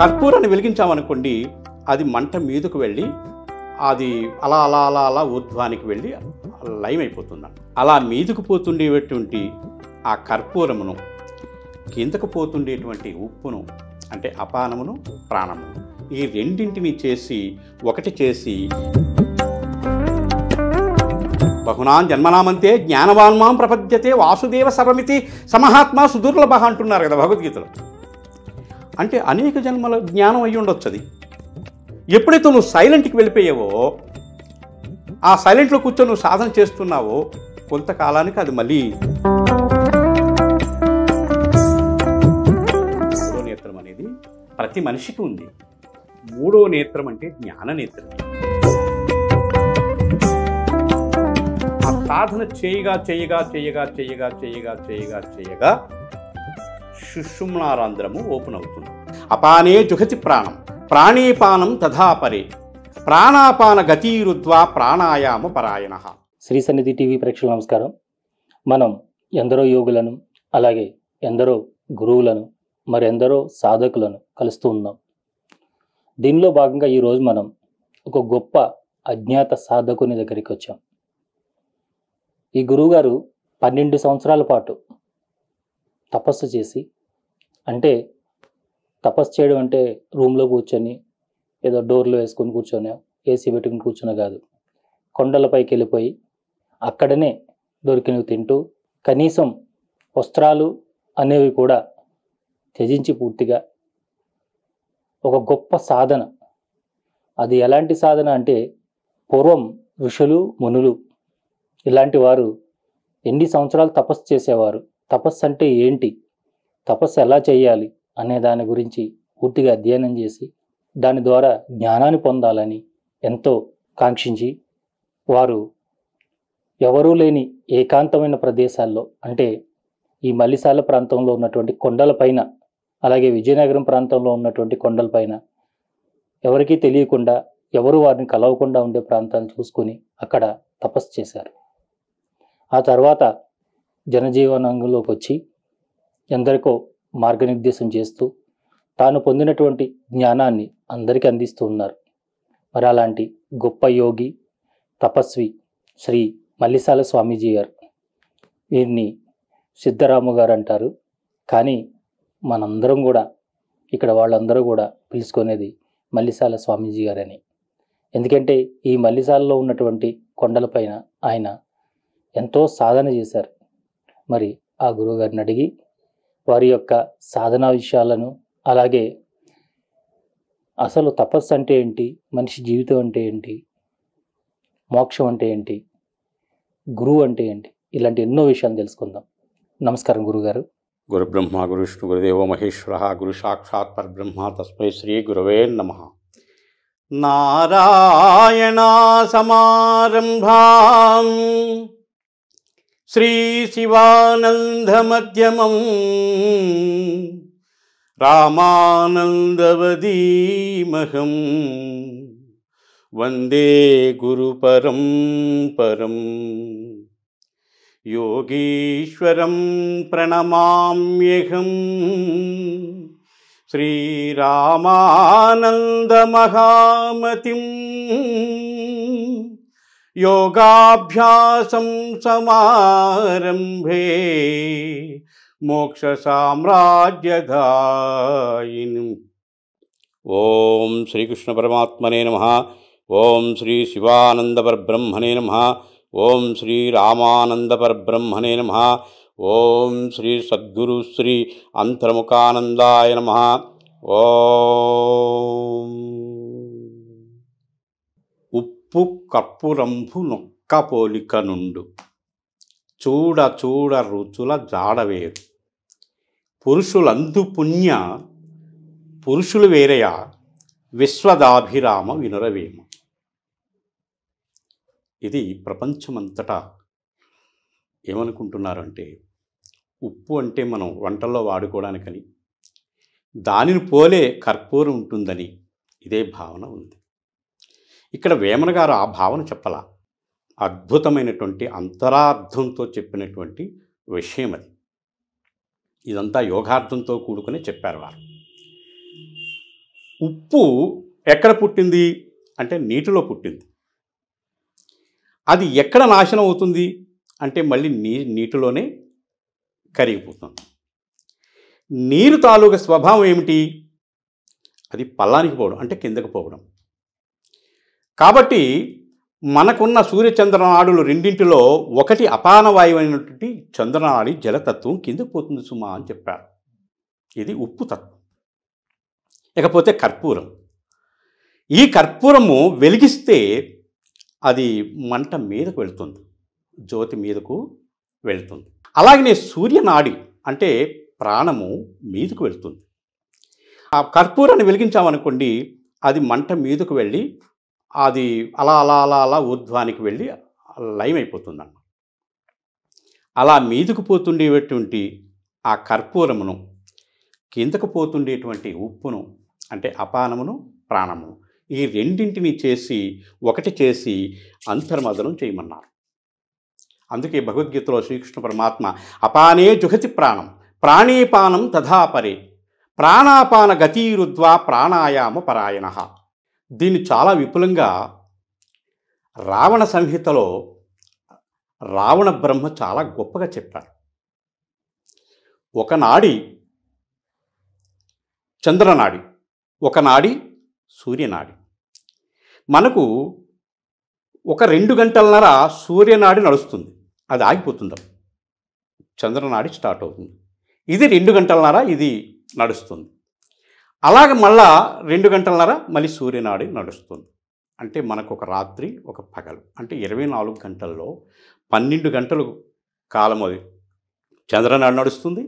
కర్పూరాన్ని వెలిగించామనుకోండి అది మంట మీదకు వెళ్ళి అది అలా అలా అలా అలా ఊర్ధ్వానికి వెళ్ళి లయం అయిపోతుందండి అలా మీదకు పోతుండేటువంటి ఆ కర్పూరమును కిందకు పోతుండేటువంటి ఉప్పును అంటే అపానమును ప్రాణమును ఈ రెండింటిని చేసి ఒకటి చేసి బహునాన్ జన్మనామంతే జ్ఞానవాన్మాం ప్రపద్యతే వాసుదేవ సర్వమితి సమహాత్మ సుదుర్లభ అంటున్నారు కదా భగవద్గీతలో అంటే అనేక జన్మల జ్ఞానం అయ్యి ఉండొచ్చు అది ఎప్పుడైతే నువ్వు సైలెంట్కి వెళ్ళిపోయావో ఆ సైలెంట్లో కూర్చొని నువ్వు సాధన చేస్తున్నావో కొంతకాలానికి అది మళ్ళీ మూడో నేత్రం అనేది ప్రతి మనిషికి ఉంది మూడో నేత్రం అంటే జ్ఞాన నేత్రం ఆ సాధన చేయగా చేయగా చేయగా చేయగా చేయగా చేయగా చేయగా సుషుమ్నారంధ్రము ఓపెన్ అవుతుంది అపానే జుహతి ప్రాణం ప్రాణీపానం తథాపరే ప్రాణాపాన గతిరుద్వా ప్రాణాయామ పరాయణ శ్రీ సన్నిధి టీవీ ప్రేక్షకులు నమస్కారం మనం ఎందరో యోగులను అలాగే ఎందరో గురువులను మరెందరో సాధకులను కలుస్తూ ఉన్నాం దీనిలో భాగంగా ఈరోజు మనం ఒక గొప్ప అజ్ఞాత సాధకుని దగ్గరికి వచ్చాం ఈ గురువుగారు పన్నెండు సంవత్సరాల పాటు తపస్సు చేసి అంటే తపస్సు చేయడం అంటే రూమ్లో కూర్చొని ఏదో డోర్లో వేసుకొని కూర్చొని ఏసీ పెట్టుకుని కూర్చొని కాదు కొండలపైకి వెళ్ళిపోయి అక్కడనే దొరికినవి తింటూ కనీసం వస్త్రాలు అనేవి కూడా త్యజించి పూర్తిగా ఒక గొప్ప సాధన అది ఎలాంటి సాధన అంటే పూర్వం ఋషులు మునులు ఇలాంటి వారు ఎన్ని సంవత్సరాలు తపస్సు చేసేవారు తపస్సు అంటే ఏంటి తపస్సు ఎలా చేయాలి అనే దాని గురించి పూర్తిగా అధ్యయనం చేసి దాని ద్వారా జ్ఞానాన్ని పొందాలని ఎంతో కాంక్షించి వారు ఎవరూ లేని ఏకాంతమైన ప్రదేశాల్లో అంటే ఈ మల్లిసాల ప్రాంతంలో ఉన్నటువంటి కొండలపైన అలాగే విజయనగరం ప్రాంతంలో ఉన్నటువంటి కొండలపైన ఎవరికీ తెలియకుండా ఎవరు వారిని కలవకుండా ఉండే ప్రాంతాన్ని చూసుకుని అక్కడ తపస్సు చేశారు ఆ తర్వాత జనజీవనంలోకి వచ్చి ఎందరికో మార్గనిర్దేశం చేస్తూ తాను పొందినటువంటి జ్ఞానాన్ని అందరికీ అందిస్తూ ఉన్నారు మరి అలాంటి గొప్ప యోగి తపస్వి శ్రీ మల్లిసాల స్వామీజీ గారు వీరిని సిద్ధరాము గారు అంటారు కానీ మనందరం కూడా ఇక్కడ వాళ్ళందరూ కూడా పిలుచుకునేది మల్లిసాల స్వామీజీ గారని ఎందుకంటే ఈ మల్లిసాలలో ఉన్నటువంటి కొండలపైన ఆయన ఎంతో సాధన చేశారు మరి ఆ గురువుగారిని అడిగి వారి యొక్క సాధనా విషయాలను అలాగే అసలు తపస్సు అంటే ఏంటి మనిషి జీవితం అంటే ఏంటి మోక్షం అంటే ఏంటి గురువు అంటే ఏంటి ఇలాంటి ఎన్నో విషయాలు తెలుసుకుందాం నమస్కారం గురుగారు గురు బ్రహ్మ గురు విష్ణు గురుదేవ మహేశ్వర గురు సాక్షాత్ పరబ్రహ్మ తస్మై శ్రీ గురవే నమ నారాయణ సమారంభా श्रीशिवानन्दमध्यमम् रामानन्दवदीमहम् वन्दे गुरुपरं परम् योगीश्वरं प्रणमाम्यहं श्रीरामानन्दमहामतिम् योगाभ्यासं समारम्भे मोक्षसाम्राज्यधायिन् ॐ श्रीकृष्णपरमात्मने नमः ॐ श्रीशिवानन्दपरब्रह्मणे नमः ॐ श्रीरामानन्दपरब्रह्मणे नमः ॐ श्रीसद्गुरुश्री अन्तर्मुखानन्दाय नमः ॐ ఉప్పు కర్పూరంబు నొక్క పోలిక నుండు చూడ చూడ రుచుల జాడవేరు పురుషులందు పుణ్య పురుషులు వేరయా విశ్వదాభిరామ వినురవేమ ఇది ప్రపంచమంతటా ఏమనుకుంటున్నారంటే ఉప్పు అంటే మనం వంటల్లో వాడుకోవడానికని దానిని పోలే కర్పూరం ఉంటుందని ఇదే భావన ఉంది ఇక్కడ వేమన గారు ఆ భావన చెప్పాల అద్భుతమైనటువంటి అంతరార్థంతో చెప్పినటువంటి విషయం అది ఇదంతా యోగార్థంతో కూడుకుని చెప్పారు వారు ఉప్పు ఎక్కడ పుట్టింది అంటే నీటిలో పుట్టింది అది ఎక్కడ నాశనం అవుతుంది అంటే మళ్ళీ నీ నీటిలోనే కరిగిపోతుంది నీరు తాలూకా స్వభావం ఏమిటి అది పల్లానికి పోవడం అంటే కిందకు పోవడం కాబట్టి మనకున్న సూర్యచంద్రనాడులు రెండింటిలో ఒకటి అపానవాయువైనటువంటి చంద్రనాడి జలతత్వం కిందకు పోతుంది సుమా అని చెప్పారు ఇది ఉప్పు తత్వం ఇకపోతే కర్పూరం ఈ కర్పూరము వెలిగిస్తే అది మంట మీదకు వెళుతుంది జ్యోతి మీదకు వెళుతుంది అలాగనే సూర్యనాడి అంటే ప్రాణము మీదకు వెళుతుంది ఆ కర్పూరాన్ని వెలిగించామనుకోండి అది మంట మీదకు వెళ్ళి అది అలా అలా అలా అలా ఊర్ధ్వానికి వెళ్ళి లయమైపోతుందన్న అలా మీదకు పోతుండేటువంటి ఆ కర్పూరమును కిందకు పోతుండేటువంటి ఉప్పును అంటే అపానమును ప్రాణమును ఈ రెండింటిని చేసి ఒకటి చేసి అంతర్మదనం చేయమన్నారు అందుకే భగవద్గీతలో శ్రీకృష్ణ పరమాత్మ అపానే జుహతి ప్రాణం ప్రాణీపానం తథాపరే ప్రాణాపాన గతీరుద్వా ప్రాణాయామ పరాయణ దీన్ని చాలా విపులంగా రావణ సంహితలో రావణ బ్రహ్మ చాలా గొప్పగా చెప్పాడు ఒకనాడి చంద్రనాడి ఒకనాడి సూర్యనాడి మనకు ఒక రెండు గంటలన్నర సూర్యనాడి నడుస్తుంది అది ఆగిపోతుంది చంద్రనాడి స్టార్ట్ అవుతుంది ఇది రెండు గంటలన్నర ఇది నడుస్తుంది అలాగ మళ్ళా రెండు గంటలన్నర మళ్ళీ సూర్యనాడి నడుస్తుంది అంటే మనకు ఒక రాత్రి ఒక పగలు అంటే ఇరవై నాలుగు గంటల్లో పన్నెండు గంటలు కాలం అది చంద్రనాడు నడుస్తుంది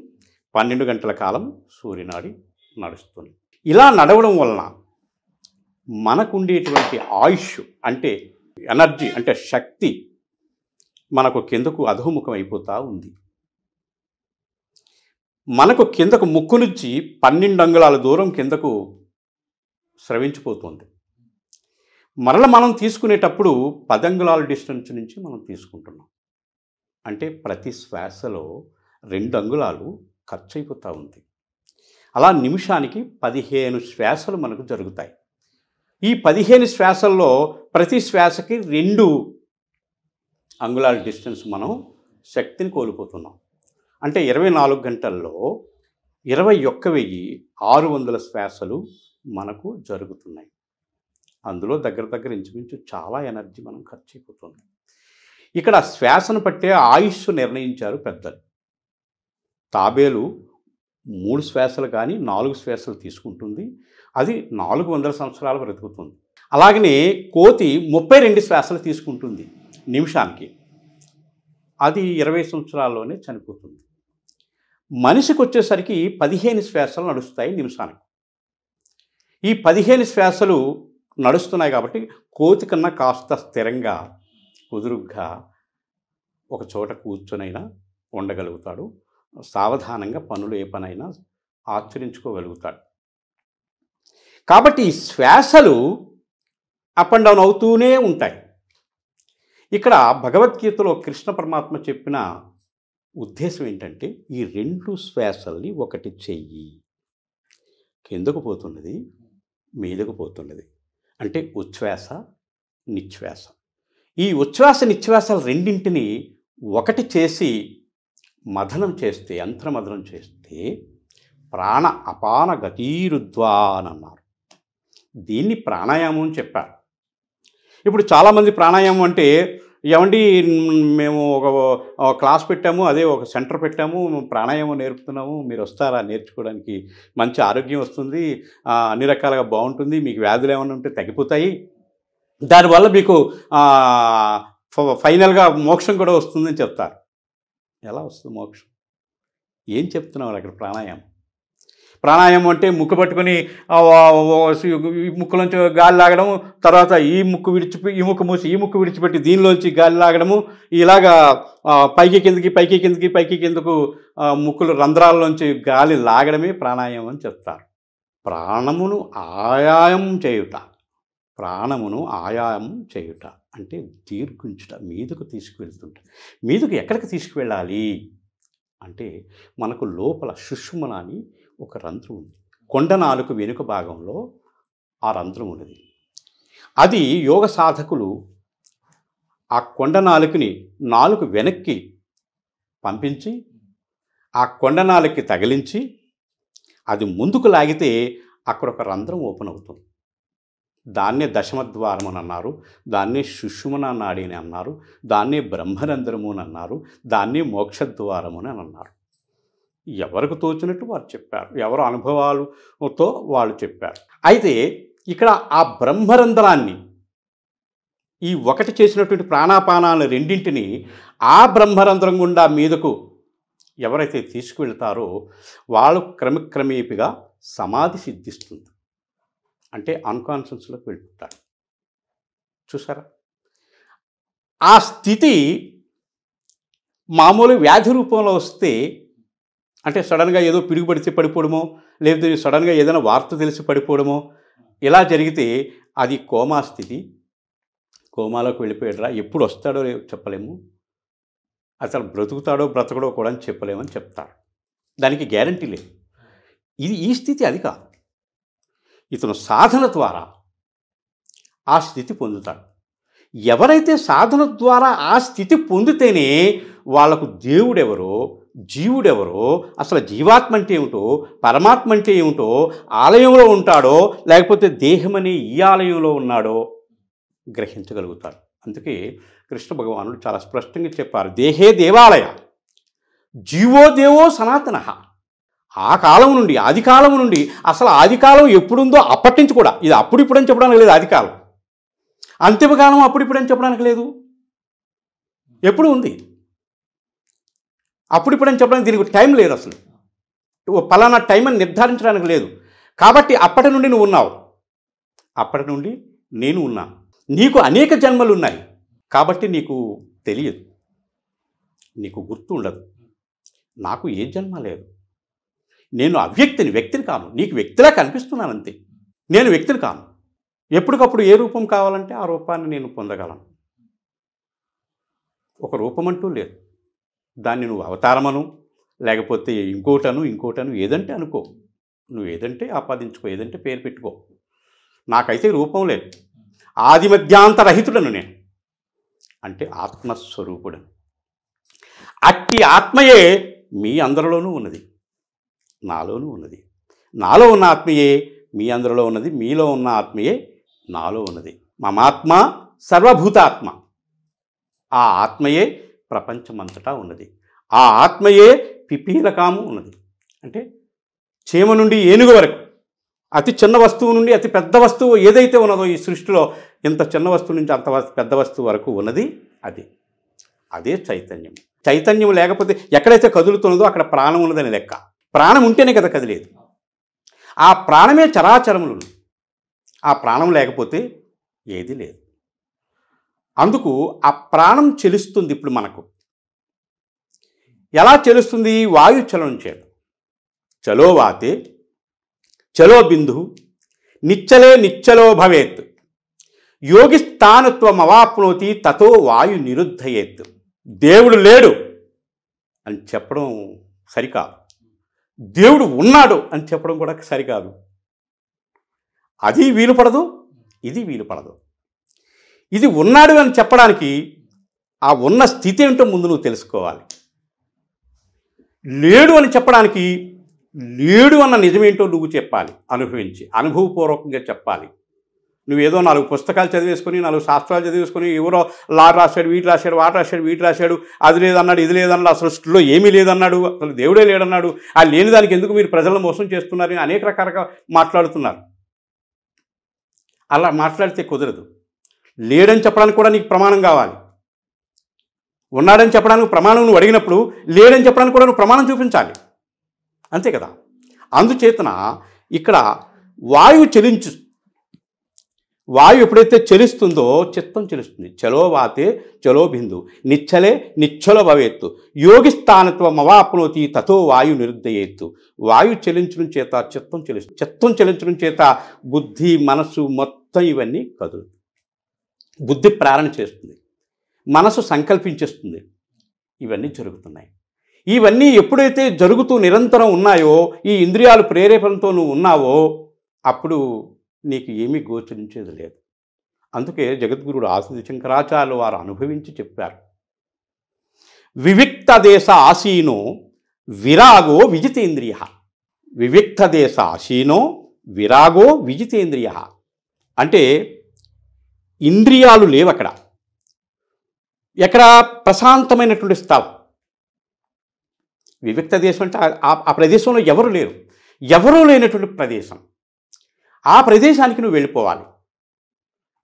పన్నెండు గంటల కాలం సూర్యనాడి నడుస్తుంది ఇలా నడవడం వలన మనకుండేటువంటి ఆయుష్ అంటే ఎనర్జీ అంటే శక్తి మనకు కిందకు అధోముఖం అయిపోతూ ఉంది మనకు కిందకు ముక్కు నుంచి పన్నెండు అంగుళాల దూరం కిందకు స్రవించిపోతుంది మరల మనం తీసుకునేటప్పుడు పదంగుళాల డిస్టెన్స్ నుంచి మనం తీసుకుంటున్నాం అంటే ప్రతి శ్వాసలో రెండు అంగుళాలు ఖర్చు అయిపోతూ ఉంది అలా నిమిషానికి పదిహేను శ్వాసలు మనకు జరుగుతాయి ఈ పదిహేను శ్వాసల్లో ప్రతి శ్వాసకి రెండు అంగుళాల డిస్టెన్స్ మనం శక్తిని కోల్పోతున్నాం అంటే ఇరవై నాలుగు గంటల్లో ఇరవై ఒక్క వెయ్యి ఆరు వందల శ్వాసలు మనకు జరుగుతున్నాయి అందులో దగ్గర దగ్గర ఇంచుమించు చాలా ఎనర్జీ మనం ఖర్చు అయిపోతుంది ఇక్కడ శ్వాసను పట్టే ఆయుష్ నిర్ణయించారు పెద్దలు తాబేలు మూడు శ్వాసలు కానీ నాలుగు శ్వాసలు తీసుకుంటుంది అది నాలుగు వందల సంవత్సరాలు బ్రతుకుతుంది అలాగనే కోతి ముప్పై రెండు శ్వాసలు తీసుకుంటుంది నిమిషానికి అది ఇరవై సంవత్సరాల్లోనే చనిపోతుంది మనిషికి వచ్చేసరికి పదిహేను శ్వాసలు నడుస్తాయి నిమిషానికి ఈ పదిహేను శ్వాసలు నడుస్తున్నాయి కాబట్టి కోతి కన్నా కాస్త స్థిరంగా కుదురుగ్గా ఒక చోట కూర్చొనైనా ఉండగలుగుతాడు సావధానంగా పనులు ఏ పనైనా ఆచరించుకోగలుగుతాడు కాబట్టి ఈ శ్వాసలు అప్ అండ్ డౌన్ అవుతూనే ఉంటాయి ఇక్కడ భగవద్గీతలో కృష్ణ పరమాత్మ చెప్పిన ఉద్దేశం ఏంటంటే ఈ రెండు శ్వాసల్ని ఒకటి చెయ్యి కిందకు పోతున్నది మీదకు పోతున్నది అంటే ఉచ్ఛ్వాస నిశ్వాస ఈ ఉచ్ఛ్వాస నిశ్వాసాలు రెండింటిని ఒకటి చేసి మథనం చేస్తే యంత్రమథనం చేస్తే ప్రాణ అపాన గతీరుద్వా అని అన్నారు దీన్ని ప్రాణాయామం చెప్పారు ఇప్పుడు చాలామంది ప్రాణాయామం అంటే ఏమండి మేము ఒక క్లాస్ పెట్టాము అదే ఒక సెంటర్ పెట్టాము ప్రాణాయామం నేర్పుతున్నాము మీరు వస్తారా నేర్చుకోవడానికి మంచి ఆరోగ్యం వస్తుంది అన్ని రకాలుగా బాగుంటుంది మీకు వ్యాధులు ఏమైనా ఉంటే తగ్గిపోతాయి దానివల్ల మీకు ఫైనల్గా మోక్షం కూడా వస్తుందని చెప్తారు ఎలా వస్తుంది మోక్షం ఏం చెప్తున్నాం అక్కడ ప్రాణాయామం ప్రాణాయామం అంటే ముక్కు పట్టుకుని ముక్కులోంచి గాలి లాగడం తర్వాత ఈ ముక్కు విడిచి ఈ ముక్కు మూసి ఈ ముక్కు విడిచిపెట్టి దీనిలోంచి గాలి లాగడము ఇలాగా పైకి కిందకి పైకి కిందకి పైకి కిందకు ముక్కులు రంధ్రాల్లోంచి గాలి లాగడమే ప్రాణాయామం అని చెప్తారు ప్రాణమును ఆయాయం చేయుట ప్రాణమును ఆయాయం చేయుట అంటే దీర్ఘించుట మీదకు తీసుకువెళ్తుంట మీదకు ఎక్కడికి తీసుకువెళ్ళాలి అంటే మనకు లోపల సుషుమనాన్ని ఒక రంధ్రం ఉంది కొండ నాలుగు వెనుక భాగంలో ఆ రంధ్రం ఉన్నది అది యోగ సాధకులు ఆ కొండ నాలుకని నాలుగు వెనక్కి పంపించి ఆ కొండ నాలుగుకి తగిలించి అది ముందుకు లాగితే అక్కడ ఒక రంధ్రం ఓపెన్ అవుతుంది దాన్నే దశమద్వారం అని అన్నారు దాన్నే సుషుమన నాడి అని అన్నారు దాన్నే బ్రహ్మరంధ్రము అని అన్నారు దాన్నే మోక్షద్వారము అని అన్నారు ఎవరికి తోచినట్టు వారు చెప్పారు ఎవరు అనుభవాలతో వాళ్ళు చెప్పారు అయితే ఇక్కడ ఆ బ్రహ్మరంధ్రాన్ని ఈ ఒకటి చేసినటువంటి ప్రాణాపానాలను రెండింటిని ఆ బ్రహ్మరంధ్రం గుండా మీదకు ఎవరైతే తీసుకువెళ్తారో వాళ్ళు క్రమక్రమేపిగా సమాధి సిద్ధిస్తుంది అంటే అన్కాన్షియస్లోకి వెళ్ళిపోతాడు చూసారా ఆ స్థితి మామూలు వ్యాధి రూపంలో వస్తే అంటే సడన్గా ఏదో పిడుగుపడితే పడిపోవడమో లేదా సడన్గా ఏదైనా వార్త తెలిసి పడిపోవడమో ఇలా జరిగితే అది కోమా స్థితి కోమాలోకి వెళ్ళిపోయాడరా ఎప్పుడు వస్తాడో చెప్పలేము అసలు బ్రతుకుతాడో బ్రతకడో కూడా అని చెప్పలేమని చెప్తారు దానికి గ్యారంటీ లేదు ఇది ఈ స్థితి అది కాదు ఇతను సాధన ద్వారా ఆ స్థితి పొందుతాడు ఎవరైతే సాధన ద్వారా ఆ స్థితి పొందితేనే వాళ్లకు దేవుడెవరో జీవుడెవరో అసలు జీవాత్మ అంటే ఏమిటో పరమాత్మ అంటే ఏమిటో ఆలయంలో ఉంటాడో లేకపోతే దేహమని ఈ ఆలయంలో ఉన్నాడో గ్రహించగలుగుతారు అందుకే కృష్ణ భగవానుడు చాలా స్పష్టంగా చెప్పారు దేహే దేవాలయ జీవో దేవో సనాతన ఆ కాలం నుండి ఆది కాలం నుండి అసలు ఆది కాలం ఎప్పుడుందో అప్పటి నుంచి కూడా ఇది అప్పుడు ఇప్పుడని చెప్పడానికి లేదు ఆది కాలం అప్పుడు అప్పుడిప్పుడని చెప్పడానికి లేదు ఎప్పుడు ఉంది అప్పుడు ఇప్పుడు అని చెప్పడానికి దీనికి టైం లేదు అసలు పలానా టైం అని నిర్ధారించడానికి లేదు కాబట్టి అప్పటి నుండి నువ్వు ఉన్నావు అప్పటి నుండి నేను ఉన్నా నీకు అనేక జన్మలు ఉన్నాయి కాబట్టి నీకు తెలియదు నీకు గుర్తు ఉండదు నాకు ఏ జన్మ లేదు నేను అవ్యక్తిని వ్యక్తిని కాను నీకు వ్యక్తిలా కనిపిస్తున్నాను అంతే నేను వ్యక్తిని కాను ఎప్పటికప్పుడు ఏ రూపం కావాలంటే ఆ రూపాన్ని నేను పొందగలను ఒక రూపం అంటూ లేదు దాన్ని నువ్వు అవతారమను లేకపోతే ఇంకోటను ఇంకోటను ఏదంటే అనుకో నువ్వు ఏదంటే ఆపాదించుకో ఏదంటే పేరు పెట్టుకో నాకైతే రూపం లేదు ఆది మధ్యాంతరహితుడను నేను అంటే ఆత్మస్వరూపుడు అట్టి ఆత్మయే మీ అందరిలోనూ ఉన్నది నాలోనూ ఉన్నది నాలో ఉన్న ఆత్మయే మీ అందరిలో ఉన్నది మీలో ఉన్న ఆత్మయే నాలో ఉన్నది మమాత్మ సర్వభూతాత్మ ఆ ఆత్మయే ప్రపంచమంతటా ఉన్నది ఆ ఆత్మయే పిపీలకాము ఉన్నది అంటే చీమ నుండి ఏనుగు వరకు అతి చిన్న వస్తువు నుండి అతి పెద్ద వస్తువు ఏదైతే ఉన్నదో ఈ సృష్టిలో ఇంత చిన్న వస్తువు నుంచి అంత పెద్ద వస్తువు వరకు ఉన్నది అది అదే చైతన్యం చైతన్యం లేకపోతే ఎక్కడైతే కదులుతున్నదో అక్కడ ప్రాణం ఉన్నదని లెక్క ప్రాణం ఉంటేనే కదా కదిలేదు ఆ ప్రాణమే చరాచరములు ఆ ప్రాణం లేకపోతే ఏది లేదు అందుకు ఆ ప్రాణం చెలుస్తుంది ఇప్పుడు మనకు ఎలా చెలుస్తుంది వాయు చలనం చేయడం చలో వాతే చలో బిందు నిచ్చలే నిచ్చలో భవేత్ యోగి స్థానత్వం అవాప్నోతి తతో వాయు నిరుద్ధయేత్ దేవుడు లేడు అని చెప్పడం సరికాదు దేవుడు ఉన్నాడు అని చెప్పడం కూడా సరికాదు అది వీలు పడదు ఇది వీలు పడదు ఇది ఉన్నాడు అని చెప్పడానికి ఆ ఉన్న స్థితి ఏంటో ముందు నువ్వు తెలుసుకోవాలి లేడు అని చెప్పడానికి లేడు అన్న నిజమేంటో నువ్వు చెప్పాలి అనుభవించి అనుభవపూర్వకంగా చెప్పాలి నువ్వేదో నాలుగు పుస్తకాలు చదివేసుకొని నాలుగు శాస్త్రాలు చదివేసుకొని ఎవరో లా రాశాడు వీటి రాశాడు వాటి రాశాడు వీటి రాశాడు అది లేదన్నాడు ఇది లేదన్నాడు అసలు సృష్టిలో ఏమీ లేదన్నాడు అసలు దేవుడే లేడన్నాడు ఆ లేని దానికి ఎందుకు మీరు ప్రజలను మోసం చేస్తున్నారని అనేక రకాలుగా మాట్లాడుతున్నారు అలా మాట్లాడితే కుదరదు లేడని చెప్పడానికి కూడా నీకు ప్రమాణం కావాలి ఉన్నాడని చెప్పడానికి ప్రమాణం నువ్వు అడిగినప్పుడు లేడని చెప్పడానికి కూడా నువ్వు ప్రమాణం చూపించాలి అంతే కదా అందుచేతన ఇక్కడ వాయువు చెలించు వాయువు ఎప్పుడైతే చెలుస్తుందో చిత్తం చెలుస్తుంది చలో వాతే చలో బిందు నిచ్చలే నిచ్చల భవేత్తు యోగి స్థానత్వం అవాప్నోతి తతో వాయు నిరుద్ధయేత్తు వాయు చెలించడం చేత చిత్తం చెలుస్తుంది చిత్తం చెలించడం చేత బుద్ధి మనసు మొత్తం ఇవన్నీ కదులుతుంది బుద్ధి ప్రేరణ చేస్తుంది మనసు సంకల్పించేస్తుంది ఇవన్నీ జరుగుతున్నాయి ఇవన్నీ ఎప్పుడైతే జరుగుతూ నిరంతరం ఉన్నాయో ఈ ఇంద్రియాలు ప్రేరేపణతో నువ్వు ఉన్నావో అప్పుడు నీకు ఏమీ గోచరించేది లేదు అందుకే జగద్గురుడు ఆసీ శంకరాచార్యులు వారు అనుభవించి చెప్పారు వివిక్త దేశ ఆసీనో విరాగో విజితేంద్రియ వివిక్త దేశ ఆసీనో విరాగో విజితేంద్రియ అంటే ఇంద్రియాలు లేవు అక్కడ ఎక్కడ ప్రశాంతమైనటువంటి స్థలం వివిక్త దేశం అంటే ఆ ప్రదేశంలో ఎవరు లేరు ఎవరూ లేనటువంటి ప్రదేశం ఆ ప్రదేశానికి నువ్వు వెళ్ళిపోవాలి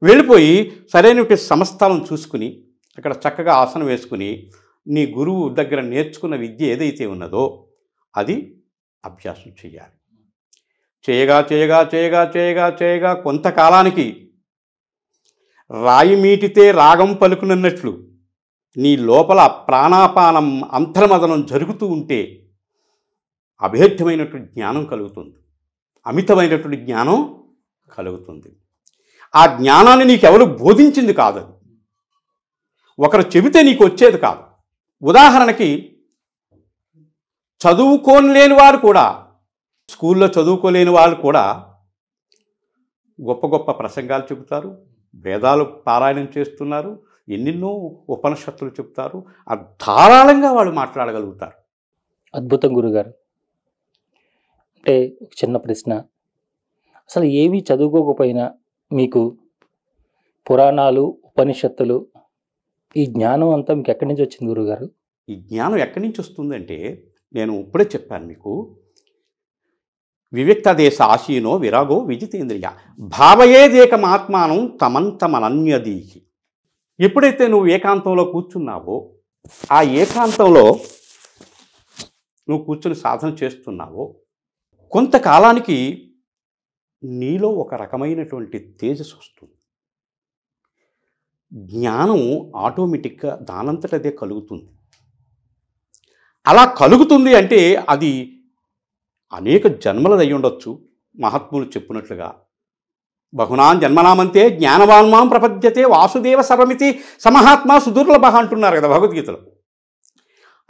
వెళ్ళిపోయి సరైనటువంటి సంస్థలను చూసుకుని అక్కడ చక్కగా ఆసనం వేసుకుని నీ గురువు దగ్గర నేర్చుకున్న విద్య ఏదైతే ఉన్నదో అది అభ్యాసం చేయాలి చేయగా చేయగా చేయగా చేయగా చేయగా కొంతకాలానికి రాయి మీటితే రాగం పలుకునన్నట్లు నీ లోపల ప్రాణాపానం అంతర్మదనం జరుగుతూ ఉంటే అభేద్యమైనటువంటి జ్ఞానం కలుగుతుంది అమితమైనటువంటి జ్ఞానం కలుగుతుంది ఆ జ్ఞానాన్ని నీకెవరు బోధించింది కాదు అది ఒకరు చెబితే నీకు వచ్చేది కాదు ఉదాహరణకి చదువుకోలేని వారు కూడా స్కూల్లో చదువుకోలేని వాళ్ళు కూడా గొప్ప గొప్ప ప్రసంగాలు చెబుతారు వేదాలు పారాయణం చేస్తున్నారు ఎన్నెన్నో ఉపనిషత్తులు చెప్తారు ఆ ధారాళంగా వాళ్ళు మాట్లాడగలుగుతారు అద్భుతం గురుగారు అంటే ఒక చిన్న ప్రశ్న అసలు ఏమీ చదువుకోకపోయినా మీకు పురాణాలు ఉపనిషత్తులు ఈ జ్ఞానం అంతా మీకు ఎక్కడి నుంచి వచ్చింది గురుగారు ఈ జ్ఞానం ఎక్కడి నుంచి వస్తుందంటే నేను ఇప్పుడే చెప్పాను మీకు వివిక్తదేశ ఆశీనో విరాగో విజితేంద్రియ భావయేదేకమాత్మానం తమంతమనన్యదీహి ఎప్పుడైతే నువ్వు ఏకాంతంలో కూర్చున్నావో ఆ ఏకాంతంలో నువ్వు కూర్చుని సాధన చేస్తున్నావో కొంతకాలానికి నీలో ఒక రకమైనటువంటి తేజస్సు వస్తుంది జ్ఞానం ఆటోమేటిక్గా దానంతటదే కలుగుతుంది అలా కలుగుతుంది అంటే అది అనేక జన్మలదై ఉండొచ్చు మహాత్ములు చెప్పినట్లుగా బహునాన్ జన్మనామంతే జ్ఞానవాన్మాం ప్రపద్యతే వాసుదేవ సర్వమితి సమహాత్మ సుదుర్లభ అంటున్నారు కదా భగవద్గీతలో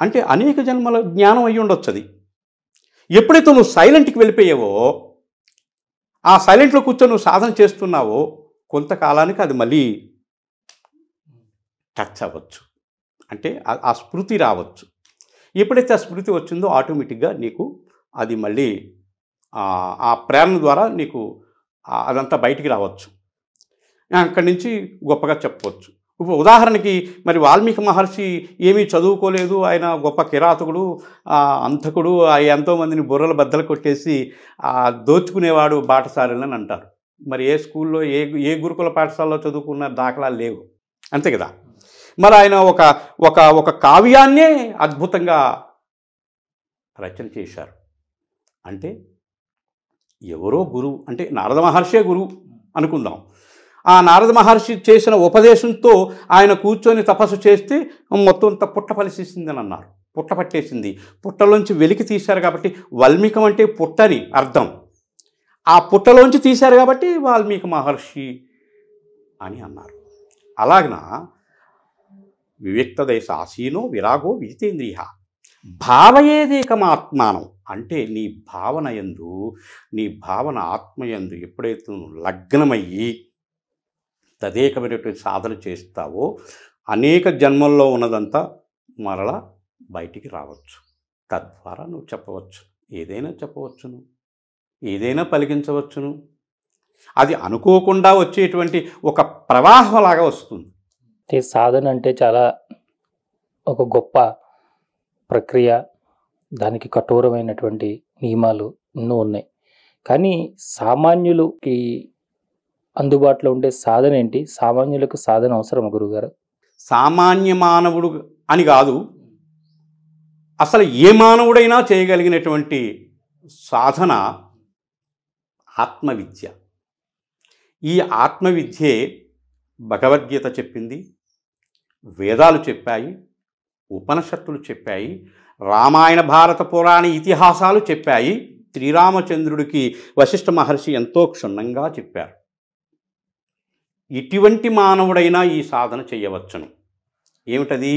అంటే అనేక జన్మల జ్ఞానం అయి ఉండొచ్చు అది ఎప్పుడైతే నువ్వు సైలెంట్కి వెళ్ళిపోయావో ఆ సైలెంట్లో కూర్చొని నువ్వు సాధన చేస్తున్నావో కొంతకాలానికి అది మళ్ళీ టచ్ అవ్వచ్చు అంటే ఆ స్మృతి రావచ్చు ఎప్పుడైతే ఆ స్మృతి వచ్చిందో ఆటోమేటిక్గా నీకు అది మళ్ళీ ఆ ప్రేరణ ద్వారా నీకు అదంతా బయటికి రావచ్చు అక్కడి నుంచి గొప్పగా చెప్పవచ్చు ఇప్పుడు ఉదాహరణకి మరి వాల్మీకి మహర్షి ఏమీ చదువుకోలేదు ఆయన గొప్ప కిరాతకుడు అంతకుడు ఆ ఎంతోమందిని బుర్రల బద్దలు కొట్టేసి దోచుకునేవాడు బాటసారులని అంటారు మరి ఏ స్కూల్లో ఏ ఏ గురుకుల పాఠశాలలో చదువుకున్న దాఖలా లేవు అంతే కదా మరి ఆయన ఒక ఒక ఒక కావ్యాన్నే అద్భుతంగా రచన చేశారు అంటే ఎవరో గురువు అంటే నారద మహర్షే గురువు అనుకుందాం ఆ నారద మహర్షి చేసిన ఉపదేశంతో ఆయన కూర్చొని తపస్సు చేస్తే మొత్తం అంత పుట్ట ఫలిసిందని అన్నారు పుట్ట పట్టేసింది పుట్టలోంచి వెలికి తీశారు కాబట్టి వాల్మీకం అంటే పుట్టని అర్థం ఆ పుట్టలోంచి తీశారు కాబట్టి వాల్మీకి మహర్షి అని అన్నారు అలాగన వివిక్తదేశ ఆసీనో విరాగో విజితేంద్రియ ఆత్మానం అంటే నీ భావన ఎందు నీ భావన ఆత్మయందు ఎప్పుడైతే నువ్వు లగ్నమయ్యి తదేకమైనటువంటి సాధన చేస్తావో అనేక జన్మల్లో ఉన్నదంతా మరలా బయటికి రావచ్చు తద్వారా నువ్వు చెప్పవచ్చు ఏదైనా చెప్పవచ్చును ఏదైనా పలికించవచ్చును అది అనుకోకుండా వచ్చేటువంటి ఒక ప్రవాహంలాగా వస్తుంది సాధన అంటే చాలా ఒక గొప్ప ప్రక్రియ దానికి కఠోరమైనటువంటి నియమాలు ఎన్నో ఉన్నాయి కానీ సామాన్యులకి అందుబాటులో ఉండే సాధన ఏంటి సామాన్యులకు సాధన అవసరం గురుగారు సామాన్య మానవుడు అని కాదు అసలు ఏ మానవుడైనా చేయగలిగినటువంటి సాధన ఆత్మవిద్య ఈ ఆత్మవిద్యే భగవద్గీత చెప్పింది వేదాలు చెప్పాయి ఉపనిషత్తులు చెప్పాయి రామాయణ భారత పురాణ ఇతిహాసాలు చెప్పాయి శ్రీరామచంద్రుడికి వశిష్ఠ మహర్షి ఎంతో క్షుణ్ణంగా చెప్పారు ఇటువంటి మానవుడైనా ఈ సాధన చేయవచ్చును ఏమిటది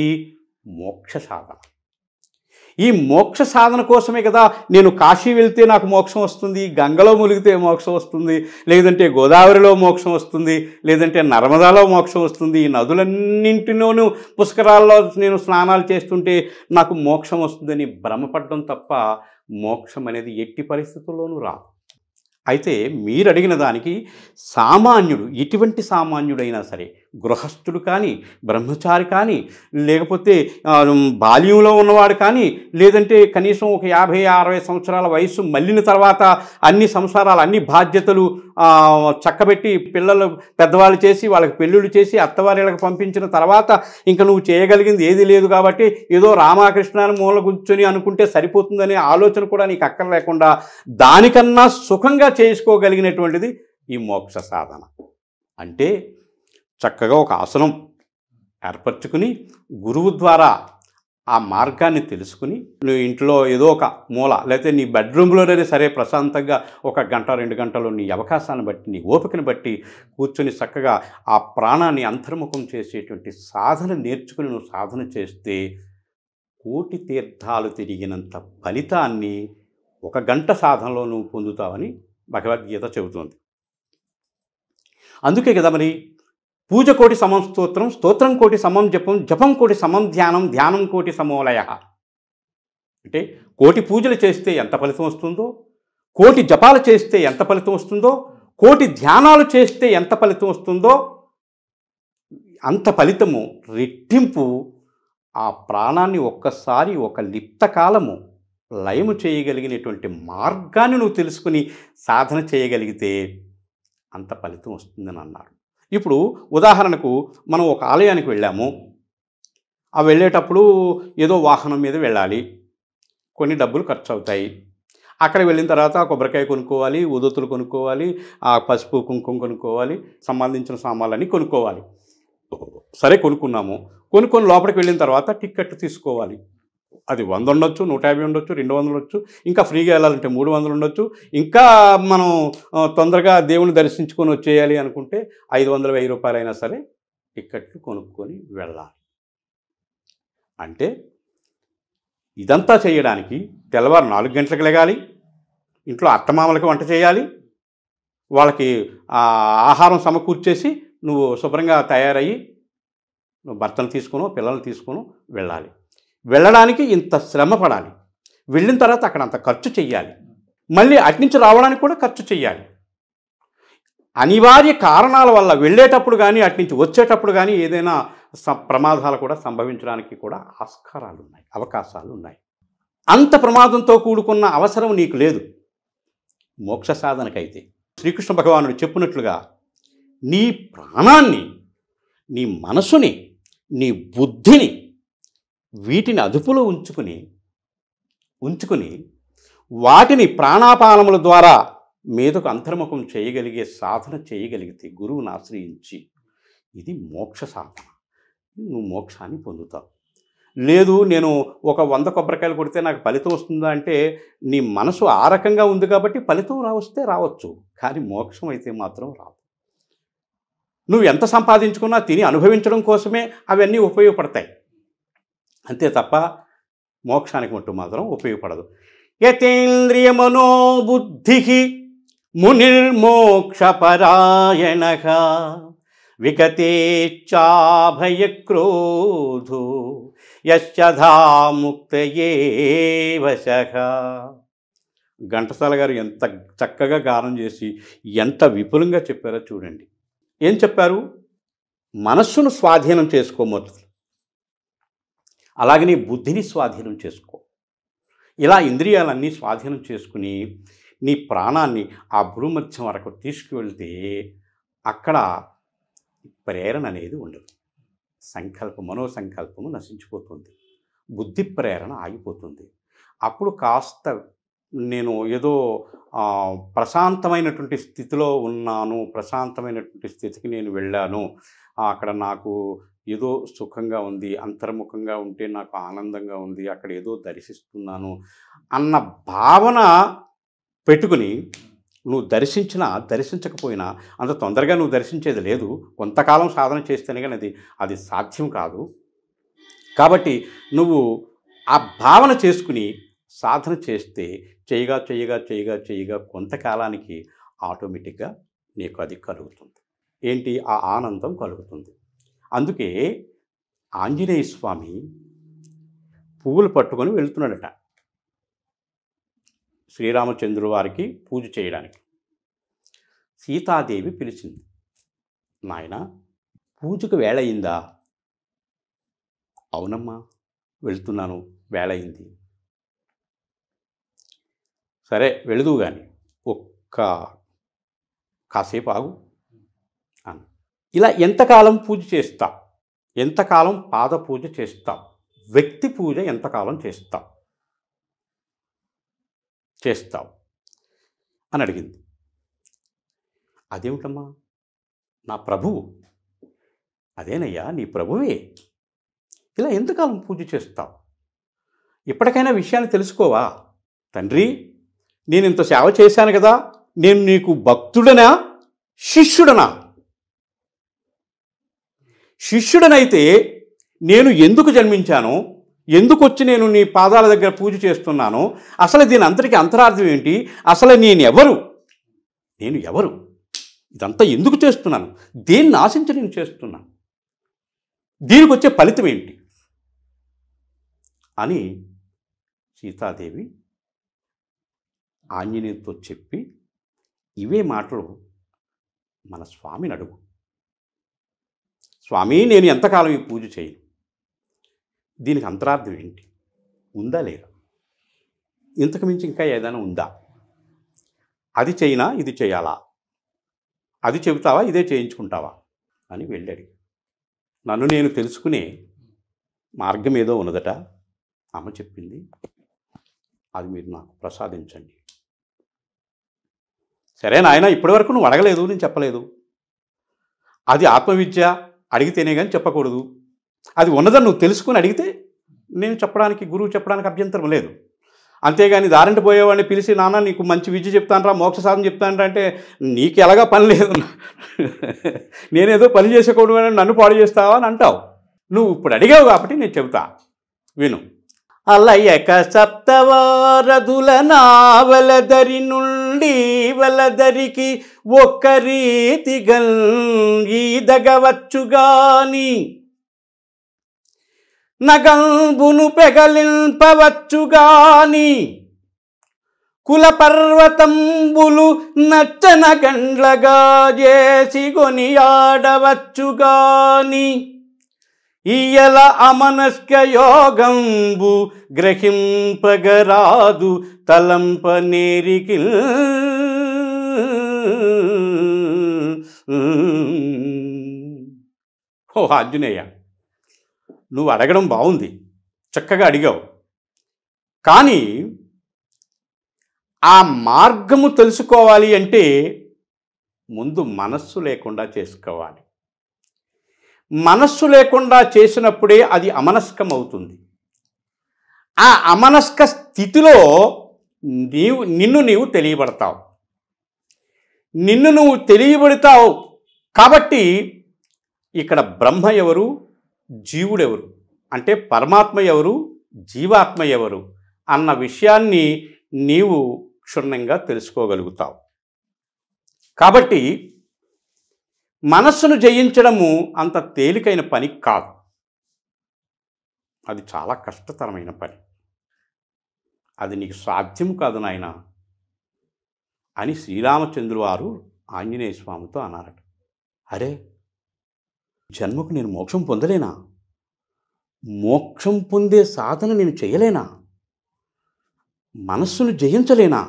మోక్ష సాధన ఈ మోక్ష సాధన కోసమే కదా నేను కాశీ వెళ్తే నాకు మోక్షం వస్తుంది గంగలో మునిగితే మోక్షం వస్తుంది లేదంటే గోదావరిలో మోక్షం వస్తుంది లేదంటే నర్మదాలో మోక్షం వస్తుంది ఈ నదులన్నింటిలోనూ పుష్కరాల్లో నేను స్నానాలు చేస్తుంటే నాకు మోక్షం వస్తుందని భ్రమపడడం తప్ప మోక్షం అనేది ఎట్టి పరిస్థితుల్లోనూ రాదు అయితే మీరు అడిగిన దానికి సామాన్యుడు ఎటువంటి సామాన్యుడైనా సరే గృహస్థుడు కానీ బ్రహ్మచారి కానీ లేకపోతే బాల్యంలో ఉన్నవాడు కానీ లేదంటే కనీసం ఒక యాభై అరవై సంవత్సరాల వయసు మళ్ళిన తర్వాత అన్ని సంసారాలు అన్ని బాధ్యతలు చక్కబెట్టి పిల్లలు పెద్దవాళ్ళు చేసి వాళ్ళకి పెళ్ళిళ్ళు చేసి అత్తవారిళ్ళకి పంపించిన తర్వాత ఇంకా నువ్వు చేయగలిగింది ఏది లేదు కాబట్టి ఏదో రామకృష్ణాన్ని మూల కూర్చొని అనుకుంటే సరిపోతుందనే ఆలోచన కూడా నీకు అక్కర్లేకుండా దానికన్నా సుఖంగా చేసుకోగలిగినటువంటిది ఈ మోక్ష సాధన అంటే చక్కగా ఒక ఆసనం ఏర్పరచుకుని గురువు ద్వారా ఆ మార్గాన్ని తెలుసుకుని నువ్వు ఇంట్లో ఏదో ఒక మూల లేకపోతే నీ బెడ్రూమ్లోనే సరే ప్రశాంతంగా ఒక గంట రెండు గంటలు నీ అవకాశాన్ని బట్టి నీ ఓపికను బట్టి కూర్చొని చక్కగా ఆ ప్రాణాన్ని అంతర్ముఖం చేసేటువంటి సాధన నేర్చుకుని నువ్వు సాధన చేస్తే కోటి తీర్థాలు తిరిగినంత ఫలితాన్ని ఒక గంట సాధనలో నువ్వు పొందుతావని భగవద్గీత చెబుతోంది అందుకే కదా మరి పూజ కోటి సమం స్తోత్రం స్తోత్రం కోటి సమం జపం జపం కోటి సమం ధ్యానం ధ్యానం కోటి సమోలయ అంటే కోటి పూజలు చేస్తే ఎంత ఫలితం వస్తుందో కోటి జపాలు చేస్తే ఎంత ఫలితం వస్తుందో కోటి ధ్యానాలు చేస్తే ఎంత ఫలితం వస్తుందో అంత ఫలితము రెట్టింపు ఆ ప్రాణాన్ని ఒక్కసారి ఒక లిప్త కాలము లయము చేయగలిగినటువంటి మార్గాన్ని నువ్వు తెలుసుకుని సాధన చేయగలిగితే అంత ఫలితం వస్తుందని అన్నారు ఇప్పుడు ఉదాహరణకు మనం ఒక ఆలయానికి వెళ్ళాము ఆ వెళ్ళేటప్పుడు ఏదో వాహనం మీద వెళ్ళాలి కొన్ని డబ్బులు ఖర్చు అవుతాయి అక్కడ వెళ్ళిన తర్వాత కొబ్బరికాయ కొనుక్కోవాలి ఉదుతులు కొనుక్కోవాలి ఆ పసుపు కుంకుమ కొనుక్కోవాలి సంబంధించిన సామాన్లన్నీ కొనుక్కోవాలి సరే కొనుక్కున్నాము కొనుక్కొని లోపలికి వెళ్ళిన తర్వాత టిక్కెట్ తీసుకోవాలి అది వంద ఉండొచ్చు నూట యాభై ఉండొచ్చు రెండు వందలు ఉండొచ్చు ఇంకా ఫ్రీగా వెళ్ళాలంటే మూడు వందలు ఉండొచ్చు ఇంకా మనం తొందరగా దేవుని దర్శించుకొని వచ్చేయాలి అనుకుంటే ఐదు వందల వెయ్యి రూపాయలైనా సరే టిక్కెట్లు కొనుక్కొని వెళ్ళాలి అంటే ఇదంతా చేయడానికి తెల్లవారు నాలుగు గంటలకు లెగాలి ఇంట్లో అత్తమామలకి వంట చేయాలి వాళ్ళకి ఆహారం సమకూర్చేసి నువ్వు శుభ్రంగా తయారయ్యి నువ్వు భర్తను తీసుకును పిల్లల్ని తీసుకును వెళ్ళాలి వెళ్ళడానికి ఇంత శ్రమ పడాలి వెళ్ళిన తర్వాత అక్కడ అంత ఖర్చు చెయ్యాలి మళ్ళీ అట్నుంచి రావడానికి కూడా ఖర్చు చేయాలి అనివార్య కారణాల వల్ల వెళ్ళేటప్పుడు కానీ అట్నుంచి వచ్చేటప్పుడు కానీ ఏదైనా ప్రమాదాలు కూడా సంభవించడానికి కూడా ఆస్కారాలు ఉన్నాయి అవకాశాలు ఉన్నాయి అంత ప్రమాదంతో కూడుకున్న అవసరం నీకు లేదు మోక్ష సాధనకైతే శ్రీకృష్ణ భగవానుడు చెప్పినట్లుగా నీ ప్రాణాన్ని నీ మనసుని నీ బుద్ధిని వీటిని అదుపులో ఉంచుకుని ఉంచుకుని వాటిని ప్రాణాపానముల ద్వారా మీదకు అంతర్ముఖం చేయగలిగే సాధన చేయగలిగితే గురువుని ఆశ్రయించి ఇది మోక్ష సాధన నువ్వు మోక్షాన్ని పొందుతావు లేదు నేను ఒక వంద కొబ్బరికాయలు కొడితే నాకు ఫలితం వస్తుందా అంటే నీ మనసు ఆ రకంగా ఉంది కాబట్టి ఫలితం రావస్తే రావచ్చు కానీ మోక్షం అయితే మాత్రం రాదు నువ్వు ఎంత సంపాదించుకున్నా తిని అనుభవించడం కోసమే అవన్నీ ఉపయోగపడతాయి అంతే తప్ప మోక్షానికి మట్టు మాత్రం ఉపయోగపడదు యతేంద్రియ మనోబుద్ధి మునిర్మోక్షపరాయణ విగతేచ్చాభయక్రోధో యశ్చధాముక్త వశ ఘంటసాల గారు ఎంత చక్కగా గానం చేసి ఎంత విపులంగా చెప్పారో చూడండి ఏం చెప్పారు మనస్సును స్వాధీనం చేసుకోమొద్దు అలాగనే బుద్ధిని స్వాధీనం చేసుకో ఇలా ఇంద్రియాలన్నీ స్వాధీనం చేసుకుని నీ ప్రాణాన్ని ఆ భూమధ్యం వరకు తీసుకువెళ్తే అక్కడ ప్రేరణ అనేది ఉండదు సంకల్పం మనోసంకల్పము నశించిపోతుంది బుద్ధి ప్రేరణ ఆగిపోతుంది అప్పుడు కాస్త నేను ఏదో ప్రశాంతమైనటువంటి స్థితిలో ఉన్నాను ప్రశాంతమైనటువంటి స్థితికి నేను వెళ్ళాను అక్కడ నాకు ఏదో సుఖంగా ఉంది అంతర్ముఖంగా ఉంటే నాకు ఆనందంగా ఉంది అక్కడ ఏదో దర్శిస్తున్నాను అన్న భావన పెట్టుకుని నువ్వు దర్శించినా దర్శించకపోయినా అంత తొందరగా నువ్వు దర్శించేది లేదు కొంతకాలం సాధన చేస్తేనే కానీ అది అది సాధ్యం కాదు కాబట్టి నువ్వు ఆ భావన చేసుకుని సాధన చేస్తే చేయగా చేయగా చేయగా చేయగా కొంతకాలానికి ఆటోమేటిక్గా నీకు అది కలుగుతుంది ఏంటి ఆ ఆనందం కలుగుతుంది అందుకే ఆంజనేయ స్వామి పువ్వులు పట్టుకొని వెళ్తున్నాడట శ్రీరామచంద్రుడు వారికి పూజ చేయడానికి సీతాదేవి పిలిచింది నాయన పూజకు వేళయిందా అవునమ్మా వెళ్తున్నాను వేళయింది సరే వెళుదు కానీ ఒక్క కాసేపు ఆగు ఇలా ఎంతకాలం పూజ చేస్తాం ఎంతకాలం పాద పూజ చేస్తాం వ్యక్తి పూజ ఎంతకాలం చేస్తాం చేస్తాం అని అడిగింది అదేమిటమ్మా నా ప్రభువు అదేనయ్యా నీ ప్రభువే ఇలా ఎంతకాలం పూజ చేస్తావు ఇప్పటికైనా విషయాన్ని తెలుసుకోవా తండ్రి నేను ఇంత సేవ చేశాను కదా నేను నీకు భక్తుడనా శిష్యుడనా శిష్యుడనైతే నేను ఎందుకు జన్మించాను ఎందుకు వచ్చి నేను నీ పాదాల దగ్గర పూజ చేస్తున్నాను అసలు దీని అంతటికీ అంతరార్థం ఏంటి అసలు నేను ఎవరు నేను ఎవరు ఇదంతా ఎందుకు చేస్తున్నాను దేన్ని ఆశించి నేను చేస్తున్నాను దీనికి వచ్చే ఫలితం ఏంటి అని సీతాదేవి ఆంజనేయుతో చెప్పి ఇవే మాటలు మన స్వామిని అడుగు స్వామి నేను ఎంతకాలం ఈ పూజ చేయను దీనికి అంతరార్థం ఏంటి ఉందా లేదా ఇంతకుమించి ఇంకా ఏదైనా ఉందా అది చేయినా ఇది చేయాలా అది చెబుతావా ఇదే చేయించుకుంటావా అని వెళ్ళాడు నన్ను నేను తెలుసుకునే మార్గం ఏదో ఉన్నదట అమ్మ చెప్పింది అది మీరు నాకు ప్రసాదించండి సరే నాయన ఇప్పటివరకు నువ్వు అడగలేదు నేను చెప్పలేదు అది ఆత్మవిద్య అడిగితేనే కానీ చెప్పకూడదు అది ఉన్నదని నువ్వు తెలుసుకుని అడిగితే నేను చెప్పడానికి గురువు చెప్పడానికి అభ్యంతరం లేదు అంతేగాని దారింటి పోయేవాడిని పిలిచి నాన్న నీకు మంచి విద్య చెప్తానరా మోక్ష సాధన చెప్తానరా అంటే నీకు ఎలాగా పని లేదు నేనేదో పని చేసేకూడదు నన్ను పాడు చేస్తావా అని అంటావు నువ్వు ఇప్పుడు అడిగావు కాబట్టి నేను చెబుతా విను అలయక సప్తవారధుల నావల ధరినుల్ నుండి వలదరికి ఒక్కరీతిగల్ ఈదగవచ్చుగాని నగంబును పెగలింపవచ్చుగాని కులపర్వతంబులు నచ్చన గండ్లగా చేసి కొనియాడవచ్చుగాని ఇయల అమనస్క యోగంబు గ్రహింపగరాదు తలంప నేరికి ఓ అర్జునయ్య నువ్వు అడగడం బాగుంది చక్కగా అడిగావు కానీ ఆ మార్గము తెలుసుకోవాలి అంటే ముందు మనస్సు లేకుండా చేసుకోవాలి మనస్సు లేకుండా చేసినప్పుడే అది అమనస్కం అవుతుంది ఆ అమనస్క స్థితిలో నీవు నిన్ను నీవు తెలియబడతావు నిన్ను నువ్వు తెలియబడతావు కాబట్టి ఇక్కడ బ్రహ్మ ఎవరు జీవుడెవరు అంటే పరమాత్మ ఎవరు జీవాత్మ ఎవరు అన్న విషయాన్ని నీవు క్షుణ్ణంగా తెలుసుకోగలుగుతావు కాబట్టి మనస్సును జయించడము అంత తేలికైన పని కాదు అది చాలా కష్టతరమైన పని అది నీకు సాధ్యం కాదు నాయన అని శ్రీరామచంద్రు వారు ఆంజనేయ స్వామితో అన్నారట అరే జన్మకు నేను మోక్షం పొందలేనా మోక్షం పొందే సాధన నేను చేయలేనా మనస్సును జయించలేనా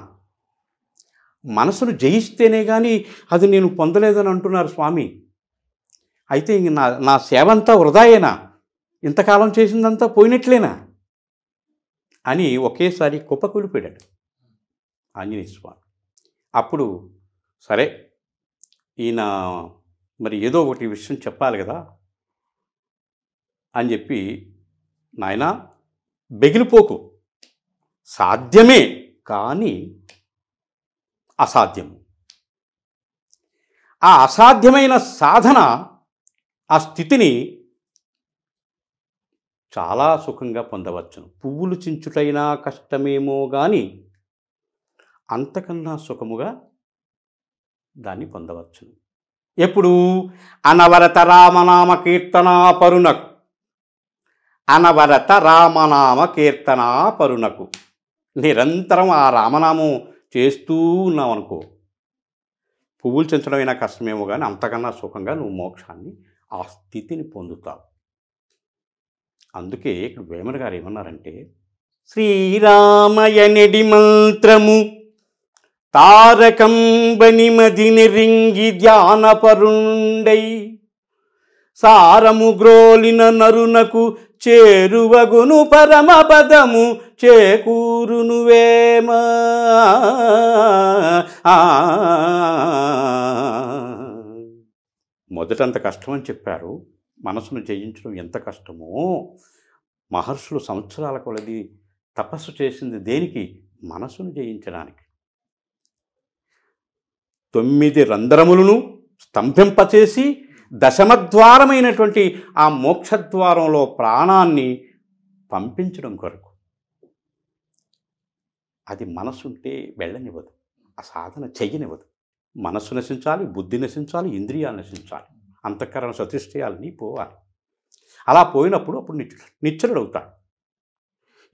మనసును జయిస్తేనే కానీ అది నేను పొందలేదని అంటున్నారు స్వామి అయితే నా నా సేవ అంతా వృధాయేనా ఇంతకాలం చేసిందంతా పోయినట్లేనా అని ఒకేసారి కుప్పకూలిపోయాడు ఆంజనేయ స్వామి అప్పుడు సరే ఈయన మరి ఏదో ఒకటి విషయం చెప్పాలి కదా అని చెప్పి నాయన బెగిలిపోకు సాధ్యమే కానీ అసాధ్యం ఆ అసాధ్యమైన సాధన ఆ స్థితిని చాలా సుఖంగా పొందవచ్చును పువ్వులు చించుటైనా కష్టమేమో కానీ అంతకన్నా సుఖముగా దాన్ని పొందవచ్చును ఎప్పుడు అనవరత రామనామ కీర్తనా పరునకు అనవరత రామనామ కీర్తనా పరునకు నిరంతరం ఆ రామనామం చేస్తూ ఉన్నావు అనుకో పువ్వులు చెంచడమైనా కష్టమేమో కానీ అంతకన్నా సుఖంగా నువ్వు మోక్షాన్ని ఆ స్థితిని పొందుతావు అందుకే ఇక్కడ వేమన గారు ఏమన్నారంటే శ్రీరామయనడి మంత్రము తారకంబనిమది రింగి ధ్యానపరుండై సారము గ్రోలిన నరునకు చేరువగును పదము చేకూరును వేమ మొదటంత కష్టమని చెప్పారు మనసును జయించడం ఎంత కష్టమో మహర్షులు సంవత్సరాల కొలది తపస్సు చేసింది దేనికి మనసును జయించడానికి తొమ్మిది రంధ్రములను స్తంభింపచేసి దశమద్వారమైనటువంటి ఆ మోక్షద్వారంలో ప్రాణాన్ని పంపించడం కొరకు అది మనసుంటే వెళ్ళనివ్వదు ఆ సాధన చెయ్యనివ్వదు మనస్సు నశించాలి బుద్ధి నశించాలి ఇంద్రియాలు నశించాలి అంతఃకరణ సతిష్టయాలని పోవాలి అలా పోయినప్పుడు అప్పుడు నిచ్చుడు నిచ్చురుడు అవుతాడు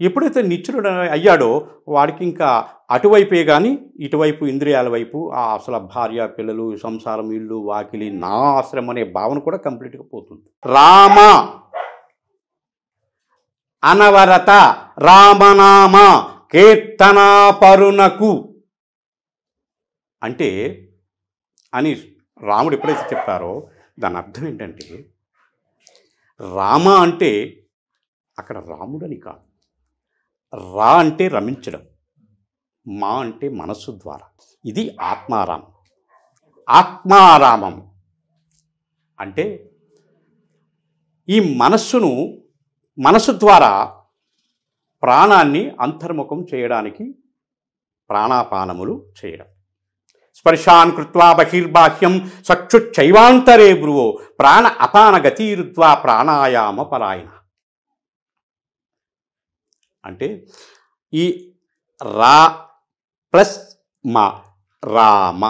ఎప్పుడైతే నిచ్చురుడు అయ్యాడో వాడికి ఇంకా అటువైపే కానీ ఇటువైపు ఇంద్రియాల వైపు ఆ అసలు భార్య పిల్లలు సంసారం ఇల్లు వాకిలి నా ఆశ్రమం అనే భావన కూడా కంప్లీట్గా పోతుంది రామ అనవరత రామనామ కీర్తనాపరునకు అంటే అని రాముడు ఎప్పుడైతే చెప్పారో దాని అర్థం ఏంటంటే రామ అంటే అక్కడ రాముడని కాదు రా అంటే రమించడం మా అంటే మనస్సు ద్వారా ఇది ఆత్మారామం ఆత్మారామం అంటే ఈ మనస్సును మనసు ద్వారా ప్రాణాన్ని అంతర్ముఖం చేయడానికి ప్రాణాపానములు చేయడం స్పర్శాన్ కృత్వా బహిర్బాహ్యం చక్షుచ్చైవాంతరే బ్రువో ప్రాణ అపాన గతిరుద్వా ప్రాణాయామ పరాయణ అంటే ఈ రా ప్లస్ మా రామ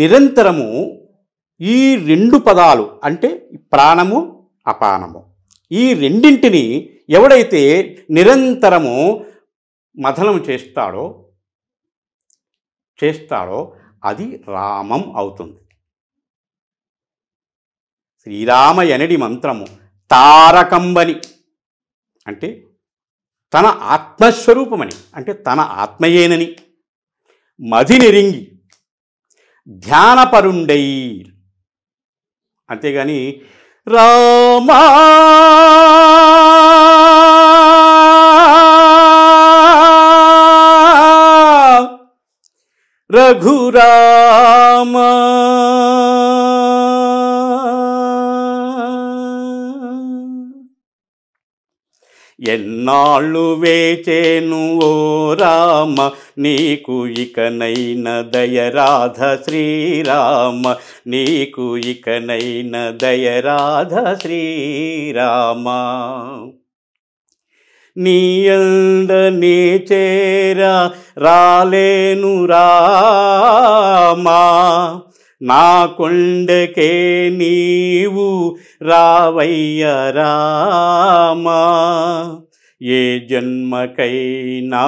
నిరంతరము ఈ రెండు పదాలు అంటే ప్రాణము అపానము ఈ రెండింటిని ఎవడైతే నిరంతరము మథనం చేస్తాడో చేస్తాడో అది రామం అవుతుంది శ్రీరామ ఎనడి మంత్రము తారకంబని అంటే తన ఆత్మస్వరూపమని అంటే తన ఆత్మయేనని మధి మధినెరింగి ధ్యానపరుండై అంతేగాని రామా రఘురామా నాళ్ళు వేచేను ఓ రామ నీకు ఇకనైన దయరాధ శ్రీరామ నీకు ఇకనైన దయరాధ శ్రీరామ నీయందనే చేరా రాలేను రామా నా కొండకే నీవు రావయ్య రామా ఏ జన్మకైనా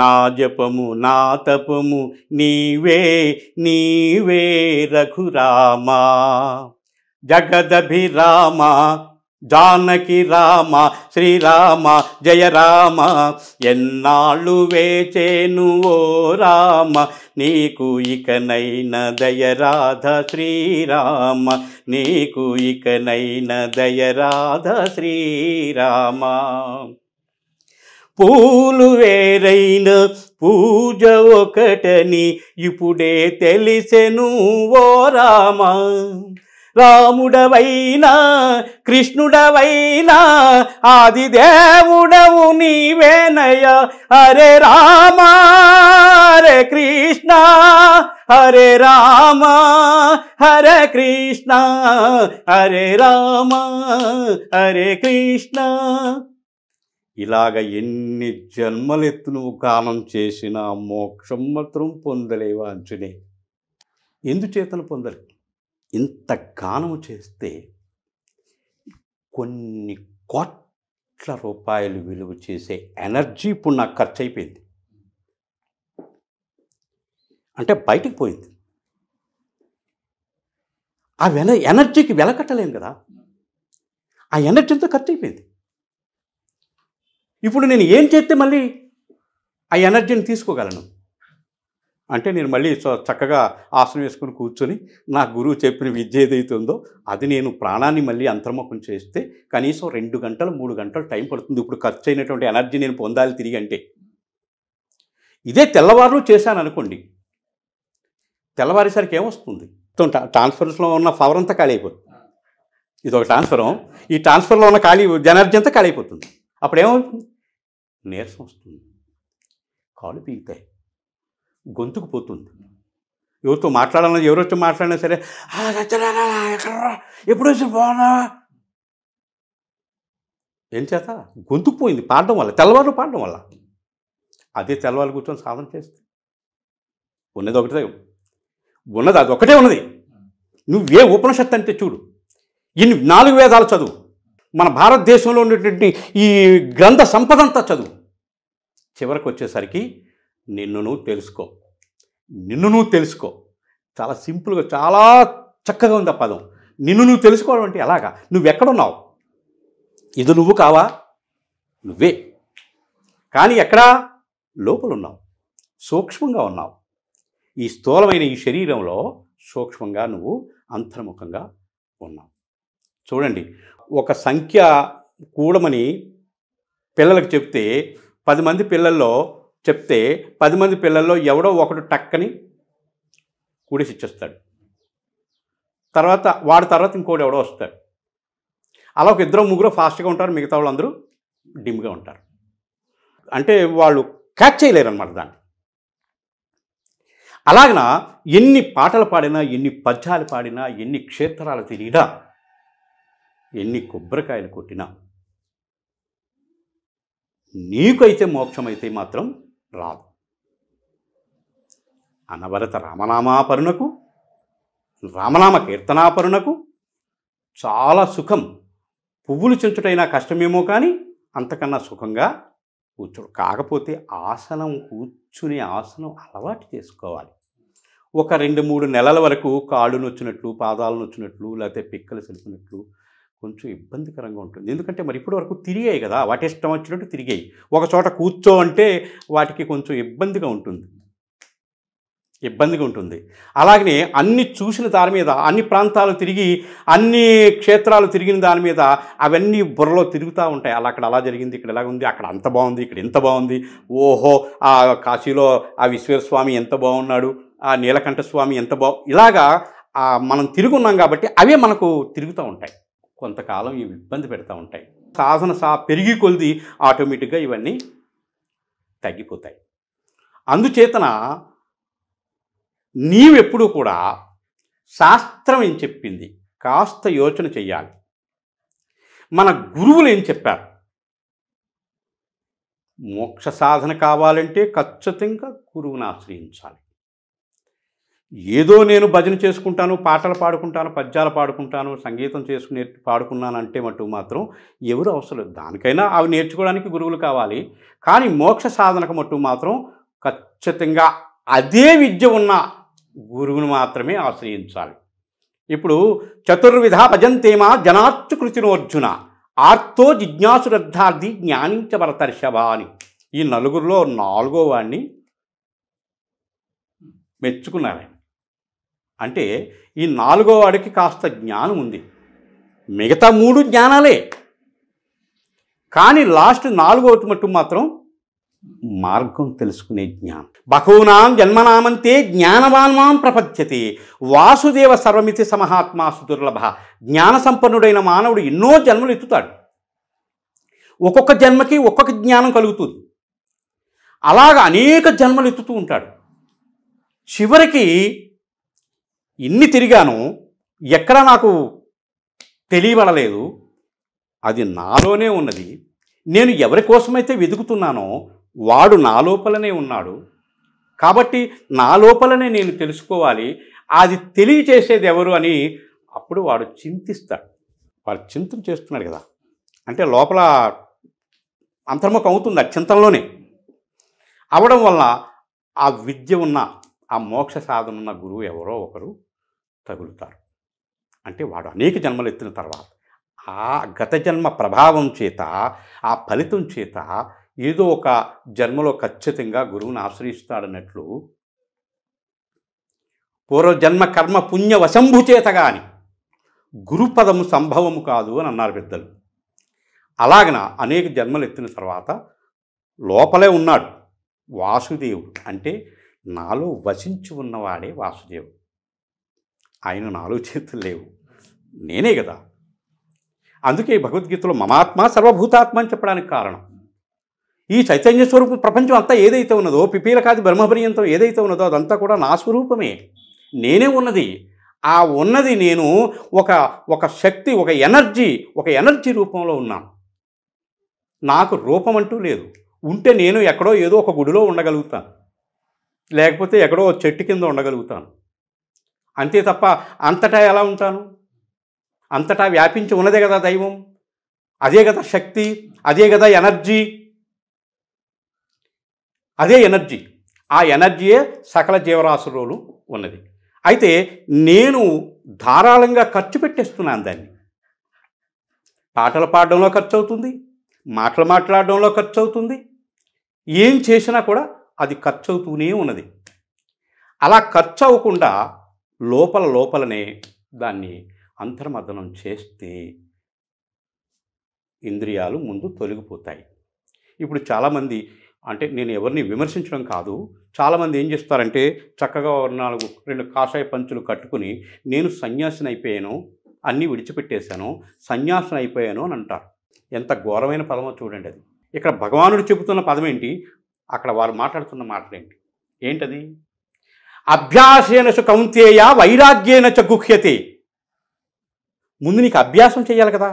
నా జపము నా తపము నీవే నీవే రఘురామా జగదభిరామ జానకి రామ శ్రీరామ జయ రామ ఎన్నాళ్ళు వేచేను ఓ రామ నీకు ఇకనైన దయరాధ శ్రీరామ నీకు ఇకనైన దయరాధ శ్రీరామ పూలు వేరైన పూజ ఒకటని ఇప్పుడే తెలిసెను ఓ రామా రాముడవైనా కృష్ణుడవైనా ఆది దేవుడవు నీవేనయ్యా అరే రామా హరే కృష్ణ హరే రామ హరే కృష్ణ హరే రామ హరే కృష్ణ ఇలాగ ఎన్ని జన్మలెత్తు నువ్వు కాలం చేసినా మోక్షం మాత్రం పొందలేవా అంచునే ఎందుచేతను పొందలి ఇంత గానం చేస్తే కొన్ని కోట్ల రూపాయలు విలువ చేసే ఎనర్జీ ఇప్పుడు నాకు ఖర్చు అయిపోయింది అంటే బయటికి పోయింది ఆ వెన ఎనర్జీకి వెలకట్టలేం కదా ఆ ఎనర్జీతో ఖర్చు అయిపోయింది ఇప్పుడు నేను ఏం చేస్తే మళ్ళీ ఆ ఎనర్జీని తీసుకోగలను అంటే నేను మళ్ళీ చక్కగా ఆసనం వేసుకుని కూర్చొని నా గురువు చెప్పిన విద్య ఏదైతే ఉందో అది నేను ప్రాణాన్ని మళ్ళీ అంతర్ముఖం చేస్తే కనీసం రెండు గంటలు మూడు గంటలు టైం పడుతుంది ఇప్పుడు ఖర్చు అయినటువంటి ఎనర్జీ నేను పొందాలి తిరిగి అంటే ఇదే తెల్లవారులు చేశాను అనుకోండి తెల్లవారేసరికి ఏమొస్తుంది మొత్తం ట్రాన్స్ఫర్స్లో ఉన్న పవర్ అంతా ఖాళీ అయిపోతుంది ఇది ఒక ట్రాన్స్ఫరం ఈ ట్రాన్స్ఫర్లో ఉన్న ఖాళీ ఎనర్జీ అంతా ఖాళీ అయిపోతుంది అప్పుడు ఏమవుతుంది నీరసం వస్తుంది కాళ్ళు పీగుతాయి గొంతుకు పోతుంది ఎవరితో మాట్లాడాలన్నా ఎవరొచ్చి మాట్లాడినా సరే ఎప్పుడు వచ్చి బాగున్నా ఏం చేత గొంతుకు పోయింది పాడడం వల్ల తెల్లవారు పాడడం వల్ల అదే తెల్లవారు కూర్చొని సాధన చేస్తే ఉన్నది ఒకటే ఉన్నది అది ఒకటే ఉన్నది నువ్వే ఉపనిషత్తు అంటే చూడు ఇన్ని నాలుగు వేదాలు చదువు మన భారతదేశంలో ఉన్నటువంటి ఈ గ్రంథ సంపదంతా చదువు చివరికి వచ్చేసరికి నిన్ను నువ్వు తెలుసుకో నిన్ను నువ్వు తెలుసుకో చాలా సింపుల్గా చాలా చక్కగా ఉంది ఆ పదం నిన్ను నువ్వు తెలుసుకోవడం అంటే ఎలాగా నువ్వెక్కడున్నావు ఇది నువ్వు కావా నువ్వే కానీ ఎక్కడా ఉన్నావు సూక్ష్మంగా ఉన్నావు ఈ స్థూలమైన ఈ శరీరంలో సూక్ష్మంగా నువ్వు అంతర్ముఖంగా ఉన్నావు చూడండి ఒక సంఖ్య కూడమని పిల్లలకు చెప్తే పది మంది పిల్లల్లో చెప్తే పది మంది పిల్లల్లో ఎవడో ఒకడు టక్కని కూడేసి ఇచ్చేస్తాడు తర్వాత వాడి తర్వాత ఇంకోటి ఎవడో వస్తాడు అలా ఒక ఇద్దరు ముగ్గురు ఫాస్ట్గా ఉంటారు మిగతా వాళ్ళందరూ డిమ్గా ఉంటారు అంటే వాళ్ళు క్యాచ్ చేయలేరు అనమాట దాన్ని అలాగన ఎన్ని పాటలు పాడినా ఎన్ని పద్యాలు పాడినా ఎన్ని క్షేత్రాలు తిరిగినా ఎన్ని కొబ్బరికాయలు కొట్టినా నీకైతే మోక్షమైతే మాత్రం రాదు అనవరత రామనామాపరుణకు రామనామ కీర్తనాపరుణకు చాలా సుఖం పువ్వులు చెంచుటైనా కష్టమేమో కానీ అంతకన్నా సుఖంగా కూర్చోడు కాకపోతే ఆసనం కూర్చునే ఆసనం అలవాటు చేసుకోవాలి ఒక రెండు మూడు నెలల వరకు కాళ్ళు నొచ్చినట్లు పాదాలు నొచ్చినట్లు లేకపోతే పిక్కలు సెలిపినట్లు కొంచెం ఇబ్బందికరంగా ఉంటుంది ఎందుకంటే మరి ఇప్పటి వరకు తిరిగాయి కదా వాటి ఇష్టం వచ్చినట్టు తిరిగాయి ఒక చోట కూర్చో అంటే వాటికి కొంచెం ఇబ్బందిగా ఉంటుంది ఇబ్బందిగా ఉంటుంది అలాగనే అన్ని చూసిన దాని మీద అన్ని ప్రాంతాలు తిరిగి అన్ని క్షేత్రాలు తిరిగిన దాని మీద అవన్నీ బుర్రలో తిరుగుతూ ఉంటాయి అలా అక్కడ అలా జరిగింది ఇక్కడ ఎలా ఉంది అక్కడ అంత బాగుంది ఇక్కడ ఎంత బాగుంది ఓహో ఆ కాశీలో ఆ విశ్వేశ్వర స్వామి ఎంత బాగున్నాడు ఆ నీలకంఠస్వామి ఎంత బాగు ఇలాగా మనం తిరుగున్నాం కాబట్టి అవే మనకు తిరుగుతూ ఉంటాయి కొంతకాలం ఇవి ఇబ్బంది పెడతా ఉంటాయి సాధన సా పెరిగి కొలిది ఆటోమేటిక్గా ఇవన్నీ తగ్గిపోతాయి అందుచేతన నీవెప్పుడు కూడా శాస్త్రం ఏం చెప్పింది కాస్త యోచన చెయ్యాలి మన గురువులు ఏం చెప్పారు మోక్ష సాధన కావాలంటే ఖచ్చితంగా గురువుని ఆశ్రయించాలి ఏదో నేను భజన చేసుకుంటాను పాటలు పాడుకుంటాను పద్యాలు పాడుకుంటాను సంగీతం చేసుకునే పాడుకున్నాను అంటే మటు మాత్రం ఎవరు అవసరం లేదు దానికైనా అవి నేర్చుకోవడానికి గురువులు కావాలి కానీ మోక్ష సాధనకు మటు మాత్రం ఖచ్చితంగా అదే విద్య ఉన్న గురువును మాత్రమే ఆశ్రయించాలి ఇప్పుడు చతుర్విధ భజంతేమా జనాచ్చు అర్జున ఆర్తో జిజ్ఞాసురర్థార్థి జ్ఞానించబరతర్షభ అని ఈ నలుగురిలో నాలుగో వాడిని మెచ్చుకున్నారు అంటే ఈ నాలుగో వాడికి కాస్త జ్ఞానం ఉంది మిగతా మూడు జ్ఞానాలే కానీ లాస్ట్ నాలుగోటి మట్టు మాత్రం మార్గం తెలుసుకునే జ్ఞానం బహూనాం జన్మనామంతే జ్ఞానవాన్మాం ప్రపంచతి వాసుదేవ సర్వమితి సమహాత్మా సుదుర్లభ జ్ఞాన సంపన్నుడైన మానవుడు ఎన్నో జన్మలు ఎత్తుతాడు ఒక్కొక్క జన్మకి ఒక్కొక్క జ్ఞానం కలుగుతుంది అలాగ అనేక జన్మలు ఎత్తుతూ ఉంటాడు చివరికి ఇన్ని తిరిగాను ఎక్కడ నాకు తెలియబడలేదు అది నాలోనే ఉన్నది నేను ఎవరి కోసమైతే వెతుకుతున్నానో వాడు నా లోపలనే ఉన్నాడు కాబట్టి నా లోపలనే నేను తెలుసుకోవాలి అది తెలియచేసేది ఎవరు అని అప్పుడు వాడు చింతిస్తాడు వాడు చింతన చేస్తున్నాడు కదా అంటే లోపల అంతర్ముఖం అవుతుంది ఆ చింతనలోనే అవడం వల్ల ఆ విద్య ఉన్న ఆ మోక్ష సాధనున్న గురువు ఎవరో ఒకరు తగులుతారు అంటే వాడు అనేక జన్మలు ఎత్తిన తర్వాత ఆ గత జన్మ ప్రభావం చేత ఆ ఫలితం చేత ఏదో ఒక జన్మలో ఖచ్చితంగా గురువుని ఆశ్రయిస్తాడన్నట్లు పూర్వజన్మ కర్మ పుణ్యవశంభు చేత కానీ గురుపదము సంభవము కాదు అని అన్నారు పెద్దలు అలాగన అనేక జన్మలు ఎత్తిన తర్వాత లోపలే ఉన్నాడు వాసుదేవుడు అంటే నాలో వసించి ఉన్నవాడే వాసుదేవు ఆయన నాలుగు చేతులు లేవు నేనే కదా అందుకే భగవద్గీతలో మమాత్మ సర్వభూతాత్మ అని చెప్పడానికి కారణం ఈ చైతన్య స్వరూపం ప్రపంచం అంతా ఏదైతే ఉన్నదో పిపీలకాది బ్రహ్మపర్యంతం ఏదైతే ఉన్నదో అదంతా కూడా నా స్వరూపమే నేనే ఉన్నది ఆ ఉన్నది నేను ఒక ఒక శక్తి ఒక ఎనర్జీ ఒక ఎనర్జీ రూపంలో ఉన్నాను నాకు రూపం అంటూ లేదు ఉంటే నేను ఎక్కడో ఏదో ఒక గుడిలో ఉండగలుగుతాను లేకపోతే ఎక్కడో చెట్టు కింద ఉండగలుగుతాను అంతే తప్ప అంతటా ఎలా ఉంటాను అంతటా వ్యాపించి ఉన్నదే కదా దైవం అదే కదా శక్తి అదే కదా ఎనర్జీ అదే ఎనర్జీ ఆ ఎనర్జీయే సకల జీవరాశులలో ఉన్నది అయితే నేను ధారాళంగా ఖర్చు పెట్టేస్తున్నాను దాన్ని పాటలు పాడడంలో ఖర్చు అవుతుంది మాటలు మాట్లాడడంలో ఖర్చు అవుతుంది ఏం చేసినా కూడా అది ఖర్చు అవుతూనే ఉన్నది అలా ఖర్చు అవ్వకుండా లోపల లోపలనే దాన్ని అంతర్మర్దనం చేస్తే ఇంద్రియాలు ముందు తొలగిపోతాయి ఇప్పుడు చాలామంది అంటే నేను ఎవరిని విమర్శించడం కాదు చాలామంది ఏం చేస్తారంటే చక్కగా నాలుగు రెండు కాషాయ పంచులు కట్టుకుని నేను సన్యాసిని అయిపోయాను అన్నీ విడిచిపెట్టేశాను సన్యాసిని అయిపోయాను అని అంటారు ఎంత ఘోరమైన పదమో చూడండి అది ఇక్కడ భగవానుడు చెబుతున్న పదం ఏంటి అక్కడ వారు మాట్లాడుతున్న మాటలేంటి ఏంటది అభ్యాసేన చ కౌంతేయ వైరాగ్యేన చ గుహ్యతే ముందు నీకు అభ్యాసం చేయాలి కదా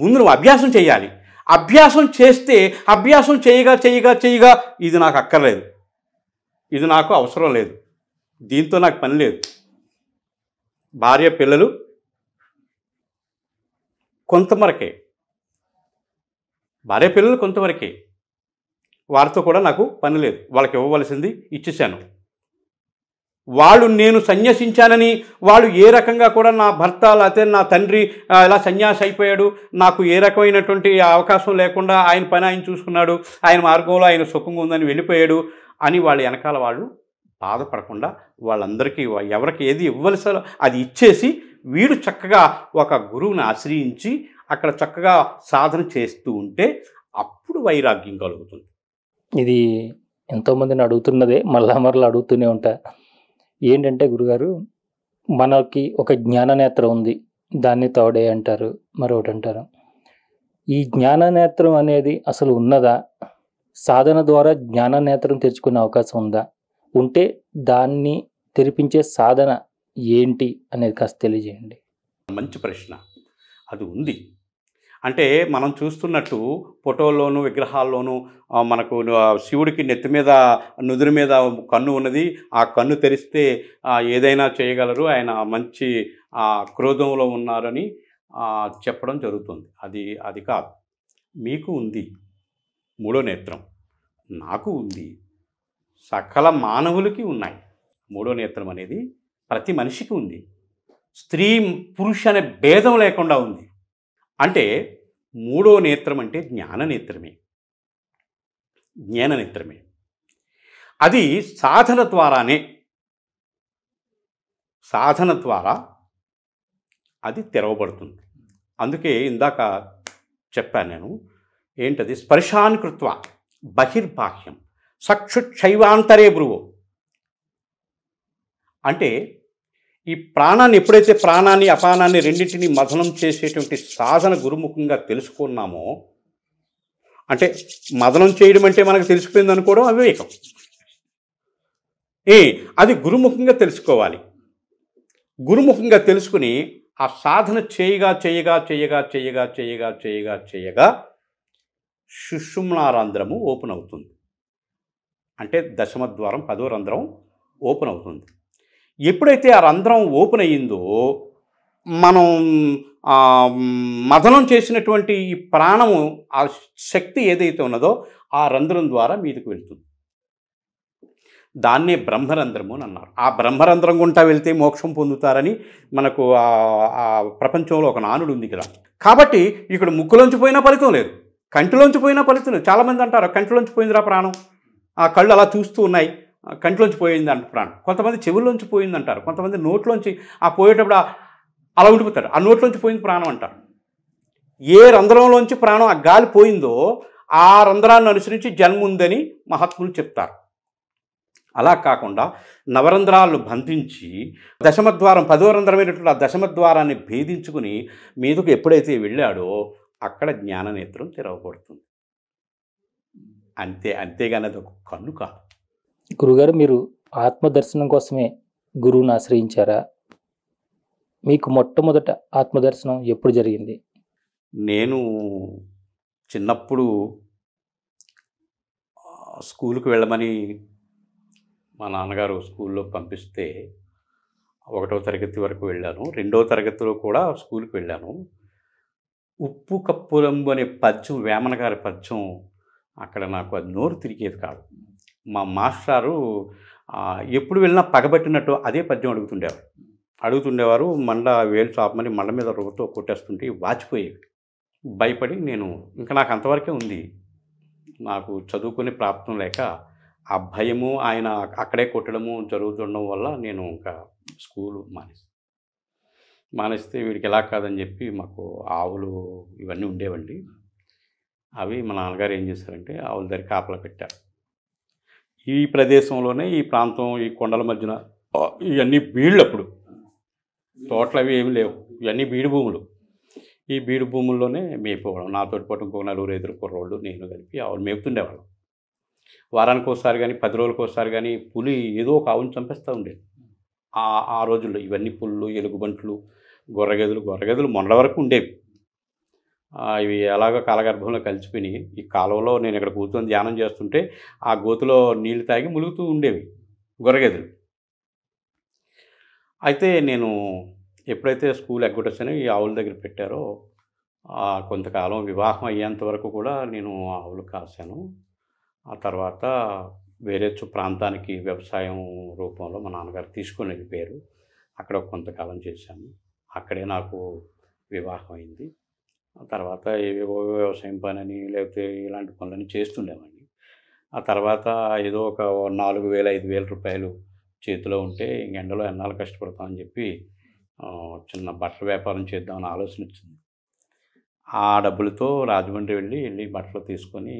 ముందు నువ్వు అభ్యాసం చేయాలి అభ్యాసం చేస్తే అభ్యాసం చేయగా చేయగా చేయగా ఇది నాకు అక్కర్లేదు ఇది నాకు అవసరం లేదు దీంతో నాకు పని లేదు భార్య పిల్లలు కొంతమరకే భార్య పిల్లలు కొంతవరకే వారితో కూడా నాకు పని లేదు వాళ్ళకి ఇవ్వవలసింది ఇచ్చేశాను వాళ్ళు నేను సన్యాసించానని వాళ్ళు ఏ రకంగా కూడా నా భర్త లేకపోతే నా తండ్రి ఇలా సన్యాసి అయిపోయాడు నాకు ఏ రకమైనటువంటి అవకాశం లేకుండా ఆయన పని ఆయన చూసుకున్నాడు ఆయన మార్గంలో ఆయన సుఖంగా ఉందని వెళ్ళిపోయాడు అని వాళ్ళ వెనకాల వాళ్ళు బాధపడకుండా వాళ్ళందరికీ ఎవరికి ఏది ఇవ్వలసో అది ఇచ్చేసి వీడు చక్కగా ఒక గురువుని ఆశ్రయించి అక్కడ చక్కగా సాధన చేస్తూ ఉంటే అప్పుడు వైరాగ్యం కలుగుతుంది ఇది ఎంతోమందిని అడుగుతున్నదే మళ్ళా మరలా అడుగుతూనే ఉంటా ఏంటంటే గురుగారు మనకి ఒక జ్ఞాననేత్రం ఉంది దాన్ని తోడే అంటారు మరొకటి అంటారు ఈ జ్ఞాననేత్రం అనేది అసలు ఉన్నదా సాధన ద్వారా జ్ఞాననేత్రం తెరుచుకునే అవకాశం ఉందా ఉంటే దాన్ని తెరిపించే సాధన ఏంటి అనేది కాస్త తెలియజేయండి మంచి ప్రశ్న అది ఉంది అంటే మనం చూస్తున్నట్టు ఫోటోల్లోనూ విగ్రహాల్లోనూ మనకు శివుడికి నెత్తి మీద నుదురు మీద కన్ను ఉన్నది ఆ కన్ను తెరిస్తే ఏదైనా చేయగలరు ఆయన మంచి క్రోధంలో ఉన్నారని చెప్పడం జరుగుతుంది అది అది కాదు మీకు ఉంది మూడో నేత్రం నాకు ఉంది సకల మానవులకి ఉన్నాయి మూడో నేత్రం అనేది ప్రతి మనిషికి ఉంది స్త్రీ పురుష అనే భేదం లేకుండా ఉంది అంటే మూడో నేత్రం అంటే జ్ఞాననేత్రమే జ్ఞాననేత్రమే అది సాధన ద్వారానే సాధన ద్వారా అది తెరవబడుతుంది అందుకే ఇందాక చెప్పాను నేను ఏంటది స్పర్శాన్ కృత్వ బహిర్బాహ్యం సక్షుక్షైవాంతరే బ్రువో అంటే ఈ ప్రాణాన్ని ఎప్పుడైతే ప్రాణాన్ని అపానాన్ని రెండింటిని మథనం చేసేటువంటి సాధన గురుముఖంగా తెలుసుకున్నామో అంటే మదనం చేయడం అంటే మనకు తెలిసిపోయింది అనుకోవడం అవివేకం ఏ అది గురుముఖంగా తెలుసుకోవాలి గురుముఖంగా తెలుసుకుని ఆ సాధన చేయగా చేయగా చేయగా చేయగా చేయగా చేయగా చేయగా సుషుమ్నారంధ్రము ఓపెన్ అవుతుంది అంటే దశమద్వారం పదో రంధ్రం ఓపెన్ అవుతుంది ఎప్పుడైతే ఆ రంధ్రం ఓపెన్ అయ్యిందో మనం మదనం చేసినటువంటి ఈ ప్రాణము ఆ శక్తి ఏదైతే ఉన్నదో ఆ రంధ్రం ద్వారా మీదకు వెళ్తుంది దాన్నే బ్రహ్మరంధ్రము అని అన్నారు ఆ బ్రహ్మరంధ్రం గుంటా వెళ్తే మోక్షం పొందుతారని మనకు ఆ ప్రపంచంలో ఒక నానుడు ఉంది కదా కాబట్టి ఇక్కడ ముక్కులోంచి పోయినా ఫలితం లేదు కంటిలోంచి పోయినా ఫలితం లేదు చాలామంది అంటారు కంటిలోంచి పోయిందిరా ప్రాణం ఆ కళ్ళు అలా చూస్తూ ఉన్నాయి కంటిలోంచి పోయింది ప్రాణం కొంతమంది చెవుల్లోంచి పోయింది అంటారు కొంతమంది నోట్లోంచి ఆ పోయేటప్పుడు అలా ఉండిపోతారు ఆ నోట్లోంచి పోయింది ప్రాణం అంటారు ఏ రంధ్రంలోంచి ప్రాణం ఆ గాలి పోయిందో ఆ రంధ్రాన్ని అనుసరించి జన్మ ఉందని మహాత్ములు చెప్తారు అలా కాకుండా నవరంధ్రాలను బంధించి దశమద్వారం పదో రంధ్రమైనటువంటి ఆ దశమద్వారాన్ని భేదించుకుని మీదకు ఎప్పుడైతే వెళ్ళాడో అక్కడ జ్ఞాననేత్రం తెరవబడుతుంది అంతే అంతేగాని అది ఒక కన్ను కాదు గురుగారు మీరు ఆత్మదర్శనం కోసమే గురువుని ఆశ్రయించారా మీకు మొట్టమొదట ఆత్మదర్శనం ఎప్పుడు జరిగింది నేను చిన్నప్పుడు స్కూల్కి వెళ్ళమని మా నాన్నగారు స్కూల్లో పంపిస్తే ఒకటో తరగతి వరకు వెళ్ళాను రెండో తరగతిలో కూడా స్కూల్కి వెళ్ళాను ఉప్పు కప్పులంబు అనే పద్యం వేమన గారి పద్యం అక్కడ నాకు అది నోరు తిరిగేది కాదు మా మాస్టారు ఎప్పుడు వెళ్ళినా పగబట్టినట్టు అదే పద్యం అడుగుతుండేవారు అడుగుతుండేవారు మండ వేలు చాపమని మండ మీద రొగతో కొట్టేస్తుంటే వాచిపోయేవి భయపడి నేను ఇంకా నాకు అంతవరకే ఉంది నాకు చదువుకునే ప్రాప్తం లేక ఆ భయము ఆయన అక్కడే కొట్టడము జరుగుతుండడం వల్ల నేను ఇంకా స్కూలు మానేసి మానేస్తే వీడికి ఎలా కాదని చెప్పి మాకు ఆవులు ఇవన్నీ ఉండేవండి అవి మా నాన్నగారు ఏం చేశారంటే ఆవుల దగ్గర కాపలా పెట్టారు ఈ ప్రదేశంలోనే ఈ ప్రాంతం ఈ కొండల మధ్యన ఇవన్నీ బీళ్ళు అప్పుడు తోటలు అవి ఏమి లేవు ఇవన్నీ బీడు భూములు ఈ బీడు భూముల్లోనే మేపేవాళ్ళం నాతో పాటు ఇంకో నలుగురు ఎదురు కుర్రోళ్ళు నేను కలిపి ఆవులు మేపుతుండేవాళ్ళం వారానికి ఒకసారి కానీ పది రోజులకు ఒకసారి కానీ పులి ఏదో ఒక ఆవుని చంపేస్తూ ఉండేది ఆ ఆ రోజుల్లో ఇవన్నీ పుళ్ళు ఎలుగుబంట్లు గొర్రగదులు గొర్రగదులు మొన్న వరకు ఉండేవి ఇవి ఎలాగో కాలగర్భంలో కలిసిపోయినాయి ఈ కాలువలో నేను ఇక్కడ కూర్చొని ధ్యానం చేస్తుంటే ఆ గోతులో నీళ్లు తాగి ములుగుతూ ఉండేవి గొరగెదులు అయితే నేను ఎప్పుడైతే స్కూల్ ఎగ్గొట్టేసానో ఈ ఆవుల దగ్గర పెట్టారో కొంతకాలం వివాహం అయ్యేంత వరకు కూడా నేను ఆవులు కాశాను ఆ తర్వాత వేరే ప్రాంతానికి వ్యవసాయం రూపంలో మా నాన్నగారు తీసుకునేది వెళ్ళిపోయారు అక్కడ కొంతకాలం చేశాను అక్కడే నాకు వివాహం అయింది తర్వాత ఏవేవో వ్యవసాయం పనని లేకపోతే ఇలాంటి పనులని చేస్తుండేవాడిని ఆ తర్వాత ఏదో ఒక నాలుగు వేల ఐదు వేల రూపాయలు చేతిలో ఉంటే ఎండలో ఎన్నాళ్ళు కష్టపడతామని చెప్పి చిన్న బట్టల వ్యాపారం చేద్దామని ఆలోచన వచ్చింది ఆ డబ్బులతో రాజమండ్రి వెళ్ళి వెళ్ళి బట్టలు తీసుకొని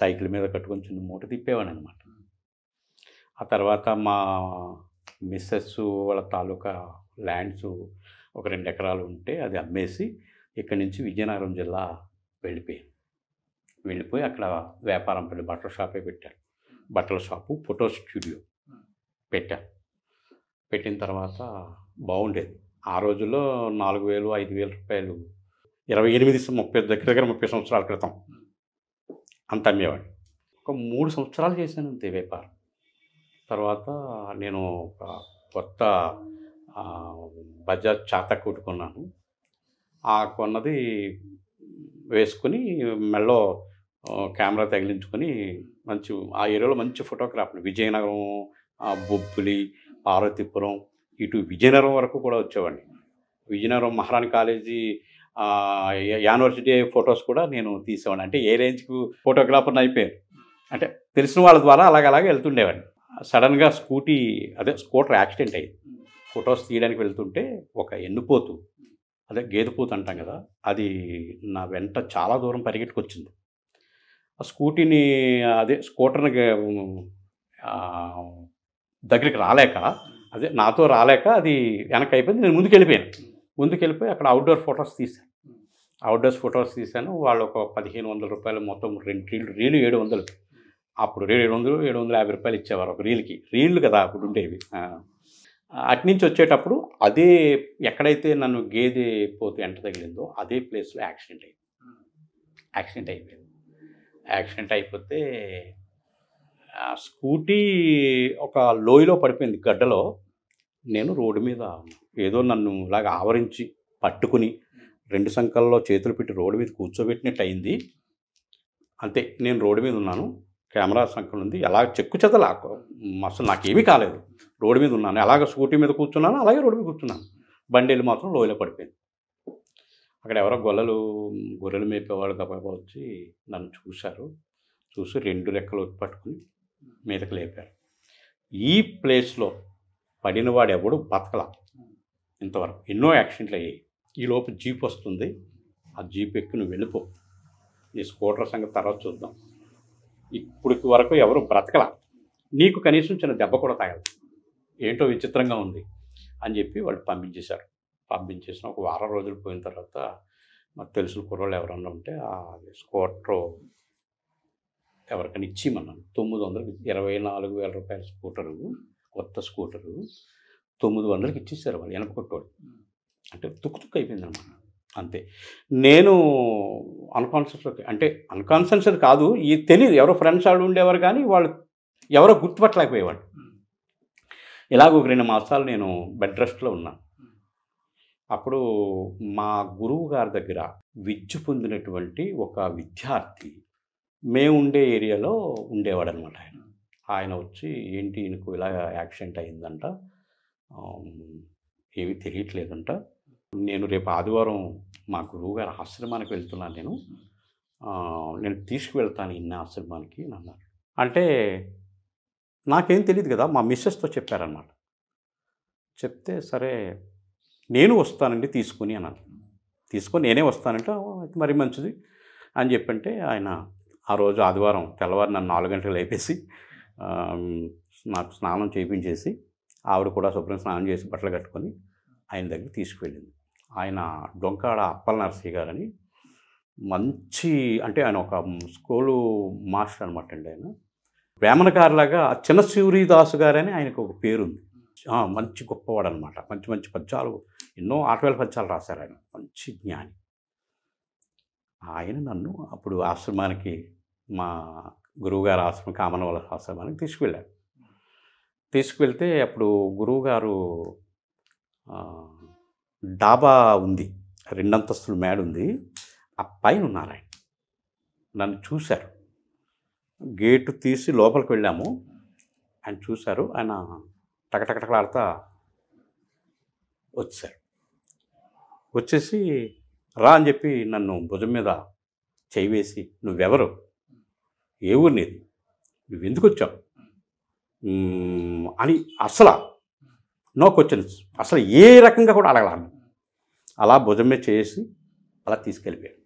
సైకిల్ మీద కట్టుకొని చిన్న మూట తిప్పేవాడిని అనమాట ఆ తర్వాత మా మిస్సెస్ వాళ్ళ తాలూకా ల్యాండ్స్ ఒక రెండు ఎకరాలు ఉంటే అది అమ్మేసి ఇక్కడి నుంచి విజయనగరం జిల్లా వెళ్ళిపోయాను వెళ్ళిపోయి అక్కడ వ్యాపారం పెట్టి బట్టల షాపే పెట్టారు బట్టల షాపు ఫోటో స్టూడియో పెట్టాను పెట్టిన తర్వాత బాగుండేది ఆ రోజుల్లో నాలుగు వేలు ఐదు వేల రూపాయలు ఇరవై ఎనిమిది ముప్పై దగ్గర దగ్గర ముప్పై సంవత్సరాల క్రితం అంత అమ్మేవాడు ఒక మూడు సంవత్సరాలు చేశాను అంతే వ్యాపారం తర్వాత నేను ఒక కొత్త బజాజ్ చాతా కొట్టుకున్నాను ఆ కొన్నది వేసుకుని మెళ్ళో కెమెరా తగిలించుకొని మంచి ఆ ఏరియాలో మంచి ఫోటోగ్రాఫర్ విజయనగరం బొబ్బులి పార్వతీపురం ఇటు విజయనగరం వరకు కూడా వచ్చేవాడిని విజయనగరం మహారాణి కాలేజీ యానివర్సిటీ ఫొటోస్ కూడా నేను తీసేవాడిని అంటే ఏ రేంజ్కి ఫోటోగ్రాఫర్ని అయిపోయాను అంటే తెలిసిన వాళ్ళ ద్వారా అలాగలాగే వెళ్తుండేవాడిని సడన్గా స్కూటీ అదే స్కూటర్ యాక్సిడెంట్ అయ్యింది ఫొటోస్ తీయడానికి వెళ్తుంటే ఒక ఎన్నుపోతు అదే గేదెపూత అంటాం కదా అది నా వెంట చాలా దూరం పరిగెట్టుకొచ్చింది ఆ స్కూటీని అదే స్కూటర్ని దగ్గరికి రాలేక అదే నాతో రాలేక అది వెనక్కి అయిపోయింది నేను ముందుకు వెళ్ళిపోయాను ముందుకు వెళ్ళిపోయి అక్కడ అవుట్డోర్ ఫొటోస్ తీశాను అవుట్డోర్స్ ఫొటోస్ తీశాను వాళ్ళు ఒక పదిహేను వందల రూపాయలు మొత్తం రెండు రీలు రీలు ఏడు వందలు అప్పుడు ఏడు వందలు ఏడు వందల యాభై రూపాయలు ఇచ్చేవారు ఒక రీల్కి రీళ్ళు కదా అప్పుడు ఉండేవి అట్నుంచి వచ్చేటప్పుడు అదే ఎక్కడైతే నన్ను గేదె పోతే ఎంట తగిలిందో అదే ప్లేస్లో యాక్సిడెంట్ అయింది యాక్సిడెంట్ అయిపోయింది యాక్సిడెంట్ అయిపోతే స్కూటీ ఒక లోయలో పడిపోయింది గడ్డలో నేను రోడ్డు మీద ఏదో నన్ను ఇలాగ ఆవరించి పట్టుకుని రెండు సంఖల్లో చేతులు పెట్టి రోడ్డు మీద కూర్చోబెట్టినట్టు అయింది అంతే నేను రోడ్డు మీద ఉన్నాను కెమెరా సంఖ్యలు ఉంది ఎలా చెక్కు చెదలా అసలు నాకేమీ కాలేదు రోడ్డు మీద ఉన్నాను ఎలాగ స్కూటీ మీద కూర్చున్నాను అలాగే రోడ్డు మీద కూర్చున్నాను బండి మాత్రం లోయలో పడిపోయింది అక్కడ ఎవరో గొల్లలు గొర్రెలు మేపేవాళ్ళు దబాబా వచ్చి నన్ను చూశారు చూసి రెండు రెక్కలు పట్టుకుని మీదకి లేపారు ఈ ప్లేస్లో వాడు ఎవడు బతకల ఇంతవరకు ఎన్నో యాక్సిడెంట్లు అయ్యాయి ఈలోపు జీప్ వస్తుంది ఆ జీప్ ఎక్కి వెళ్ళిపో నీ స్కూటర్ సంగతి తర్వాత చూద్దాం ఇప్పటికి వరకు ఎవరు బ్రతకల నీకు కనీసం చిన్న దెబ్బ కూడా తాగలేదు ఏంటో విచిత్రంగా ఉంది అని చెప్పి వాళ్ళు పంపించేశారు పంపించేసిన ఒక వారం రోజులు పోయిన తర్వాత మాకు తెలిసిన కుర్రోళ్ళు ఎవరన్నా ఉంటే ఆ స్కూటరు ఎవరికైనా ఇచ్చి మనం తొమ్మిది వందలకి ఇరవై నాలుగు వేల రూపాయల స్కూటరు కొత్త స్కూటరు తొమ్మిది వందలకి ఇచ్చేసారు వాళ్ళు వెనకొట్టోడు అంటే తుక్కు తుక్కు అయిపోయింది అన్నమాట అంతే నేను అన్కాన్షియస్లోకి అంటే అన్కాన్షియస్ కాదు ఈ తెలియదు ఎవరో ఫ్రెండ్స్ వాళ్ళు ఉండేవారు కానీ వాళ్ళు ఎవరో గుర్తుపట్టలేకపోయేవాళ్ళు ఇలాగ ఒక రెండు మాసాలు నేను బెడ్ రెస్ట్లో ఉన్నాను అప్పుడు మా గురువు గారి దగ్గర విద్య పొందినటువంటి ఒక విద్యార్థి ఉండే ఏరియాలో ఉండేవాడు అనమాట ఆయన ఆయన వచ్చి ఏంటి ఈయనకు ఇలా యాక్సిడెంట్ అయిందంట ఏమీ తెలియట్లేదంట నేను రేపు ఆదివారం మా గారి ఆశ్రమానికి వెళ్తున్నాను నేను నేను తీసుకువెళ్తాను ఇన్ని ఆశ్రమానికి అన్నారు అంటే నాకేం తెలియదు కదా మా మిస్సెస్తో చెప్పారనమాట చెప్తే సరే నేను వస్తానండి తీసుకుని అన్నాను తీసుకొని నేనే వస్తానంటే మరి మంచిది అని చెప్పంటే ఆయన ఆ రోజు ఆదివారం తెల్లవారు నన్ను నాలుగు గంటలు లేపేసి నాకు స్నానం చేయించేసి ఆవిడ కూడా శుభ్రం స్నానం చేసి బట్టలు కట్టుకొని ఆయన దగ్గర తీసుకువెళ్ళింది ఆయన డొంకాడ అప్పల నరసయ్య గారని మంచి అంటే ఆయన ఒక స్కూలు మాస్టర్ అనమాట అండి ఆయన వేమనకారులాగా చిన్న సూరిదాసు గారని ఆయనకు ఒక పేరుంది మంచి గొప్పవాడు అనమాట మంచి మంచి పద్యాలు ఎన్నో ఆటవేల పద్యాలు రాశారు ఆయన మంచి జ్ఞాని ఆయన నన్ను అప్పుడు ఆశ్రమానికి మా గురువుగారు ఆశ్రమం వాళ్ళ ఆశ్రమానికి తీసుకువెళ్ళారు తీసుకువెళ్తే అప్పుడు గురువుగారు డాబా ఉంది రెండంతస్తులు మేడ ఉంది ఆ పైన ఉన్నారు ఆయన నన్ను చూశారు గేటు తీసి లోపలికి వెళ్ళాము ఆయన చూశారు ఆయన టకటకటకలాడతా వచ్చారు వచ్చేసి రా అని చెప్పి నన్ను భుజం మీద చేయి వేసి నువ్వెవరు ఏ ఊరు నీది నువ్వెందుకు వచ్చావు అని అసలు నో క్వశ్చన్స్ అసలు ఏ రకంగా కూడా అడగలను అలా భుజం మీద చేసి అలా తీసుకెళ్ళిపోయాడు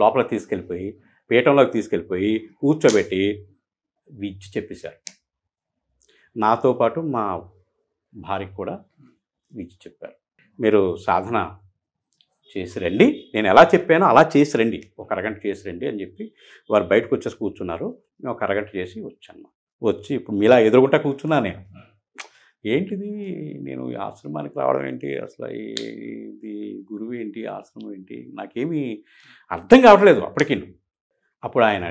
లోపల తీసుకెళ్ళిపోయి పీఠంలోకి తీసుకెళ్ళిపోయి కూర్చోబెట్టి విద్య చెప్పేశారు నాతో పాటు మా భార్యకు కూడా విద్య చెప్పారు మీరు సాధన చేసి రండి నేను ఎలా చెప్పానో అలా చేసి రండి ఒక అరగంట చేసి రండి అని చెప్పి వారు బయటకు వచ్చేసి కూర్చున్నారు మేము ఒక అరగంట చేసి వచ్చాను వచ్చి ఇప్పుడు మీలా ఎదురుగుంటా కూర్చున్నా నేను ఏంటిది నేను ఆశ్రమానికి రావడం ఏంటి అసలు ఇది గురువు ఏంటి ఆశ్రమం ఏంటి నాకేమీ అర్థం కావట్లేదు అప్పటికి అప్పుడు ఆయన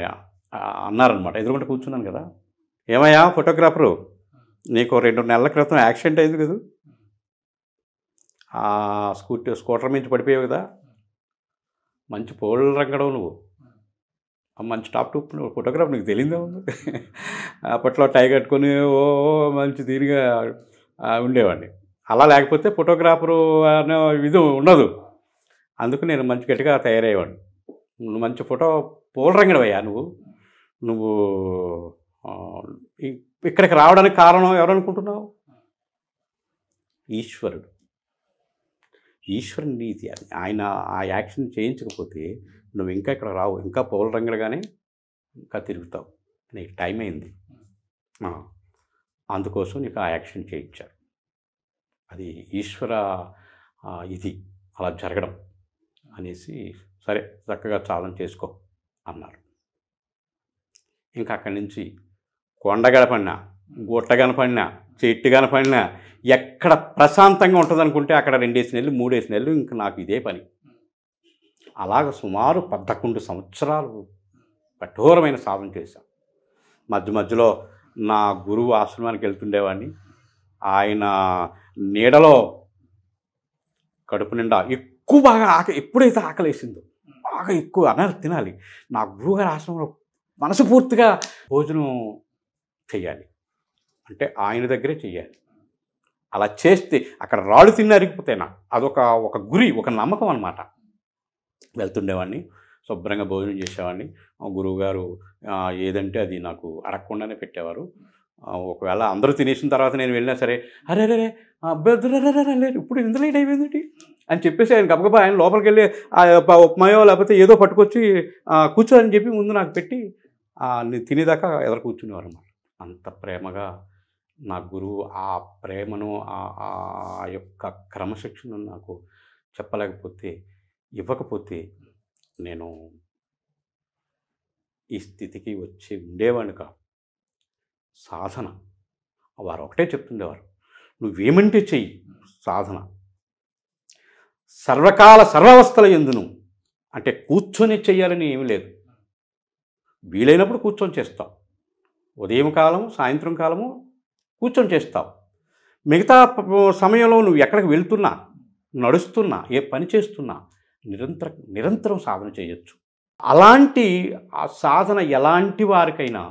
అన్నారనమాట ఎదురుకుంటే కూర్చున్నాను కదా ఏమయ్యా ఫోటోగ్రాఫరు నీకు రెండు నెలల క్రితం యాక్సిడెంట్ అయింది కదా ఆ స్కూటీ స్కూటర్ మించి పడిపోయావు కదా మంచి పోల్ రంగడం నువ్వు మంచి టాప్ టూప్ ఫోటోగ్రాఫ్ నీకు తెలియదా ఉంది అప్పట్లో టై కట్టుకొని ఓ మంచి తీరిగా ఉండేవాడిని అలా లేకపోతే ఫోటోగ్రాఫరు అనే ఇది ఉండదు అందుకు నేను మంచి గట్టిగా తయారయ్యేవాడిని మంచి ఫోటో పూలరంగడవయ్యా నువ్వు నువ్వు ఇక్కడికి రావడానికి కారణం ఎవరనుకుంటున్నావు ఈశ్వరుడు ఈశ్వరుని నీతి అని ఆయన ఆ యాక్షన్ చేయించకపోతే నువ్వు ఇంకా ఇక్కడ రావు ఇంకా పౌల రంగులుగానే ఇంకా తిరుగుతావు నీకు టైం అయింది అందుకోసం నీకు ఆ యాక్షన్ చేయించారు అది ఈశ్వర ఇది అలా జరగడం అనేసి సరే చక్కగా చాలం చేసుకో అన్నారు ఇంకా అక్కడి నుంచి కొండ గడపడినా గుట్ట కనపడినా చెట్టు కనపడినా ఎక్కడ ప్రశాంతంగా ఉంటుందనుకుంటే అక్కడ రెండేసి నెలలు మూడేసి నెలలు ఇంకా నాకు ఇదే పని అలాగ సుమారు పదకొండు సంవత్సరాలు కఠోరమైన సాధన చేశాను మధ్య మధ్యలో నా గురువు ఆశ్రమానికి వెళ్తుండేవాడిని ఆయన నీడలో కడుపు నిండా ఎక్కువ బాగా ఆకలి ఎప్పుడైతే ఆకలేసిందో బాగా ఎక్కువ అనర్ తినాలి నా గురువుగారి ఆశ్రమంలో మనసుపూర్తిగా భోజనం చేయాలి అంటే ఆయన దగ్గరే చేయాలి అలా చేస్తే అక్కడ రాళ్ళు తిన్న అరిగిపోతేనా అదొక ఒక గురి ఒక నమ్మకం అనమాట వెళ్తుండేవాడిని శుభ్రంగా భోజనం చేసేవాడిని గురువుగారు ఏదంటే అది నాకు అడగకుండానే పెట్టేవారు ఒకవేళ అందరూ తినేసిన తర్వాత నేను వెళ్ళినా సరే అరే రే అబ్బాయి ఇప్పుడు ఇంత లేట్ అయిపోయింది అని చెప్పేసి ఆయన గబగబా ఆయన లోపలికి వెళ్ళి ఉప్మాయో లేకపోతే ఏదో పట్టుకొచ్చి కూర్చో అని చెప్పి ముందు నాకు పెట్టి నేను తినేదాకా ఎదురు కూర్చునేవారు అన్నమాట అంత ప్రేమగా నా గురువు ఆ ప్రేమను ఆ యొక్క క్రమశిక్షణను నాకు చెప్పలేకపోతే ఇవ్వకపోతే నేను ఈ స్థితికి వచ్చి ఉండేవాడిని సాధన వారు ఒకటే చెప్తుండేవారు నువ్వేమంటే చెయ్యి సాధన సర్వకాల సర్వావస్థల ఎందును అంటే కూర్చొని చేయాలని ఏమీ లేదు వీలైనప్పుడు కూర్చొని చేస్తాం ఉదయం కాలము సాయంత్రం కాలము కూర్చొని చేస్తావు మిగతా సమయంలో నువ్వు ఎక్కడికి వెళ్తున్నా నడుస్తున్నా ఏ పని చేస్తున్నా నిరంతర నిరంతరం సాధన చేయొచ్చు అలాంటి ఆ సాధన ఎలాంటి వారికైనా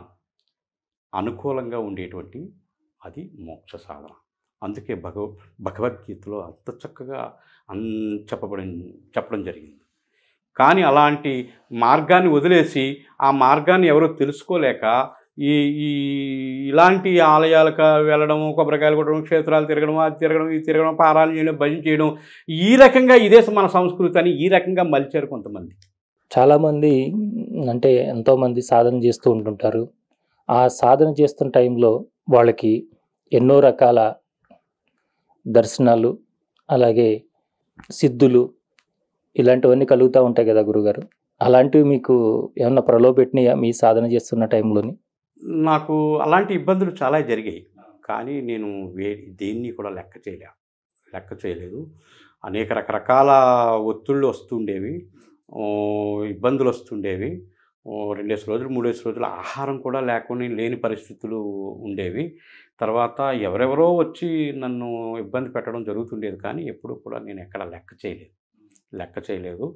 అనుకూలంగా ఉండేటువంటి అది మోక్ష సాధన అందుకే భగవ భగవద్గీతలో అంత చక్కగా అన్ చెప్పబడి చెప్పడం జరిగింది కానీ అలాంటి మార్గాన్ని వదిలేసి ఆ మార్గాన్ని ఎవరో తెలుసుకోలేక ఈ ఈ ఇలాంటి ఆలయాలకు వెళ్ళడం కొబ్బరికాయలు కొట్టడం క్షేత్రాలు తిరగడం అది తిరగడం ఇది తిరగడం పారాలు చేయడం భజన చేయడం ఈ రకంగా ఇదే మన సంస్కృతి అని ఈ రకంగా మలిచారు కొంతమంది చాలామంది అంటే ఎంతోమంది సాధన చేస్తూ ఉంటుంటారు ఆ సాధన చేస్తున్న టైంలో వాళ్ళకి ఎన్నో రకాల దర్శనాలు అలాగే సిద్ధులు ఇలాంటివన్నీ కలుగుతూ ఉంటాయి కదా గురుగారు అలాంటివి మీకు ఏమన్నా ప్రలోభెట్టినాయా మీ సాధన చేస్తున్న టైంలోని నాకు అలాంటి ఇబ్బందులు చాలా జరిగాయి కానీ నేను వే దేన్ని కూడా లెక్క చేయలే లెక్క చేయలేదు అనేక రకరకాల ఒత్తిళ్ళు వస్తుండేవి ఇబ్బందులు వస్తుండేవి రెండేసి రోజులు మూడేసి రోజులు ఆహారం కూడా లేకుండా లేని పరిస్థితులు ఉండేవి తర్వాత ఎవరెవరో వచ్చి నన్ను ఇబ్బంది పెట్టడం జరుగుతుండేది కానీ ఎప్పుడు కూడా నేను ఎక్కడ లెక్క చేయలేదు లెక్క చేయలేదు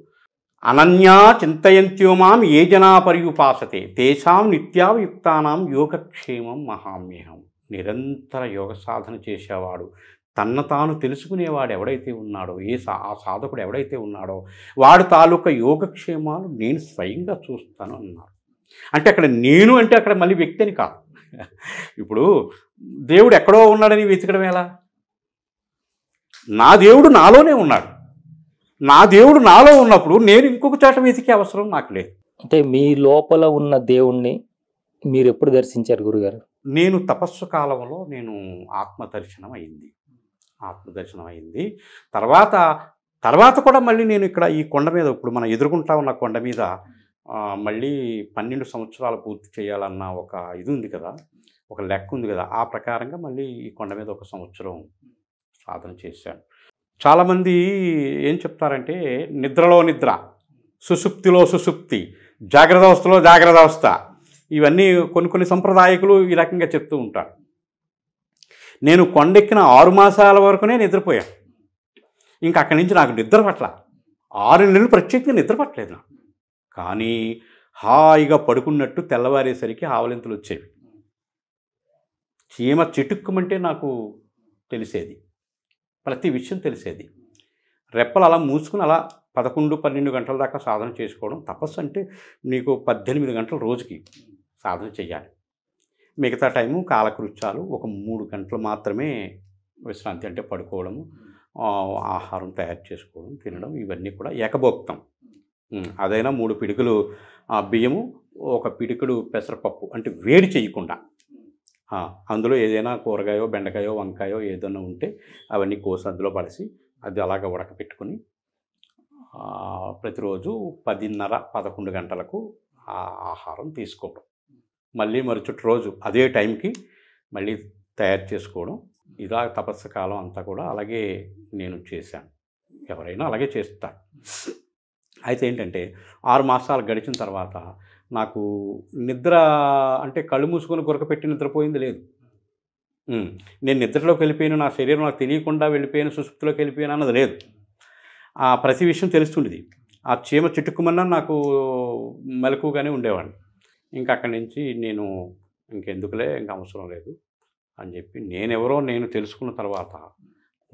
అనన్యా చింతయంత్యోమాం ఏ జనా పర్యుపాసతే తేషాం నిత్యాయుక్తానం యోగక్షేమం మహామ్యహం నిరంతర యోగ సాధన చేసేవాడు తన్న తాను తెలుసుకునేవాడు ఎవడైతే ఉన్నాడో ఏ సా ఆ సాధకుడు ఎవడైతే ఉన్నాడో వాడు తాలూకా యోగక్షేమాలు నేను స్వయంగా చూస్తాను అన్నాడు అంటే అక్కడ నేను అంటే అక్కడ మళ్ళీ వ్యక్తి అని కాదు ఇప్పుడు దేవుడు ఎక్కడో ఉన్నాడని వెతకడం ఎలా నా దేవుడు నాలోనే ఉన్నాడు నా దేవుడు నాలో ఉన్నప్పుడు నేను ఇంకొక చోట వెతికే అవసరం నాకు లేదు అంటే మీ లోపల ఉన్న దేవుణ్ణి మీరు ఎప్పుడు దర్శించారు గురుగారు నేను తపస్సు కాలంలో నేను ఆత్మ దర్శనం అయింది ఆత్మదర్శనం అయింది తర్వాత తర్వాత కూడా మళ్ళీ నేను ఇక్కడ ఈ కొండ మీద ఇప్పుడు మనం ఎదుర్కొంటా ఉన్న కొండ మీద మళ్ళీ పన్నెండు సంవత్సరాలు పూర్తి చేయాలన్న ఒక ఇది ఉంది కదా ఒక లెక్క ఉంది కదా ఆ ప్రకారంగా మళ్ళీ ఈ కొండ మీద ఒక సంవత్సరం సాధన చేశాను చాలామంది ఏం చెప్తారంటే నిద్రలో నిద్ర సుసుప్తిలో సుసుప్తి జాగ్రత్త అవస్థలో జాగ్రత్త అవస్థ ఇవన్నీ కొన్ని కొన్ని సంప్రదాయకులు ఈ రకంగా చెప్తూ ఉంటారు నేను కొండెక్కిన ఆరు మాసాల వరకునే నిద్రపోయాను ఇంకా అక్కడి నుంచి నాకు నిద్ర పట్ల ఆరు నెలలు ప్రత్యేకంగా నిద్ర పట్టలేదు నాకు కానీ హాయిగా పడుకున్నట్టు తెల్లవారేసరికి ఆవలింతలు వచ్చేవి చీమ చిటుక్కుమంటే నాకు తెలిసేది ప్రతి విషయం తెలిసేది రెప్పలు అలా మూసుకుని అలా పదకొండు పన్నెండు గంటల దాకా సాధన చేసుకోవడం తపస్సు అంటే నీకు పద్దెనిమిది గంటలు రోజుకి సాధన చేయాలి మిగతా టైము కాలకృత్యాలు ఒక మూడు గంటలు మాత్రమే విశ్రాంతి అంటే పడుకోవడము ఆహారం తయారు చేసుకోవడం తినడం ఇవన్నీ కూడా ఏకభోక్తం అదైనా మూడు పిడుకులు బియ్యము ఒక పిడుకుడు పెసరపప్పు అంటే వేడి చేయకుండా అందులో ఏదైనా కూరగాయో బెండకాయో వంకాయో ఏదైనా ఉంటే అవన్నీ కోసి అందులో పడేసి అది అలాగ ఉడకపెట్టుకుని ప్రతిరోజు పదిన్నర పదకొండు గంటలకు ఆహారం తీసుకోవడం మళ్ళీ మరుచుటి రోజు అదే టైంకి మళ్ళీ తయారు చేసుకోవడం ఇలా తపస్సు కాలం అంతా కూడా అలాగే నేను చేశాను ఎవరైనా అలాగే చేస్తారు అయితే ఏంటంటే ఆరు మాసాలు గడిచిన తర్వాత నాకు నిద్ర అంటే కళ్ళు మూసుకొని గురకపెట్టి నిద్రపోయింది లేదు నేను నిద్రలోకి వెళ్ళిపోయాను నా శరీరం నాకు తెలియకుండా వెళ్ళిపోయాను సుసుప్తిలోకి వెళ్ళిపోయాను అన్నది లేదు ఆ ప్రతి విషయం తెలుస్తుండేది ఆ చీమ చిట్టుకుమన్నా నాకు మెలకుగానే ఉండేవాడిని ఇంకా అక్కడి నుంచి నేను ఇంకెందుకులే ఇంకా అవసరం లేదు అని చెప్పి నేనెవరో నేను తెలుసుకున్న తర్వాత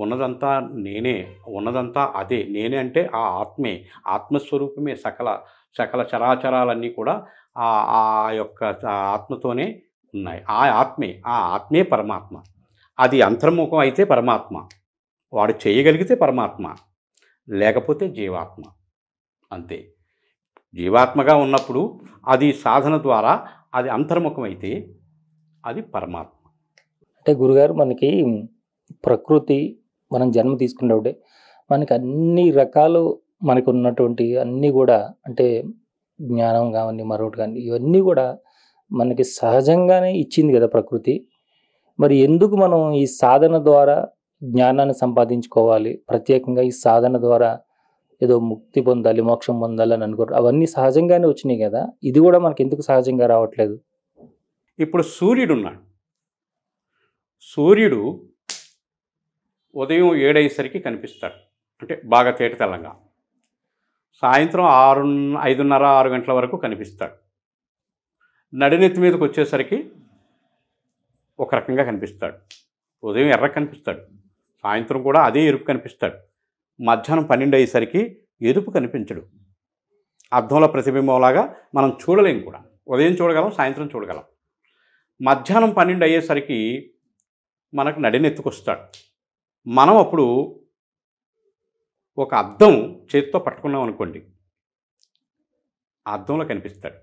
ఉన్నదంతా నేనే ఉన్నదంతా అదే నేనే అంటే ఆ ఆత్మే ఆత్మస్వరూపమే సకల సకల చరాచరాలన్నీ కూడా ఆ యొక్క ఆత్మతోనే ఉన్నాయి ఆ ఆత్మే ఆ ఆత్మే పరమాత్మ అది అంతర్ముఖం అయితే పరమాత్మ వాడు చేయగలిగితే పరమాత్మ లేకపోతే జీవాత్మ అంతే జీవాత్మగా ఉన్నప్పుడు అది సాధన ద్వారా అది అంతర్ముఖమైతే అది పరమాత్మ అంటే గురుగారు మనకి ప్రకృతి మనం జన్మ తీసుకున్నప్పుడే మనకి అన్ని రకాలు మనకు ఉన్నటువంటి అన్నీ కూడా అంటే జ్ఞానం కానీ మరొకటి కానీ ఇవన్నీ కూడా మనకి సహజంగానే ఇచ్చింది కదా ప్రకృతి మరి ఎందుకు మనం ఈ సాధన ద్వారా జ్ఞానాన్ని సంపాదించుకోవాలి ప్రత్యేకంగా ఈ సాధన ద్వారా ఏదో ముక్తి పొందాలి మోక్షం పొందాలి అని అనుకోరు అవన్నీ సహజంగానే వచ్చినాయి కదా ఇది కూడా మనకి ఎందుకు సహజంగా రావట్లేదు ఇప్పుడు సూర్యుడు ఉన్నాడు సూర్యుడు ఉదయం ఏడయ్యేసరికి కనిపిస్తాడు అంటే బాగా తేటతెల్లంగా సాయంత్రం ఆరు ఐదున్నర ఆరు గంటల వరకు కనిపిస్తాడు నడినెత్తి మీదకి వచ్చేసరికి ఒక రకంగా కనిపిస్తాడు ఉదయం ఎర్ర కనిపిస్తాడు సాయంత్రం కూడా అదే ఎరుపు కనిపిస్తాడు మధ్యాహ్నం పన్నెండు అయ్యేసరికి ఎరుపు కనిపించడు అర్థంలో ప్రతిబింబంలాగా మనం చూడలేం కూడా ఉదయం చూడగలం సాయంత్రం చూడగలం మధ్యాహ్నం పన్నెండు అయ్యేసరికి మనకు నడినెత్తుకొస్తాడు మనం అప్పుడు ఒక అద్దం చేతితో పట్టుకున్నాం అనుకోండి అద్దంలో కనిపిస్తాడు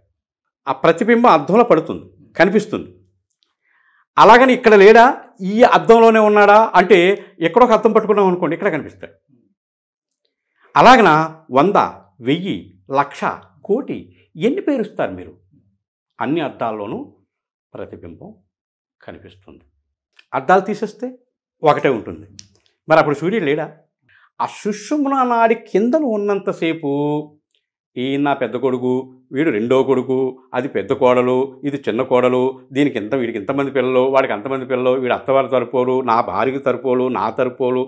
ఆ ప్రతిబింబం అద్దంలో పడుతుంది కనిపిస్తుంది అలాగని ఇక్కడ లేడా ఈ అద్దంలోనే ఉన్నాడా అంటే ఎక్కడొక అద్దం పట్టుకున్నాం అనుకోండి ఇక్కడ కనిపిస్తాడు అలాగన వంద వెయ్యి లక్ష కోటి ఎన్ని పేరుస్తారు మీరు అన్ని అర్థాల్లోనూ ప్రతిబింబం కనిపిస్తుంది అర్థాలు తీసేస్తే ఒకటే ఉంటుంది మరి అప్పుడు సూర్యుడు లేడా ఆ సుషుమ్న నాడి కిందలు ఉన్నంతసేపు ఈయన పెద్ద కొడుకు వీడు రెండో కొడుకు అది పెద్ద కోడలు ఇది చిన్న కోడలు దీనికి ఇంత వీడికి ఇంతమంది పిల్లలు వాడికి అంతమంది పిల్లలు వీడు అత్తవారి తరపోలు నా భార్యకి తరపోలు నా తరపోలు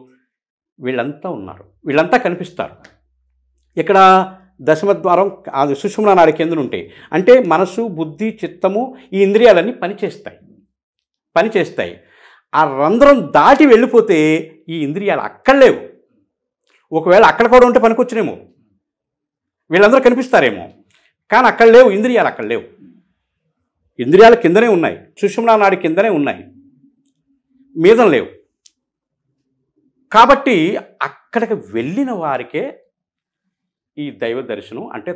వీళ్ళంతా ఉన్నారు వీళ్ళంతా కనిపిస్తారు ఇక్కడ దశమద్వారం అది సుషుమ్న నాడి కేంద్రం ఉంటాయి అంటే మనసు బుద్ధి చిత్తము ఈ ఇంద్రియాలన్నీ పనిచేస్తాయి పనిచేస్తాయి ఆ రంధ్రం దాటి వెళ్ళిపోతే ఈ ఇంద్రియాలు అక్కడ లేవు ఒకవేళ అక్కడ కూడా ఉంటే పనికొచ్చినేమో వీళ్ళందరూ కనిపిస్తారేమో కానీ అక్కడ లేవు ఇంద్రియాలు అక్కడ లేవు ఇంద్రియాల కిందనే ఉన్నాయి సుషుమ్నా నాడి కిందనే ఉన్నాయి మీదం లేవు కాబట్టి అక్కడికి వెళ్ళిన వారికే ఈ దైవ దర్శనం అంటే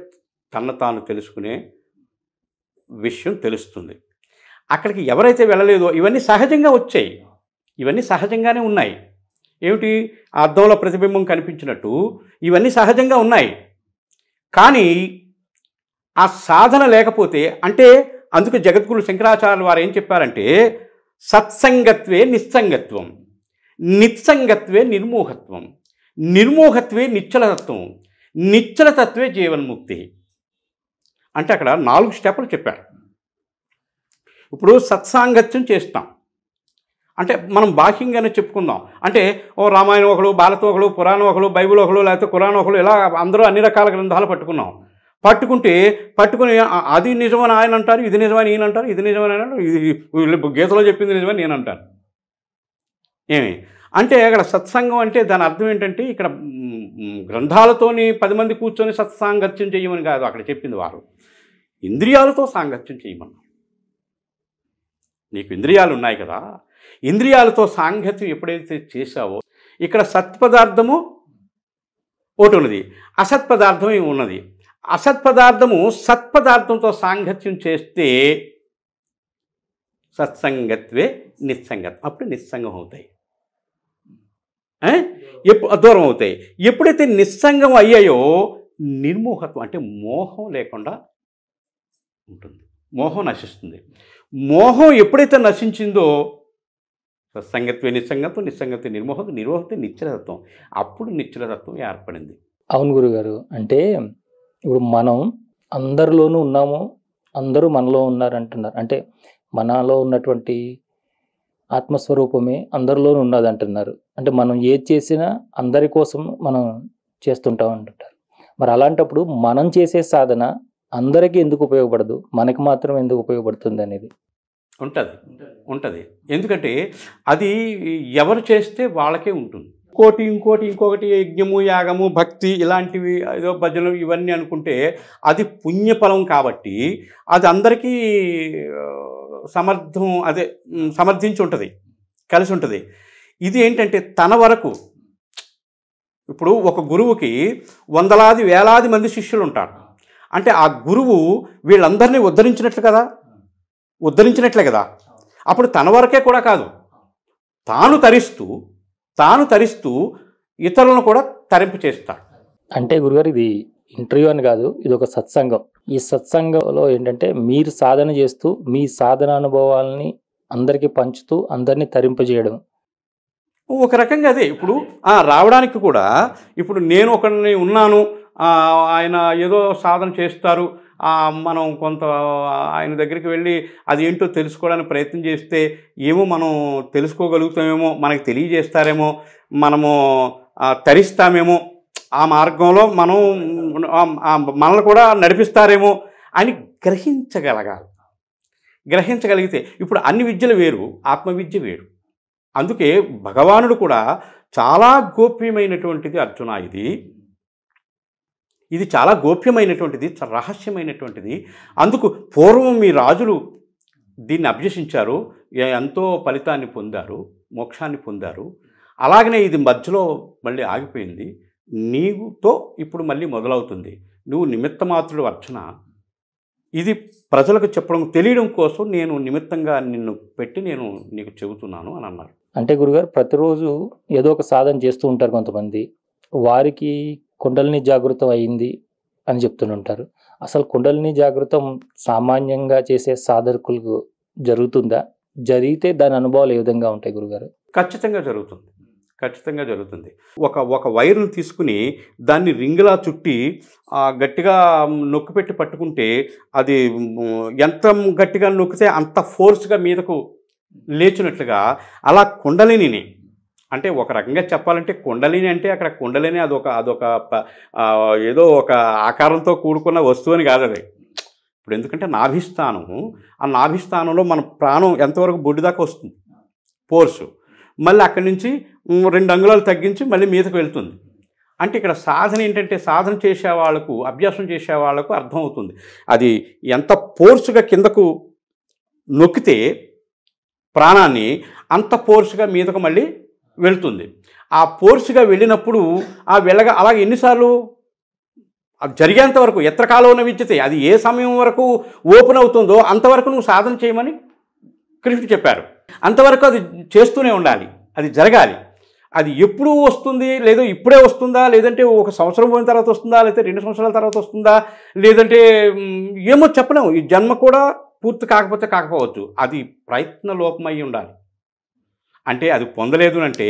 తన తాను తెలుసుకునే విషయం తెలుస్తుంది అక్కడికి ఎవరైతే వెళ్ళలేదో ఇవన్నీ సహజంగా వచ్చాయి ఇవన్నీ సహజంగానే ఉన్నాయి ఏమిటి అద్దంలో ప్రతిబింబం కనిపించినట్టు ఇవన్నీ సహజంగా ఉన్నాయి కానీ ఆ సాధన లేకపోతే అంటే అందుకు జగద్గురు శంకరాచార్యులు వారు ఏం చెప్పారంటే సత్సంగత్వే నిస్సంగత్వం నిత్సంగత్వే నిర్మోహత్వం నిర్మోహత్వే నిశ్చలతత్వం నిశ్చలతత్వే జీవన్ముక్తి అంటే అక్కడ నాలుగు స్టెప్పులు చెప్పారు ఇప్పుడు సత్సాంగత్యం చేస్తాం అంటే మనం బాహ్యంగానే చెప్పుకుందాం అంటే ఓ రామాయణం ఒకడు భారత ఒకడు పురాణం ఒకడు బైబిల్ ఒకడు లేకపోతే కురాణం ఒకడు ఇలా అందరూ అన్ని రకాల గ్రంథాలు పట్టుకున్నాం పట్టుకుంటే పట్టుకుని అది నిజమని ఆయన అంటారు ఇది నిజమని ఈయన అంటారు ఇది నిజమని ఆయన గీతలో చెప్పింది నిజమని నేను అంటాను ఏమి అంటే అక్కడ సత్సంగం అంటే దాని అర్థం ఏంటంటే ఇక్కడ గ్రంథాలతోని పది మంది కూర్చొని సత్సాంగత్యం చేయమని కాదు అక్కడ చెప్పింది వారు ఇంద్రియాలతో సాంగత్యం చేయమన్నారు నీకు ఇంద్రియాలు ఉన్నాయి కదా ఇంద్రియాలతో సాంగత్యం ఎప్పుడైతే చేశావో ఇక్కడ సత్పదార్థము ఒకటి ఉన్నది అసత్పదార్థం ఉన్నది అసత్పదార్థము సత్పదార్థంతో సాంగత్యం చేస్తే సత్సంగత్వే నిస్సంగత్వం అప్పుడు నిస్సంగం అవుతాయి ఎప్పుడు దూరం అవుతాయి ఎప్పుడైతే నిస్సంగం అయ్యాయో నిర్మోహత్వం అంటే మోహం లేకుండా ఉంటుంది మోహం నశిస్తుంది మోహం ఎప్పుడైతే నశించిందో సత్సంగత్వే నిస్సంగత్వం నిస్సంగత్వ నిర్మోహం నిర్మోహత నిశ్చలతత్వం అప్పుడు నిశ్చలతత్వం ఏర్పడింది అవును గురుగారు అంటే ఇప్పుడు మనం అందరిలోనూ ఉన్నాము అందరూ మనలో ఉన్నారంటున్నారు అంటే మనలో ఉన్నటువంటి ఆత్మస్వరూపమే అందరిలోనూ ఉన్నది అంటున్నారు అంటే మనం ఏది చేసినా అందరి కోసం మనం చేస్తుంటాం అంటుంటారు మరి అలాంటప్పుడు మనం చేసే సాధన అందరికీ ఎందుకు ఉపయోగపడదు మనకు మాత్రం ఎందుకు ఉపయోగపడుతుంది అనేది ఉంటుంది ఉంటుంది ఎందుకంటే అది ఎవరు చేస్తే వాళ్ళకే ఉంటుంది ఇంకోటి ఇంకోటి ఇంకొకటి యజ్ఞము యాగము భక్తి ఇలాంటివి ఏదో భజనలు ఇవన్నీ అనుకుంటే అది పుణ్యఫలం కాబట్టి అది అందరికీ సమర్థం అదే సమర్థించి ఉంటుంది కలిసి ఉంటుంది ఇది ఏంటంటే తన వరకు ఇప్పుడు ఒక గురువుకి వందలాది వేలాది మంది శిష్యులు ఉంటారు అంటే ఆ గురువు వీళ్ళందరినీ ఉద్ధరించినట్లు కదా ఉద్ధరించినట్లే కదా అప్పుడు తన వరకే కూడా కాదు తాను తరిస్తూ తాను తరిస్తూ ఇతరులను కూడా తరింపు చేస్తాడు అంటే గురుగారు ఇది ఇంటర్వ్యూ అని కాదు ఇది ఒక సత్సంగం ఈ సత్సంగంలో ఏంటంటే మీరు సాధన చేస్తూ మీ సాధన అనుభవాలని అందరికీ పంచుతూ అందరినీ తరింపజేయడం ఒక రకంగా అదే ఇప్పుడు ఆ రావడానికి కూడా ఇప్పుడు నేను ఒకరిని ఉన్నాను ఆయన ఏదో సాధన చేస్తారు మనం కొంత ఆయన దగ్గరికి వెళ్ళి అది ఏంటో తెలుసుకోవడానికి ప్రయత్నం చేస్తే ఏమో మనం తెలుసుకోగలుగుతామేమో మనకు తెలియజేస్తారేమో మనము తరిస్తామేమో ఆ మార్గంలో మనం మనల్ని కూడా నడిపిస్తారేమో అని గ్రహించగలగాలి గ్రహించగలిగితే ఇప్పుడు అన్ని విద్యలు వేరు ఆత్మవిద్య వేరు అందుకే భగవానుడు కూడా చాలా గోప్యమైనటువంటిది అర్జున ఇది ఇది చాలా గోప్యమైనటువంటిది రహస్యమైనటువంటిది అందుకు పూర్వం మీ రాజులు దీన్ని అభ్యసించారు ఎంతో ఫలితాన్ని పొందారు మోక్షాన్ని పొందారు అలాగనే ఇది మధ్యలో మళ్ళీ ఆగిపోయింది నీవుతో ఇప్పుడు మళ్ళీ మొదలవుతుంది నువ్వు నిమిత్త మాత్రుడు అర్చన ఇది ప్రజలకు చెప్పడం తెలియడం కోసం నేను నిమిత్తంగా నిన్ను పెట్టి నేను నీకు చెబుతున్నాను అని అన్నారు అంటే గురుగారు ప్రతిరోజు ఏదో ఒక సాధన చేస్తూ ఉంటారు కొంతమంది వారికి కుండలిని జాగృతం అయింది అని చెప్తుంటారు అసలు కుండలిని జాగృతం సామాన్యంగా చేసే సాధకులకు జరుగుతుందా జరిగితే దాని అనుభవాలు ఏ విధంగా ఉంటాయి గురుగారు ఖచ్చితంగా జరుగుతుంది ఖచ్చితంగా జరుగుతుంది ఒక ఒక వైర్ను తీసుకుని దాన్ని రింగులా చుట్టి గట్టిగా నొక్కు పెట్టి పట్టుకుంటే అది ఎంత గట్టిగా నొక్కితే అంత ఫోర్స్గా మీదకు లేచినట్లుగా అలా కుండలిని అంటే ఒక రకంగా చెప్పాలంటే కుండలిని అంటే అక్కడ కుండలిని అదొక అదొక ఏదో ఒక ఆకారంతో కూడుకున్న వస్తువు అని కాదు అది ఇప్పుడు ఎందుకంటే నాభిస్థానము ఆ నాభిస్థానంలో మన ప్రాణం ఎంతవరకు బొడ్డు దాకా వస్తుంది ఫోర్సు మళ్ళీ అక్కడి నుంచి రెండు అంగుళాలు తగ్గించి మళ్ళీ మీదకు వెళ్తుంది అంటే ఇక్కడ సాధన ఏంటంటే సాధన చేసే వాళ్ళకు అభ్యాసం చేసే వాళ్ళకు అర్థమవుతుంది అది ఎంత ఫోర్స్గా కిందకు నొక్కితే ప్రాణాన్ని అంత ఫోర్స్గా మీదకు మళ్ళీ వెళ్తుంది ఆ ఫోర్స్గా వెళ్ళినప్పుడు ఆ వెళ్ళగా అలాగే ఎన్నిసార్లు జరిగేంత వరకు ఎత్రకాలంలో విచ్చితే అది ఏ సమయం వరకు ఓపెన్ అవుతుందో అంతవరకు నువ్వు సాధన చేయమని కృష్ణుడు చెప్పారు అంతవరకు అది చేస్తూనే ఉండాలి అది జరగాలి అది ఎప్పుడు వస్తుంది లేదా ఇప్పుడే వస్తుందా లేదంటే ఒక సంవత్సరం పోయిన తర్వాత వస్తుందా లేదా రెండు సంవత్సరాల తర్వాత వస్తుందా లేదంటే ఏమో చెప్పలేము ఈ జన్మ కూడా పూర్తి కాకపోతే కాకపోవచ్చు అది ప్రయత్న లోపమై ఉండాలి అంటే అది పొందలేదు అంటే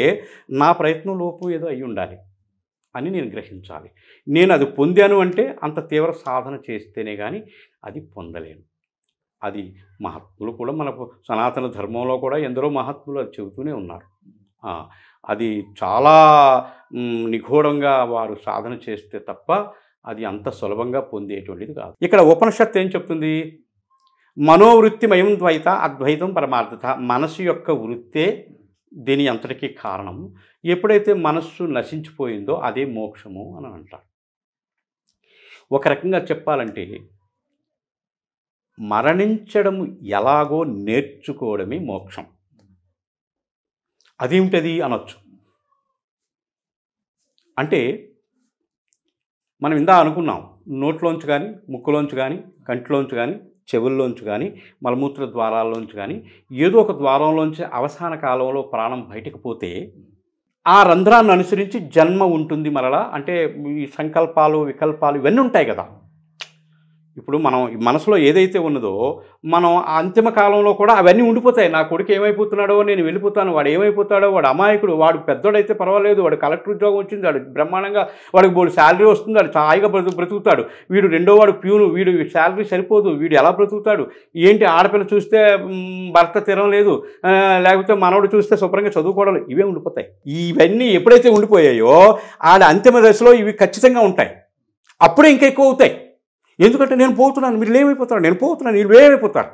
నా ప్రయత్నం లోపం ఏదో అయి ఉండాలి అని నేను గ్రహించాలి నేను అది పొందాను అంటే అంత తీవ్ర సాధన చేస్తేనే కానీ అది పొందలేను అది మహాత్ములు కూడా మనకు సనాతన ధర్మంలో కూడా ఎందరో మహాత్ములు అది చెబుతూనే ఉన్నారు అది చాలా నిగూఢంగా వారు సాధన చేస్తే తప్ప అది అంత సులభంగా పొందేటువంటిది కాదు ఇక్కడ ఉపనిషత్తు ఏం చెప్తుంది మనోవృత్తిమయం ద్వైత అద్వైతం పరమార్థత మనసు యొక్క వృత్తే దీని అంతటికీ కారణం ఎప్పుడైతే మనస్సు నశించిపోయిందో అదే మోక్షము అని అంటారు ఒక రకంగా చెప్పాలంటే మరణించడం ఎలాగో నేర్చుకోవడమే మోక్షం అదేమిటది అనొచ్చు అంటే మనం ఇందా అనుకున్నాం నోట్లోంచి కానీ ముక్కులోంచి కానీ కంటిలోంచి కానీ చెవుల్లోంచి కానీ మలమూత్ర ద్వారాల్లోంచి కానీ ఏదో ఒక ద్వారంలోంచి అవసాన కాలంలో ప్రాణం బయటకు పోతే ఆ రంధ్రాన్ని అనుసరించి జన్మ ఉంటుంది మరలా అంటే ఈ సంకల్పాలు వికల్పాలు ఇవన్నీ ఉంటాయి కదా ఇప్పుడు మనం మనసులో ఏదైతే ఉన్నదో మనం అంతిమ కాలంలో కూడా అవన్నీ ఉండిపోతాయి నా కొడుకు ఏమైపోతున్నాడో నేను వెళ్ళిపోతాను వాడు ఏమైపోతాడో వాడు అమాయకుడు వాడు పెద్దోడైతే పర్వాలేదు వాడు కలెక్టర్ ఉద్యోగం వచ్చింది వాడు బ్రహ్మాండంగా వాడికి బోడు శాలరీ వస్తుంది వాడు హాయిగా బ్రతు బ్రతుకుతాడు వీడు రెండో వాడు ప్యూను వీడు శాలరీ సరిపోదు వీడు ఎలా బ్రతుకుతాడు ఏంటి ఆడపిల్ల చూస్తే భర్త తిరం లేదు లేకపోతే మనవడు చూస్తే శుభ్రంగా చదువుకోవడం ఇవే ఉండిపోతాయి ఇవన్నీ ఎప్పుడైతే ఉండిపోయాయో ఆడ అంతిమ దశలో ఇవి ఖచ్చితంగా ఉంటాయి అప్పుడే ఇంకెక్కువ అవుతాయి ఎందుకంటే నేను పోతున్నాను మీరు లేమైపోతారు నేను పోతున్నాను వీళ్ళు లేమైపోతారు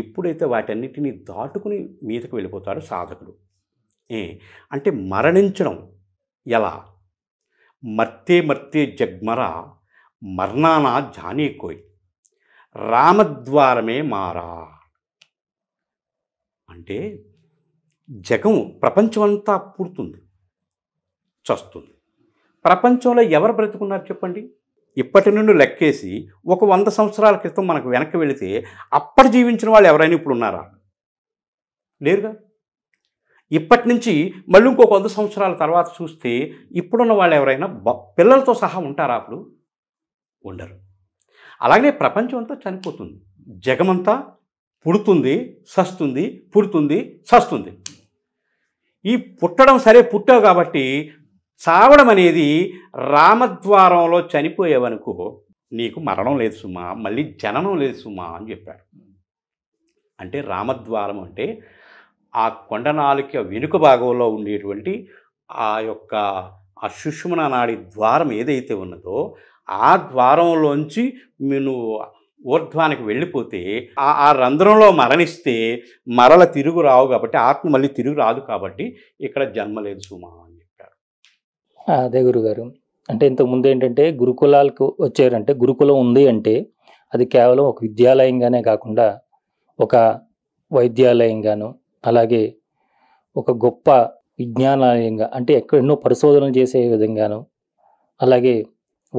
ఎప్పుడైతే వాటన్నిటిని దాటుకుని మీదకు వెళ్ళిపోతాడు సాధకుడు ఏ అంటే మరణించడం ఎలా మర్తే మర్తే జగ్మర మర్ణాన జానీకోయ్ రామద్వారమే మారా అంటే జగం ప్రపంచమంతా పుడుతుంది చస్తుంది ప్రపంచంలో ఎవరు బ్రతుకున్నారు చెప్పండి ఇప్పటి నుండి లెక్కేసి ఒక వంద సంవత్సరాల క్రితం మనకు వెనక్కి వెళితే అప్పటి జీవించిన వాళ్ళు ఎవరైనా ఇప్పుడు ఉన్నారా లేరుగా ఇప్పటి నుంచి మళ్ళీ ఇంకొక వంద సంవత్సరాల తర్వాత చూస్తే ఇప్పుడున్న వాళ్ళు ఎవరైనా పిల్లలతో సహా ఉంటారా అప్పుడు ఉండరు అలాగే ప్రపంచం అంతా చనిపోతుంది జగమంతా పుడుతుంది సస్తుంది పుడుతుంది సస్తుంది ఈ పుట్టడం సరే పుట్టావు కాబట్టి చావడం అనేది రామద్వారంలో చనిపోయేవనుకో నీకు మరణం లేదు సుమా మళ్ళీ జననం లేదు సుమా అని చెప్పాడు అంటే రామద్వారం అంటే ఆ కొండనాలుక వెనుక భాగంలో ఉండేటువంటి ఆ యొక్క ఆ సుషుమన నాడి ద్వారం ఏదైతే ఉన్నదో ఆ ద్వారంలోంచి నేను ఊర్ధ్వానికి వెళ్ళిపోతే ఆ ఆ రంధ్రంలో మరణిస్తే మరల తిరుగు రావు కాబట్టి ఆత్మ మళ్ళీ తిరుగు రాదు కాబట్టి ఇక్కడ జన్మ లేదు సుమా అని అదే గురుగారు. అంటే ఇంతకుముందు ఏంటంటే గురుకులాలకు వచ్చారంటే గురుకులం ఉంది అంటే అది కేవలం ఒక విద్యాలయంగానే కాకుండా ఒక వైద్యాలయంగాను అలాగే ఒక గొప్ప విజ్ఞానాలయంగా అంటే ఎక్కడ ఎన్నో పరిశోధనలు చేసే విధంగాను అలాగే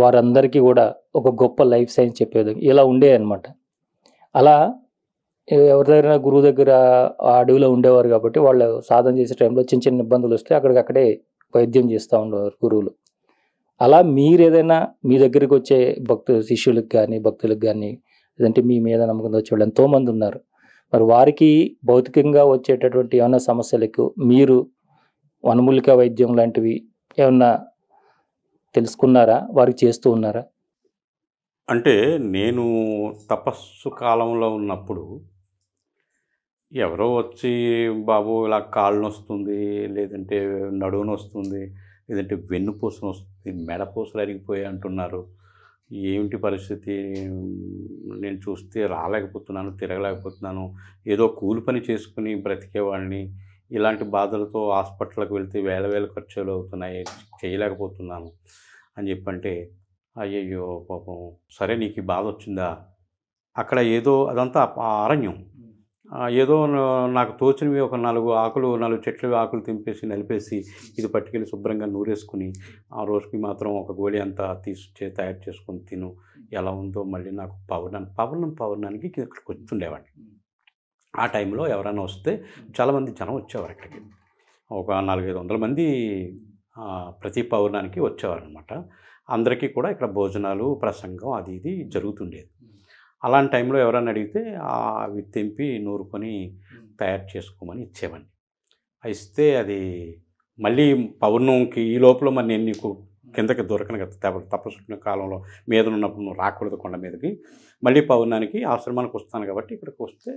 వారందరికీ కూడా ఒక గొప్ప లైఫ్ సైన్స్ చెప్పే విధంగా ఇలా అనమాట అలా ఎవరి దగ్గర గురువు దగ్గర ఆ అడవిలో ఉండేవారు కాబట్టి వాళ్ళు సాధన చేసే టైంలో చిన్న చిన్న ఇబ్బందులు వస్తే అక్కడికక్కడే వైద్యం చేస్తూ ఉండేవారు గురువులు అలా మీరు ఏదైనా మీ దగ్గరికి వచ్చే భక్తు శిష్యులకు కానీ భక్తులకు కానీ లేదంటే మీ మీద నమ్మకం వాళ్ళు ఎంతోమంది ఉన్నారు మరి వారికి భౌతికంగా వచ్చేటటువంటి ఏమైనా సమస్యలకు మీరు వనమూలిక వైద్యం లాంటివి ఏమన్నా తెలుసుకున్నారా వారికి చేస్తూ ఉన్నారా అంటే నేను తపస్సు కాలంలో ఉన్నప్పుడు ఎవరో వచ్చి బాబు ఇలా కాళ్ళు వస్తుంది లేదంటే నడువు వస్తుంది లేదంటే వెన్నుపూస మెడ మెడపూసలు అరిగిపోయి అంటున్నారు ఏమిటి పరిస్థితి నేను చూస్తే రాలేకపోతున్నాను తిరగలేకపోతున్నాను ఏదో కూలి పని చేసుకుని బ్రతికేవాడిని ఇలాంటి బాధలతో హాస్పిటల్కి వెళ్తే వేల వేల ఖర్చులు అవుతున్నాయి చేయలేకపోతున్నాను అని చెప్పంటే అయ్యయ్యో పాపం సరే నీకు బాధ వచ్చిందా అక్కడ ఏదో అదంతా అరణ్యం ఏదో నాకు తోచినవి ఒక నాలుగు ఆకులు నాలుగు చెట్లు ఆకులు తెంపేసి నలిపేసి ఇది పట్టుకెళ్ళి శుభ్రంగా నూరేసుకుని ఆ రోజుకి మాత్రం ఒక గోళి అంతా తీసి తయారు చేసుకొని తిను ఎలా ఉందో మళ్ళీ నాకు పవర్ణం పవర్ణం పవర్ణానికి ఇక్కడికి వస్తుండేవాడిని ఆ టైంలో ఎవరైనా వస్తే చాలామంది జనం వచ్చేవారు ఇక్కడికి ఒక నాలుగైదు వందల మంది ప్రతి పౌర్ణానికి వచ్చేవారు అనమాట అందరికీ కూడా ఇక్కడ భోజనాలు ప్రసంగం అది ఇది జరుగుతుండేది అలాంటి టైంలో ఎవరైనా అడిగితే అవి తెంపి నూరుకొని తయారు చేసుకోమని ఇచ్చేవాడిని ఇస్తే అది మళ్ళీ పౌర్ణమికి ఈ లోపల మరి నేను నీకు కిందకి దొరకను కదా తపస్సు కాలంలో మీద ఉన్నప్పుడు నువ్వు రాకూడదు కొండ మీదకి మళ్ళీ పౌర్ణానికి ఆశ్రమానికి వస్తాను కాబట్టి ఇక్కడికి వస్తే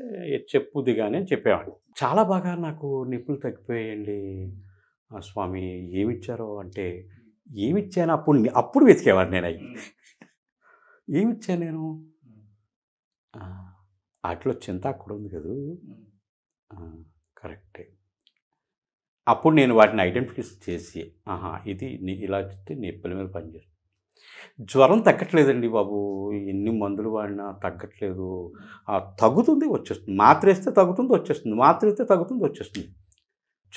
చెప్పు దిగానే చెప్పేవాడిని చాలా బాగా నాకు నిప్పులు తగ్గిపోయాయండి స్వామి ఏమిచ్చారో అంటే ఏమిచ్చాను అప్పుడు అప్పుడు వెతికేవాడు నేను అవి ఏమిచ్చాను నేను వాటిలో చింత అక్కడ ఉంది కదూ కరెక్టే అప్పుడు నేను వాటిని ఐడెంటిఫై చేసి ఆహా ఇది ఇలా చెప్తే పిల్ల మీద పనిచేస్తుంది జ్వరం తగ్గట్లేదండి బాబు ఎన్ని మందులు వాడినా తగ్గట్లేదు తగ్గుతుంది వచ్చేస్తుంది మాత్ర వేస్తే తగ్గుతుంది వచ్చేస్తుంది మాత్ర వేస్తే తగ్గుతుంది వచ్చేస్తుంది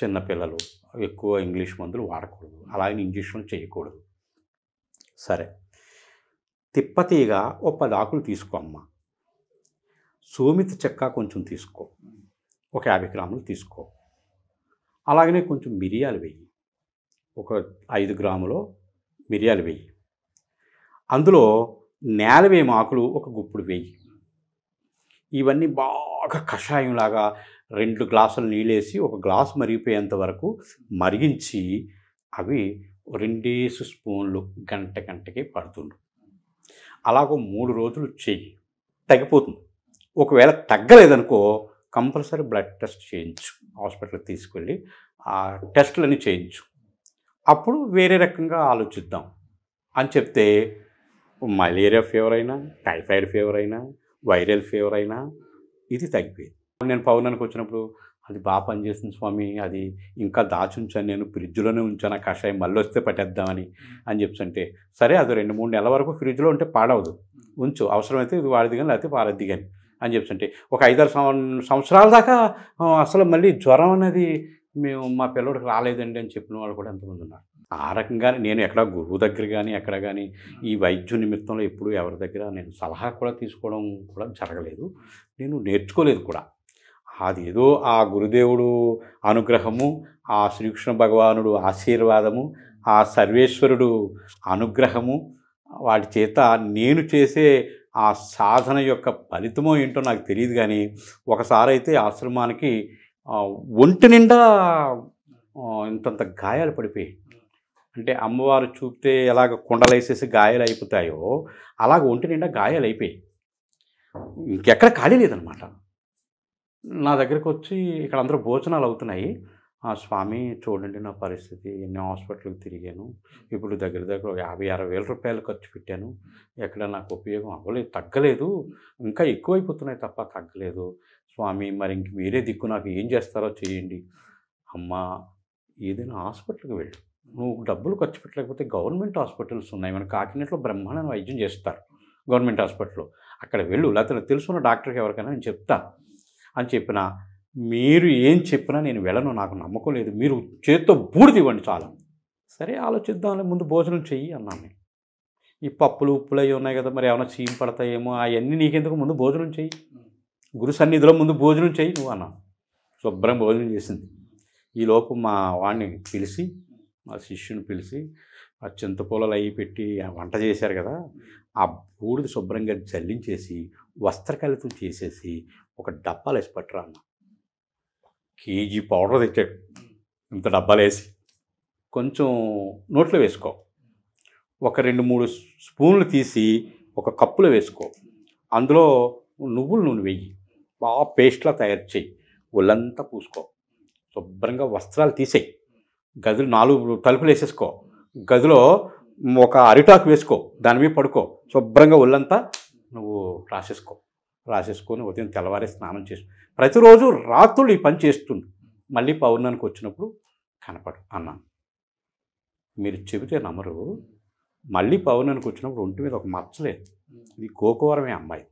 చిన్నపిల్లలు ఎక్కువ ఇంగ్లీష్ మందులు వాడకూడదు అలాగే ఇంజక్షన్లు చేయకూడదు సరే తిప్పతీగా ఓ పది ఆకులు తీసుకోమ్మా సోమిత చెక్క కొంచెం తీసుకో ఒక యాభై గ్రాములు తీసుకో అలాగనే కొంచెం మిరియాలు వెయ్యి ఒక ఐదు గ్రాములు మిరియాలు వెయ్యి అందులో నేల నేలవేమ ఆకులు ఒక గుప్పుడు వేయి ఇవన్నీ బాగా కషాయంలాగా రెండు గ్లాసులు నీళ్ళేసి ఒక గ్లాసు మరిగిపోయేంత వరకు మరిగించి అవి రెండేసి స్పూన్లు గంట గంటకే పడుతుండు అలాగో మూడు రోజులు చెయ్యి తగ్గిపోతుంది ఒకవేళ తగ్గలేదనుకో కంపల్సరీ బ్లడ్ టెస్ట్ చేయించు హాస్పిటల్కి తీసుకెళ్ళి ఆ టెస్టులన్నీ చేయించు అప్పుడు వేరే రకంగా ఆలోచిద్దాం అని చెప్తే మలేరియా ఫీవర్ అయినా టైఫాయిడ్ ఫీవర్ అయినా వైరల్ ఫీవర్ అయినా ఇది తగ్గిపోయింది నేను పౌర్ణానికి వచ్చినప్పుడు అది బాగా పనిచేసింది స్వామి అది ఇంకా దాచుంచాను నేను ఫ్రిడ్జ్లోనే ఉంచాను ఆ కషాయం మళ్ళీ వస్తే పట్టేద్దామని అని చెప్పంటే సరే అది రెండు మూడు నెలల వరకు ఫ్రిడ్జ్లో ఉంటే పాడవదు ఉంచు అవసరమైతే ఇది వాడిది కానీ లేకపోతే పారద్ది కానీ అని చెప్తుంటే ఒక ఐదారు సంవత్సరాల దాకా అసలు మళ్ళీ జ్వరం అనేది మేము మా పిల్లడికి రాలేదండి అని చెప్పిన వాళ్ళు కూడా ఎంతమంది ఉన్నారు ఆ రకంగానే నేను ఎక్కడ గురువు దగ్గర కానీ ఎక్కడ కానీ ఈ వైద్య నిమిత్తంలో ఎప్పుడు ఎవరి దగ్గర నేను సలహా కూడా తీసుకోవడం కూడా జరగలేదు నేను నేర్చుకోలేదు కూడా అదేదో ఆ గురుదేవుడు అనుగ్రహము ఆ శ్రీకృష్ణ భగవానుడు ఆశీర్వాదము ఆ సర్వేశ్వరుడు అనుగ్రహము వాటి చేత నేను చేసే ఆ సాధన యొక్క ఫలితమో ఏంటో నాకు తెలియదు కానీ ఒకసారి అయితే ఆశ్రమానికి ఒంటి నిండా ఇంతంత గాయాలు పడిపోయాయి అంటే అమ్మవారు చూపితే ఎలాగ కుండలేసేసి గాయాలు అయిపోతాయో అలాగ ఒంటి నిండా గాయాలు అయిపోయాయి ఇంకెక్కడ ఖాళీ లేదనమాట నా దగ్గరకు వచ్చి ఇక్కడ అందరూ భోజనాలు అవుతున్నాయి ఆ స్వామి చూడండి నా పరిస్థితి ఎన్నో హాస్పిటల్కి తిరిగాను ఇప్పుడు దగ్గర దగ్గర యాభై అరవై వేల రూపాయలు ఖర్చు పెట్టాను ఎక్కడ నాకు ఉపయోగం అవ్వలేదు తగ్గలేదు ఇంకా ఎక్కువైపోతున్నాయి తప్ప తగ్గలేదు స్వామి మరి ఇంక మీరే దిక్కు నాకు ఏం చేస్తారో చేయండి అమ్మ ఏదైనా హాస్పిటల్కి వెళ్ళు నువ్వు డబ్బులు ఖర్చు పెట్టలేకపోతే గవర్నమెంట్ హాస్పిటల్స్ ఉన్నాయి మన కాకినాడలో బ్రహ్మాండ వైద్యం చేస్తారు గవర్నమెంట్ హాస్పిటల్లో అక్కడ వెళ్ళు లేకపోతే తెలుసున్న డాక్టర్కి ఎవరికైనా నేను చెప్తాను అని చెప్పిన మీరు ఏం చెప్పినా నేను వెళ్ళను నాకు నమ్మకం లేదు మీరు చేత్తో బూడిదివ్వండి చాలా సరే ఆలోచిద్దాం ముందు భోజనం చెయ్యి అన్నాను నేను ఈ పప్పులు ఉప్పులు అవి ఉన్నాయి కదా మరి ఏమైనా చీమ పడతాయేమో అవన్నీ నీకెందుకు ముందు భోజనం చెయ్యి గురు సన్నిధిలో ముందు భోజనం చెయ్యి నువ్వు అన్నాను శుభ్రం భోజనం చేసింది ఈలోపు మా వాడిని పిలిచి మా శిష్యుని పిలిచి ఆ చింతపూలలు అవి పెట్టి వంట చేశారు కదా ఆ బూడిది శుభ్రంగా జల్లించేసి వస్త్రకలితం చేసేసి ఒక డబ్బాలు వేసి పట్టురా అన్న కేజీ పౌడర్ తెచ్చాడు ఇంత డబ్బాలేసి కొంచెం నోట్లో వేసుకో ఒక రెండు మూడు స్పూన్లు తీసి ఒక కప్పులో వేసుకో అందులో నువ్వులు నూనె వెయ్యి బాగా పేస్ట్లా తయారు చేయి ఒళ్ళంతా పూసుకో శుభ్రంగా వస్త్రాలు తీసేయి గదులు నాలుగు తలుపులు వేసేసుకో గదిలో ఒక అరిటాకు వేసుకో దాని మీద పడుకో శుభ్రంగా ఒళ్ళంతా నువ్వు రాసేసుకో రాసేసుకొని ఉదయం తెల్లవారే స్నానం చేసుకో ప్రతిరోజు రాత్రులు ఈ పని చేస్తుండు మళ్ళీ పౌర్ణానికి వచ్చినప్పుడు కనపడు అన్నాను మీరు చెబితే నమరు మళ్ళీ పౌర్ణానికి వచ్చినప్పుడు ఒంటి మీద ఒక మచ్చలేదు ఇది కోకోవరమే అమ్మాయి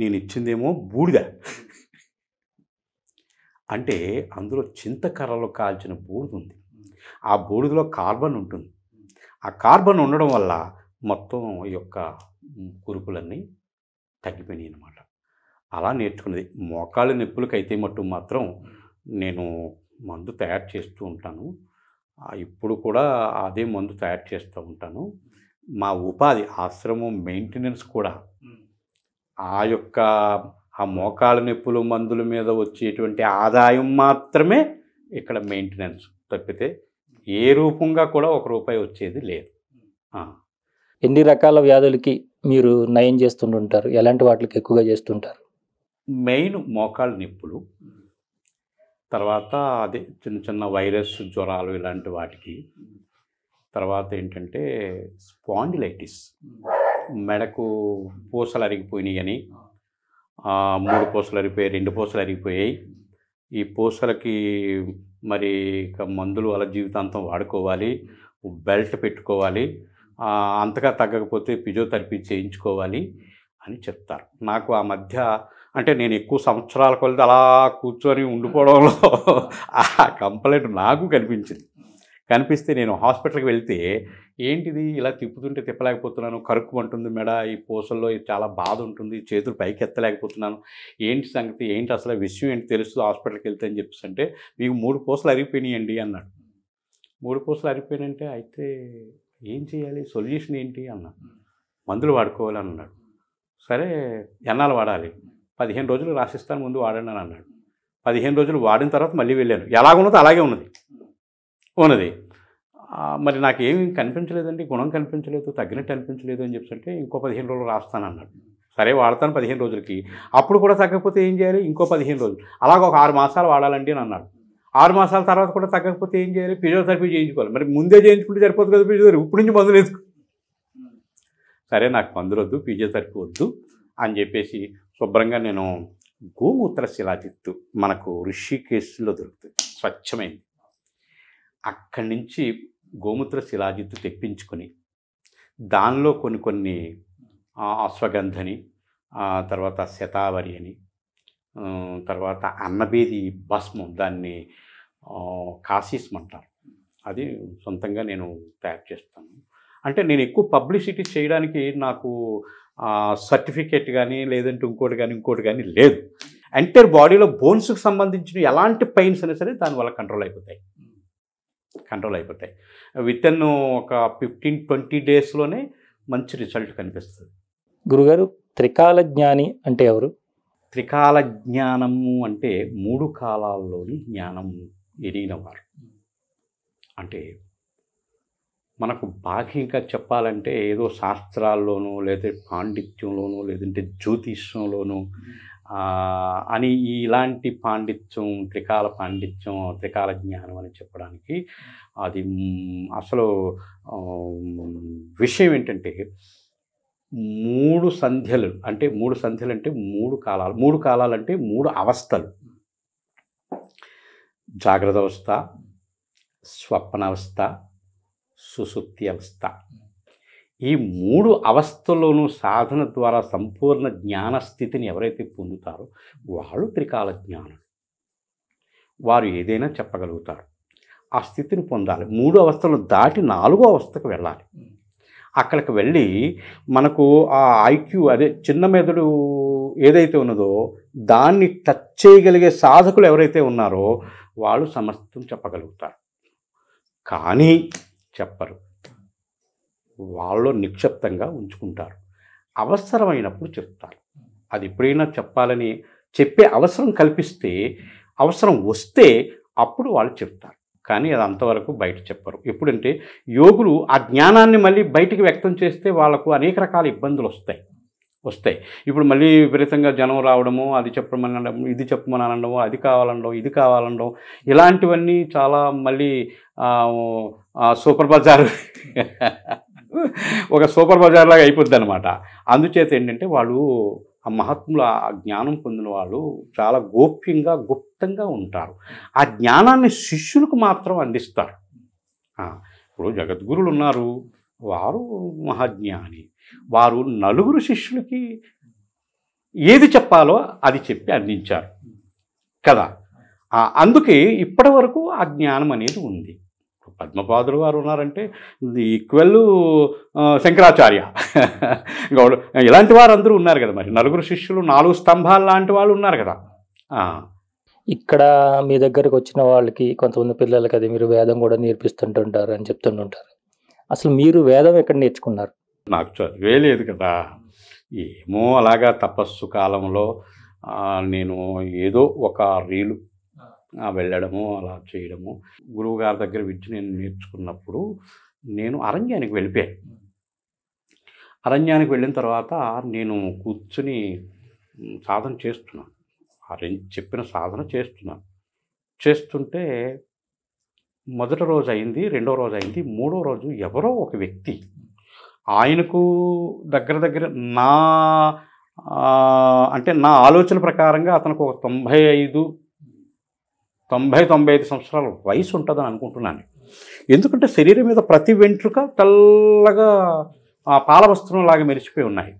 నేను ఇచ్చిందేమో బూడిద అంటే అందులో చింతకర్రలో కాల్చిన బూడిద ఉంది ఆ బూడిదలో కార్బన్ ఉంటుంది ఆ కార్బన్ ఉండడం వల్ల మొత్తం ఈ యొక్క కురుపులన్నీ తగ్గిపోయినాయి అన్నమాట అలా నేర్చుకున్నది మోకాళ్ళ నొప్పులకైతే మట్టు మాత్రం నేను మందు తయారు చేస్తూ ఉంటాను ఇప్పుడు కూడా అదే మందు తయారు చేస్తూ ఉంటాను మా ఉపాధి ఆశ్రమం మెయింటెనెన్స్ కూడా ఆ యొక్క ఆ మోకాళ్ళ నొప్పులు మందుల మీద వచ్చేటువంటి ఆదాయం మాత్రమే ఇక్కడ మెయింటెనెన్స్ తప్పితే ఏ రూపంగా కూడా ఒక రూపాయి వచ్చేది లేదు ఎన్ని రకాల వ్యాధులకి మీరు నయం చేస్తుంటుంటారు ఎలాంటి వాటికి ఎక్కువగా చేస్తుంటారు మెయిన్ మోకాలు నొప్పులు తర్వాత అదే చిన్న చిన్న వైరస్ జ్వరాలు ఇలాంటి వాటికి తర్వాత ఏంటంటే స్పాండిలైటిస్ మెడకు పూసలు అరిగిపోయినాయి కానీ మూడు పూసలు అరిగిపోయాయి రెండు పూసలు అరిగిపోయాయి ఈ పూసలకి మరి ఇక మందులు అలా జీవితాంతం వాడుకోవాలి బెల్ట్ పెట్టుకోవాలి అంతగా తగ్గకపోతే ఫిజియోథెరపీ చేయించుకోవాలి అని చెప్తారు నాకు ఆ మధ్య అంటే నేను ఎక్కువ సంవత్సరాల కొలది అలా కూర్చొని ఉండిపోవడంలో ఆ కంప్లైంట్ నాకు కనిపించింది కనిపిస్తే నేను హాస్పిటల్కి వెళ్తే ఏంటిది ఇలా తిప్పుతుంటే తిప్పలేకపోతున్నాను ఉంటుంది మేడ ఈ పూసల్లో చాలా బాధ ఉంటుంది చేతులు పైకి ఎత్తలేకపోతున్నాను ఏంటి సంగతి ఏంటి అసలు విషయం ఏంటి తెలుస్తుంది హాస్పిటల్కి వెళ్తే అని చెప్పేసి అంటే మీకు మూడు పూసలు అరిగిపోయినాయండి అన్నాడు మూడు పూసలు అరిగిపోయినంటే అయితే ఏం చేయాలి సొల్యూషన్ ఏంటి అన్నాడు మందులు వాడుకోవాలని అన్నాడు సరే ఎన్నాలు వాడాలి పదిహేను రోజులు రాసిస్తాను ముందు వాడండి అని అన్నాడు పదిహేను రోజులు వాడిన తర్వాత మళ్ళీ వెళ్ళాను ఎలాగున్నదో అలాగే ఉన్నది ఉన్నది మరి నాకు ఏమి కనిపించలేదండి గుణం కనిపించలేదు తగ్గినట్టు అనిపించలేదు అని చెప్పంటే ఇంకో పదిహేను రోజులు రాస్తాను అన్నాడు సరే వాడతాను పదిహేను రోజులకి అప్పుడు కూడా తగ్గకపోతే ఏం చేయాలి ఇంకో పదిహేను రోజులు అలాగ ఒక ఆరు మాసాలు వాడాలండి అని అన్నాడు ఆరు మాసాల తర్వాత కూడా తగ్గకపోతే ఏం చేయాలి ఫిజియోథెరపీ చేయించుకోవాలి మరి ముందే చేయించుకుంటే సరిపోదు కదా ఫిజియోథెరపీ ఇప్పుడు నుంచి మందులు వేసుకో సరే నాకు మందులు వద్దు ఫిజియోథెరపీ వద్దు అని చెప్పేసి శుభ్రంగా నేను గోమూత్ర శిలాజిత్తు మనకు ఋషికేశ్లో దొరుకుతుంది స్వచ్ఛమైంది అక్కడి నుంచి గోమూత్ర శిలాజిత్తు తెప్పించుకొని దానిలో కొన్ని కొన్ని అశ్వగంధని తర్వాత శతావరి అని తర్వాత అన్నబేది భస్మం దాన్ని కాసిస్మ్ అంటారు అది సొంతంగా నేను తయారు చేస్తాను అంటే నేను ఎక్కువ పబ్లిసిటీ చేయడానికి నాకు సర్టిఫికేట్ కానీ లేదంటే ఇంకోటి కానీ ఇంకోటి కానీ లేదు ఎంటైర్ బాడీలో బోన్స్కి సంబంధించిన ఎలాంటి పెయిన్స్ అయినా సరే దానివల్ల కంట్రోల్ అయిపోతాయి కంట్రోల్ అయిపోతాయి విత్ ఇన్ ఒక ఫిఫ్టీన్ ట్వంటీ డేస్లోనే మంచి రిజల్ట్ కనిపిస్తుంది గురుగారు త్రికాల జ్ఞాని అంటే ఎవరు త్రికాల జ్ఞానము అంటే మూడు కాలాల్లోని జ్ఞానం ఎరిగినవారు అంటే మనకు ఇంకా చెప్పాలంటే ఏదో శాస్త్రాల్లోనూ లేదా పాండిత్యంలోనూ లేదంటే జ్యోతిష్యంలోనూ అని ఇలాంటి పాండిత్యం త్రికాల పాండిత్యం త్రికాల జ్ఞానం అని చెప్పడానికి అది అసలు విషయం ఏంటంటే మూడు సంధ్యలు అంటే మూడు సంధ్యలు అంటే మూడు కాలాలు మూడు కాలాలు అంటే మూడు అవస్థలు జాగ్రత్త అవస్థ స్వప్న అవస్థ సుసుప్తి అవస్థ ఈ మూడు అవస్థల్లోనూ సాధన ద్వారా సంపూర్ణ జ్ఞాన స్థితిని ఎవరైతే పొందుతారో వాళ్ళు త్రికాల జ్ఞానం వారు ఏదైనా చెప్పగలుగుతారు ఆ స్థితిని పొందాలి మూడు అవస్థలు దాటి నాలుగో అవస్థకు వెళ్ళాలి అక్కడికి వెళ్ళి మనకు ఆ ఐక్యూ అదే చిన్న మెదడు ఏదైతే ఉన్నదో దాన్ని టచ్ చేయగలిగే సాధకులు ఎవరైతే ఉన్నారో వాళ్ళు సమస్తం చెప్పగలుగుతారు కానీ చెప్పరు వాళ్ళు నిక్షిప్తంగా ఉంచుకుంటారు అవసరమైనప్పుడు చెప్తారు అది ఎప్పుడైనా చెప్పాలని చెప్పే అవసరం కల్పిస్తే అవసరం వస్తే అప్పుడు వాళ్ళు చెప్తారు కానీ అది అంతవరకు బయట చెప్పరు ఎప్పుడంటే యోగులు ఆ జ్ఞానాన్ని మళ్ళీ బయటికి వ్యక్తం చేస్తే వాళ్ళకు అనేక రకాల ఇబ్బందులు వస్తాయి వస్తాయి ఇప్పుడు మళ్ళీ విపరీతంగా జనం రావడము అది చెప్పమని అనడము ఇది చెప్పమని అనడము అది కావాలండవు ఇది కావాలండవు ఇలాంటివన్నీ చాలా మళ్ళీ సూపర్ బజార్ ఒక సూపర్ బజార్ లాగా అయిపోద్ది అనమాట అందుచేత ఏంటంటే వాళ్ళు ఆ మహాత్ములు ఆ జ్ఞానం పొందిన వాళ్ళు చాలా గోప్యంగా గుప్తంగా ఉంటారు ఆ జ్ఞానాన్ని శిష్యులకు మాత్రం అందిస్తారు ఇప్పుడు జగద్గురులు ఉన్నారు వారు మహాజ్ఞాని వారు నలుగురు శిష్యులకి ఏది చెప్పాలో అది చెప్పి అందించారు కదా అందుకే ఇప్పటి వరకు ఆ జ్ఞానం అనేది ఉంది పద్మపాదులు వారు ఉన్నారంటే ఈక్వల్ శంకరాచార్య గౌడ ఇలాంటి వారు అందరూ ఉన్నారు కదా మరి నలుగురు శిష్యులు నాలుగు స్తంభాలు లాంటి వాళ్ళు ఉన్నారు కదా ఇక్కడ మీ దగ్గరకు వచ్చిన వాళ్ళకి కొంతమంది పిల్లలకి అది మీరు వేదం కూడా నేర్పిస్తుంటుంటారు అని చెప్తుంటుంటారు అసలు మీరు వేదం ఎక్కడ నేర్చుకున్నారు నాకు చదివే లేదు కదా ఏమో అలాగా తపస్సు కాలంలో నేను ఏదో ఒక రీలు వెళ్ళడము అలా చేయడము గురువుగారి దగ్గర విద్య నేను నేర్చుకున్నప్పుడు నేను అరణ్యానికి వెళ్ళిపోయాను అరణ్యానికి వెళ్ళిన తర్వాత నేను కూర్చుని సాధన చేస్తున్నాను అరణ్ చెప్పిన సాధన చేస్తున్నాను చేస్తుంటే మొదటి రోజు అయింది రెండో రోజు అయింది మూడో రోజు ఎవరో ఒక వ్యక్తి ఆయనకు దగ్గర దగ్గర నా అంటే నా ఆలోచన ప్రకారంగా అతనికి ఒక తొంభై ఐదు తొంభై తొంభై ఐదు సంవత్సరాల వయసు ఉంటుందని అనుకుంటున్నాను ఎందుకంటే శరీరం మీద ప్రతి వెంట్రుక తెల్లగా ఆ పాల వస్త్రం లాగా మెరిచిపోయి ఉన్నాయి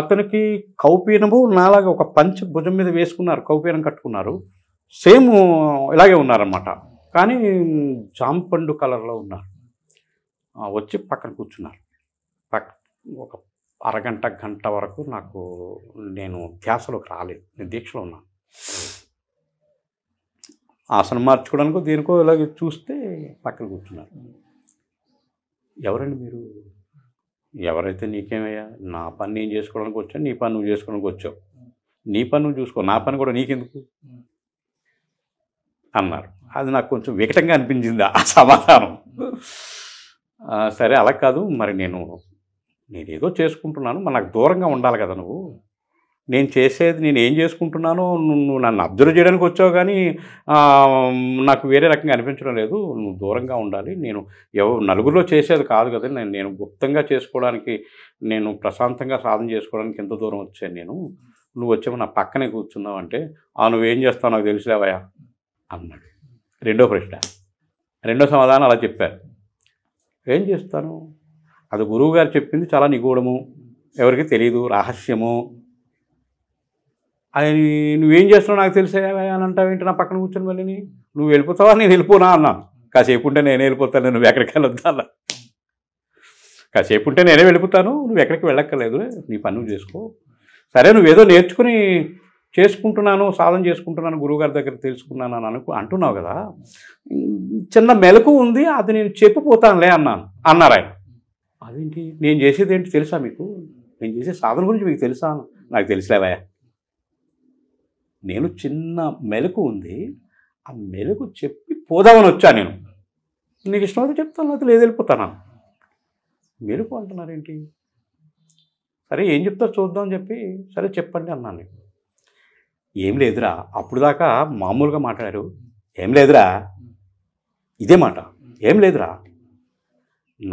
అతనికి కౌపీనము నాలాగా ఒక పంచ భుజం మీద వేసుకున్నారు కౌపీనం కట్టుకున్నారు సేమ్ ఇలాగే ఉన్నారన్నమాట కానీ జాంపండు కలర్లో ఉన్నారు వచ్చి పక్కన కూర్చున్నారు ఒక అరగంట గంట వరకు నాకు నేను ధ్యాసలోకి రాలేదు నేను దీక్షలో ఉన్నాను ఆసనం మార్చుకోవడానికో దీనికో ఇలాగే చూస్తే పక్కన కూర్చున్నారు ఎవరండి మీరు ఎవరైతే నీకేమయ్యా నా పని నేను చేసుకోవడానికి వచ్చాను నీ పని నువ్వు చేసుకోవడానికి వచ్చావు నీ పని నువ్వు చూసుకో నా పని కూడా నీకెందుకు అన్నారు అది నాకు కొంచెం వికటంగా అనిపించింది ఆ సమాధానం సరే అలా కాదు మరి నేను నేనేదో చేసుకుంటున్నాను మనకు దూరంగా ఉండాలి కదా నువ్వు నేను చేసేది నేను ఏం చేసుకుంటున్నానో నువ్వు నన్ను అబ్జర్వ్ చేయడానికి వచ్చావు కానీ నాకు వేరే రకంగా అనిపించడం లేదు నువ్వు దూరంగా ఉండాలి నేను ఎవరు నలుగురిలో చేసేది కాదు కదా నేను నేను గుప్తంగా చేసుకోవడానికి నేను ప్రశాంతంగా సాధన చేసుకోవడానికి ఎంత దూరం వచ్చాను నేను నువ్వు వచ్చేమో నా పక్కనే కూర్చున్నావు అంటే ఆ నువ్వేం చేస్తావు నాకు తెలిసిలేవయా అన్నాడు రెండో ప్రశ్న రెండో సమాధానం అలా చెప్పారు ఏం చేస్తాను అది గురువు గారు చెప్పింది చాలా నిగూఢము ఎవరికి తెలియదు రహస్యము అది నువ్వేం చేస్తున్నావు నాకు తెలిసే అని అంటావేంటి నా పక్కన కూర్చొని మళ్ళీ నువ్వు వెళ్ళిపోతావా నేను వెళ్ళిపోనా అన్నాను కాసేపు ఉంటే నేనే వెళ్ళిపోతాను నువ్వు ఎక్కడికి వెళ్ళొద్దా కాసేపు ఉంటే నేనే వెళ్ళిపోతాను నువ్వు ఎక్కడికి వెళ్ళక్కర్లేదు నీ పని చేసుకో సరే నువ్వేదో నేర్చుకుని చేసుకుంటున్నాను సాధన చేసుకుంటున్నాను గురువుగారి దగ్గర తెలుసుకున్నాను అని అనుకు అంటున్నావు కదా చిన్న మెలకు ఉంది అది నేను చెప్పిపోతానులే అన్నాను అన్నారు ఆయన అదేంటి నేను చేసేది ఏంటి తెలుసా మీకు నేను చేసే సాధన గురించి మీకు తెలుసా నాకు తెలిసిలేవా నేను చిన్న మెలకు ఉంది ఆ మెలకు చెప్పి పోదామని వచ్చా నేను నీకు ఇష్టం అయితే చెప్తాను లేకపోతే లేదు వెళ్ళిపోతాను మెలకు అంటున్నారేంటి సరే ఏం చెప్తారు చూద్దాం అని చెప్పి సరే చెప్పండి అన్నాను నేను ఏం లేదురా అప్పుడు దాకా మామూలుగా మాట్లాడారు ఏం లేదురా ఇదే మాట ఏం లేదురా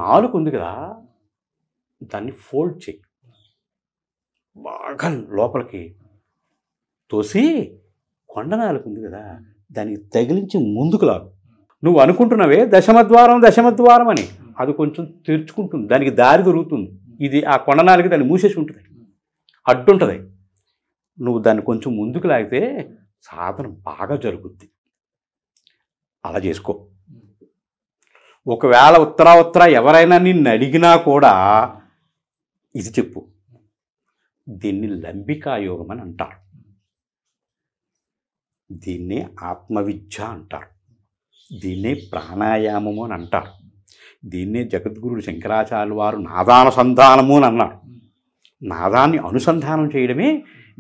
నాలుగు ఉంది కదా దాన్ని ఫోల్డ్ చేయి బాగా లోపలికి తోసి కొండనాలకు ఉంది కదా దానికి తగిలించి ముందుకు లాగు నువ్వు అనుకుంటున్నావే దశమద్వారం దశమద్వారం అని అది కొంచెం తెరుచుకుంటుంది దానికి దారి దొరుకుతుంది ఇది ఆ కొండనాలకి దాన్ని మూసేసి ఉంటుంది అడ్డుంటుంది నువ్వు దాన్ని కొంచెం ముందుకు లాగితే సాధన బాగా జరుగుద్ది అలా చేసుకో ఒకవేళ ఉత్తరా ఉత్తరా ఎవరైనా నిన్ను అడిగినా కూడా ఇది చెప్పు దీన్ని లంబికాయోగం అని అంటారు దీన్నే ఆత్మవిద్య అంటారు దీన్నే ప్రాణాయామము అని అంటారు దీన్నే జగద్గురుడు శంకరాచార్య వారు నాదానుసంధానము అని అన్నారు నాదాన్ని అనుసంధానం చేయడమే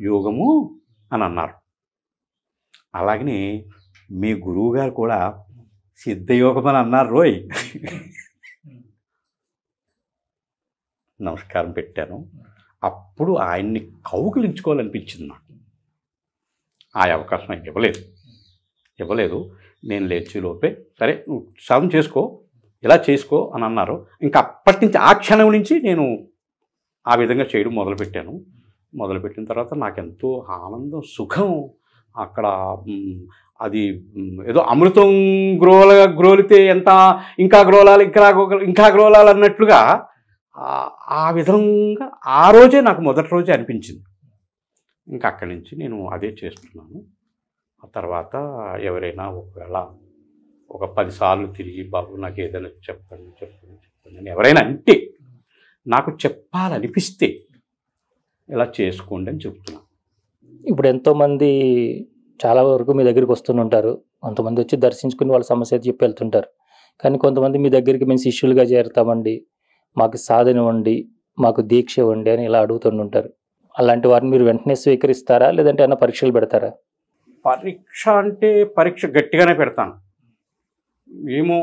యోగము అని అన్నారు అలాగనే మీ గురువుగారు కూడా సిద్ధయోగం అని అన్నారు రోయ్ నమస్కారం పెట్టాను అప్పుడు ఆయన్ని కౌగులించుకోవాలనిపించింది నాకు ఆ అవకాశం నాకు ఇవ్వలేదు ఇవ్వలేదు నేను లేచి లోపే సరే నువ్వు సాధన చేసుకో ఇలా చేసుకో అని అన్నారు ఇంకా అప్పటి నుంచి ఆ క్షణం నుంచి నేను ఆ విధంగా చేయడం మొదలుపెట్టాను మొదలుపెట్టిన తర్వాత నాకు ఎంతో ఆనందం సుఖం అక్కడ అది ఏదో అమృతం గ్రోల గ్రోలితే ఎంత ఇంకా గ్రోలాలు ఇంకా ఇంకా గ్రోలాలు అన్నట్లుగా ఆ విధంగా ఆ రోజే నాకు మొదటి రోజే అనిపించింది ఇంకా అక్కడి నుంచి నేను అదే చేస్తున్నాను ఆ తర్వాత ఎవరైనా ఒకవేళ ఒక పదిసార్లు తిరిగి బాబు నాకు ఏదైనా చెప్పండి చెప్పండి చెప్పండి ఎవరైనా అంటే నాకు చెప్పాలనిపిస్తే ఇలా చేసుకోండి అని చెప్తున్నాను ఇప్పుడు ఎంతోమంది చాలా వరకు మీ దగ్గరికి వస్తుంటారు కొంతమంది వచ్చి దర్శించుకుని వాళ్ళ సమస్య చెప్పి వెళ్తుంటారు కానీ కొంతమంది మీ దగ్గరికి మేము శిష్యులుగా చేరుతామండి మాకు సాధన ఉండి మాకు దీక్ష ఉండి అని ఇలా అడుగుతుంటారు అలాంటి వారిని మీరు వెంటనే స్వీకరిస్తారా లేదంటే ఏమైనా పరీక్షలు పెడతారా పరీక్ష అంటే పరీక్ష గట్టిగానే పెడతాను ఏమో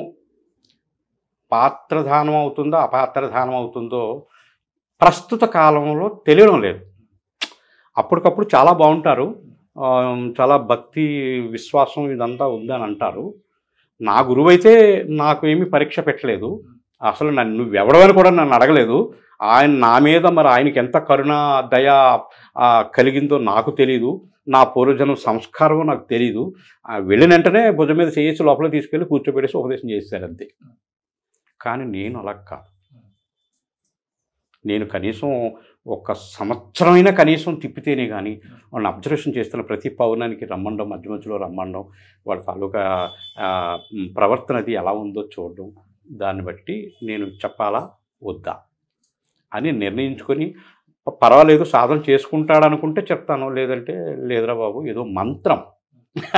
పాత్రధానం అవుతుందో అపాత్రధానం అవుతుందో ప్రస్తుత కాలంలో తెలియడం లేదు అప్పటికప్పుడు చాలా బాగుంటారు చాలా భక్తి విశ్వాసం ఇదంతా ఉందని అంటారు నా గురువైతే నాకు ఏమీ పరీక్ష పెట్టలేదు అసలు నన్ను నువ్వెవడమని కూడా నన్ను అడగలేదు ఆయన నా మీద మరి ఆయనకి ఎంత కరుణ దయ కలిగిందో నాకు తెలీదు నా పూర్వజనం సంస్కారం నాకు తెలీదు వెళ్ళిన వెంటనే భుజం మీద చేసి లోపల తీసుకెళ్ళి కూర్చోబెట్టేసి ఉపదేశం చేశారంతే అంతే కానీ నేను అలా కాదు నేను కనీసం ఒక సంవత్సరమైనా కనీసం తిప్పితేనే కానీ వాళ్ళని అబ్జర్వేషన్ చేస్తున్న ప్రతి పౌర్ణానికి రమ్మండం మధ్య మధ్యలో రమ్మండం వాళ్ళ తాలూకా ప్రవర్తన అది ఎలా ఉందో చూడడం దాన్ని బట్టి నేను చెప్పాలా వద్దా అని నిర్ణయించుకొని పర్వాలేదు సాధన చేసుకుంటాడనుకుంటే చెప్తాను లేదంటే లేదురా బాబు ఏదో మంత్రం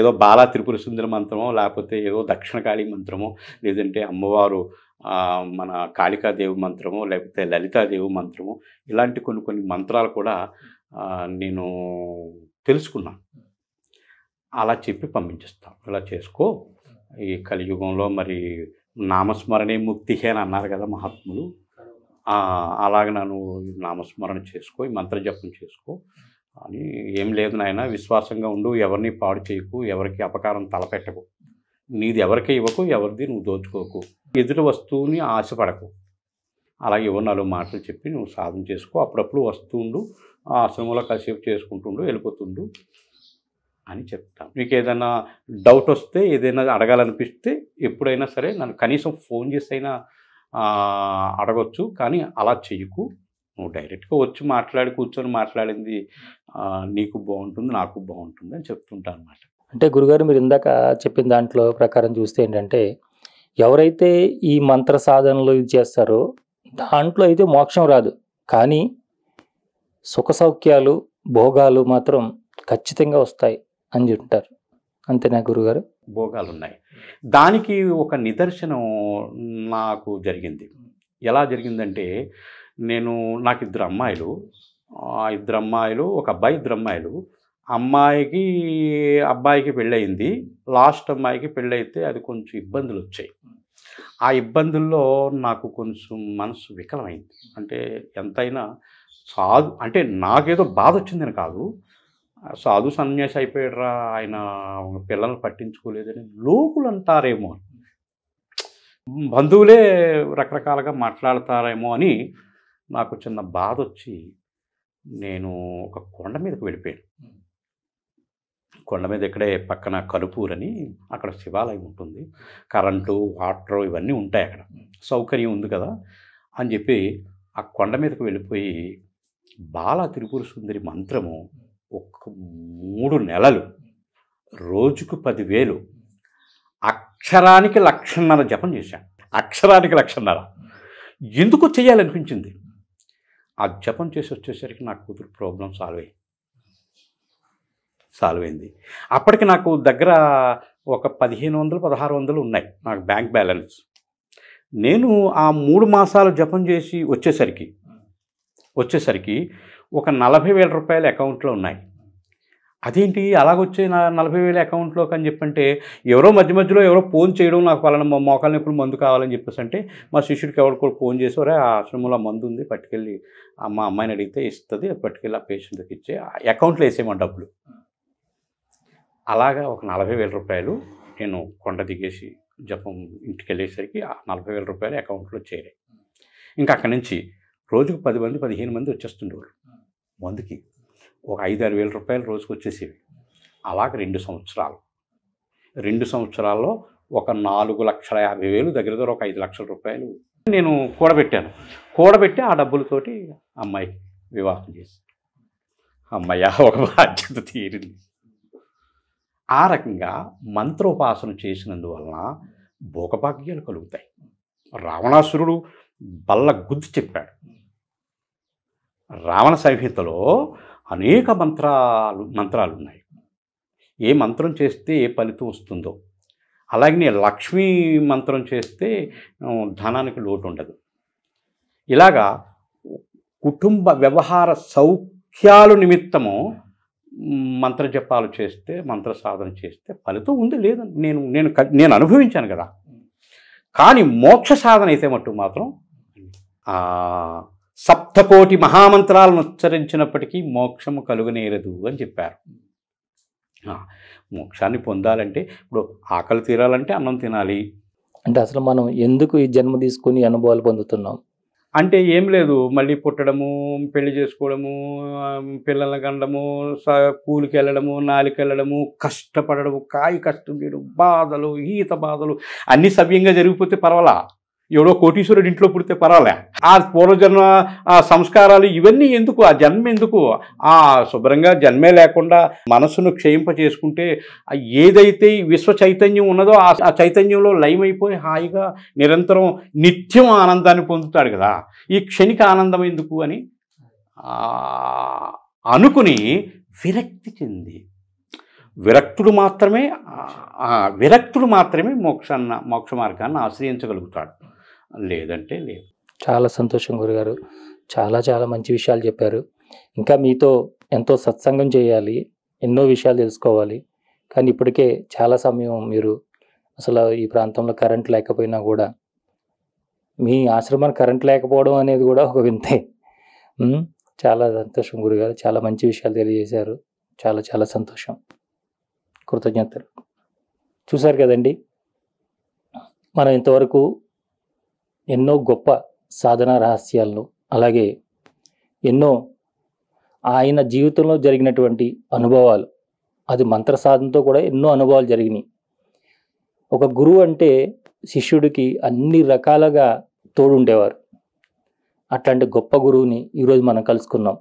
ఏదో బాలా త్రిపుర సుందర మంత్రమో లేకపోతే ఏదో దక్షిణ కాళీ మంత్రమో లేదంటే అమ్మవారు మన కాళికాదేవి మంత్రము లేకపోతే లలితాదేవి మంత్రము ఇలాంటి కొన్ని కొన్ని మంత్రాలు కూడా నేను తెలుసుకున్నాను అలా చెప్పి పంపించేస్తాను ఇలా చేసుకో ఈ కలియుగంలో మరి నామస్మరణే ముక్తిహే అని అన్నారు కదా మహాత్ములు అలాగ నన్ను నామస్మరణ చేసుకో ఈ మంత్రజపం చేసుకో అని ఏం లేదు నాయన విశ్వాసంగా ఉండు ఎవరిని పాడు చేయకు ఎవరికి అపకారం తలపెట్టకు నీది ఎవరికి ఇవ్వకు ఎవరిది నువ్వు దోచుకోకు ఎదుటి వస్తువుని ఆశపడకు అలాగే ఇవ్వ నాలుగు మాటలు చెప్పి నువ్వు సాధన చేసుకో అప్పుడప్పుడు వస్తుండు ఆశ్రమంలో కసేపు చేసుకుంటుండు వెళ్ళిపోతుండు అని చెప్తాం మీకు ఏదైనా డౌట్ వస్తే ఏదైనా అడగాలనిపిస్తే ఎప్పుడైనా సరే నన్ను కనీసం ఫోన్ చేసైనా అడగొచ్చు కానీ అలా చేయకు నువ్వు డైరెక్ట్గా వచ్చి మాట్లాడి కూర్చొని మాట్లాడింది నీకు బాగుంటుంది నాకు బాగుంటుంది అని చెప్తుంటా అనమాట అంటే గురుగారు మీరు ఇందాక చెప్పిన దాంట్లో ప్రకారం చూస్తే ఏంటంటే ఎవరైతే ఈ మంత్ర సాధనలు ఇది చేస్తారో దాంట్లో అయితే మోక్షం రాదు కానీ సుఖ సౌఖ్యాలు భోగాలు మాత్రం ఖచ్చితంగా వస్తాయి అని చెప్తారు అంతేనా గురుగారు భోగాలు ఉన్నాయి దానికి ఒక నిదర్శనం నాకు జరిగింది ఎలా జరిగిందంటే నేను నాకు ఇద్దరు అమ్మాయిలు ఇద్దరు అమ్మాయిలు ఒక అబ్బాయి ఇద్దరు అమ్మాయిలు అమ్మాయికి అబ్బాయికి పెళ్ళయింది లాస్ట్ అమ్మాయికి పెళ్ళయితే అది కొంచెం ఇబ్బందులు వచ్చాయి ఆ ఇబ్బందుల్లో నాకు కొంచెం మనసు వికలమైంది అంటే ఎంతైనా సాధు అంటే నాకేదో బాధ వచ్చిందని కాదు సాధు సన్యాసి అయిపోయాడురా ఆయన పిల్లల్ని పట్టించుకోలేదని లోకులు అంటారేమో బంధువులే రకరకాలుగా మాట్లాడతారేమో అని నాకు చిన్న బాధ వచ్చి నేను ఒక కొండ మీదకి వెళ్ళిపోయాను కొండ మీద ఇక్కడే పక్కన కలుపూర్ అని అక్కడ శివాలయం ఉంటుంది కరెంటు వాటర్ ఇవన్నీ ఉంటాయి అక్కడ సౌకర్యం ఉంది కదా అని చెప్పి ఆ కొండ మీదకి వెళ్ళిపోయి బాల త్రిపుర సుందరి మంత్రము ఒక మూడు నెలలు రోజుకు పదివేలు అక్షరానికి లక్షన్నర జపం చేశాను అక్షరానికి లక్షన్నర ఎందుకు చేయాలనిపించింది ఆ జపం చేసి వచ్చేసరికి నా కూతురు ప్రాబ్లం సాల్వ్ అయ్యి సాల్వ్ అయింది అప్పటికి నాకు దగ్గర ఒక పదిహేను వందలు పదహారు వందలు ఉన్నాయి నాకు బ్యాంక్ బ్యాలెన్స్ నేను ఆ మూడు మాసాలు జపం చేసి వచ్చేసరికి వచ్చేసరికి ఒక నలభై వేల రూపాయలు అకౌంట్లో ఉన్నాయి అదేంటి అలాగొచ్చే నా నలభై వేల అకౌంట్లోకి అని చెప్పంటే ఎవరో మధ్య మధ్యలో ఎవరో ఫోన్ చేయడం నాకు వాళ్ళని మా మోకాళ్ళని ఎప్పుడు మందు కావాలని చెప్పేసి అంటే మా శిష్యుడికి ఎవరికి కూడా ఫోన్ చేసేవారే ఆ ఆశ్రమంలో మందు ఉంది పట్టుకెళ్ళి మా అమ్మాయిని అడిగితే ఇస్తుంది పట్టుకెళ్ళి ఆ పేషెంట్కి ఇచ్చి అకౌంట్లో వేసేయమని డబ్బులు అలాగా ఒక నలభై వేల రూపాయలు నేను కొండ దిగేసి జపం ఇంటికి వెళ్ళేసరికి ఆ నలభై వేల రూపాయలు అకౌంట్లో చేరాయి ఇంకా అక్కడి నుంచి రోజుకు పది మంది పదిహేను మంది వచ్చేస్తుండేవాళ్ళు మందుకి ఒక ఐదు ఆరు వేల రూపాయలు రోజుకు వచ్చేసేవి అలాగ రెండు సంవత్సరాలు రెండు సంవత్సరాల్లో ఒక నాలుగు లక్షల యాభై వేలు దగ్గర దగ్గర ఒక ఐదు లక్షల రూపాయలు నేను కూడబెట్టాను కూడబెట్టి ఆ డబ్బులతోటి అమ్మాయి వివాహం చేసి అమ్మయ్య ఒక బాధ్యత తీరింది ఆ రకంగా మంత్రోపాసన చేసినందువలన భోగభాగ్యాలు కలుగుతాయి రావణాసురుడు బల్ల గుద్దు చెప్పాడు రావణ సంహితలో అనేక మంత్రాలు మంత్రాలు ఉన్నాయి ఏ మంత్రం చేస్తే ఏ ఫలితం వస్తుందో అలాగే లక్ష్మీ మంత్రం చేస్తే ధనానికి లోటు ఉండదు ఇలాగా కుటుంబ వ్యవహార సౌఖ్యాలు నిమిత్తము మంత్ర జపాలు చేస్తే మంత్ర సాధన చేస్తే ఫలితం ఉంది లేదని నేను నేను నేను అనుభవించాను కదా కానీ మోక్ష సాధన అయితే మట్టు మాత్రం సప్తకోటి మహామంత్రాలను ఉచ్చరించినప్పటికీ మోక్షము కలుగనేరదు అని చెప్పారు మోక్షాన్ని పొందాలంటే ఇప్పుడు ఆకలి తీరాలంటే అన్నం తినాలి అంటే అసలు మనం ఎందుకు ఈ జన్మ తీసుకుని అనుభవాలు పొందుతున్నాం అంటే ఏం లేదు మళ్ళీ పుట్టడము పెళ్లి చేసుకోవడము పిల్లల కండము కూలికి వెళ్ళడము నాలికి వెళ్ళడము కష్టపడడము కాయ కష్టం చేయడం బాధలు ఈత బాధలు అన్నీ సవ్యంగా జరిగిపోతే పర్వాలా ఎవడో కోటీశ్వరుడు ఇంట్లో పుడితే పర్వాలే ఆ పూర్వజన్మ ఆ సంస్కారాలు ఇవన్నీ ఎందుకు ఆ జన్మ ఎందుకు ఆ శుభ్రంగా జన్మే లేకుండా మనసును క్షయింప చేసుకుంటే ఏదైతే విశ్వ చైతన్యం ఉన్నదో ఆ చైతన్యంలో లయమైపోయి హాయిగా నిరంతరం నిత్యం ఆనందాన్ని పొందుతాడు కదా ఈ క్షణిక ఆనందం ఎందుకు అని అనుకుని విరక్తి చెంది విరక్తుడు మాత్రమే విరక్తుడు మాత్రమే మోక్షాన్న మోక్ష మార్గాన్ని ఆశ్రయించగలుగుతాడు లేదంటే లేదు చాలా సంతోషం గురుగారు చాలా చాలా మంచి విషయాలు చెప్పారు ఇంకా మీతో ఎంతో సత్సంగం చేయాలి ఎన్నో విషయాలు తెలుసుకోవాలి కానీ ఇప్పటికే చాలా సమయం మీరు అసలు ఈ ప్రాంతంలో కరెంట్ లేకపోయినా కూడా మీ ఆశ్రమానికి కరెంట్ లేకపోవడం అనేది కూడా ఒక వింతే చాలా సంతోషం గురుగారు చాలా మంచి విషయాలు తెలియజేశారు చాలా చాలా సంతోషం కృతజ్ఞతలు చూశారు కదండి మనం ఇంతవరకు ఎన్నో గొప్ప సాధన రహస్యాలను అలాగే ఎన్నో ఆయన జీవితంలో జరిగినటువంటి అనుభవాలు అది మంత్ర సాధనతో కూడా ఎన్నో అనుభవాలు జరిగినాయి ఒక గురువు అంటే శిష్యుడికి అన్ని రకాలుగా తోడు ఉండేవారు అట్లాంటి గొప్ప గురువుని ఈరోజు మనం కలుసుకున్నాం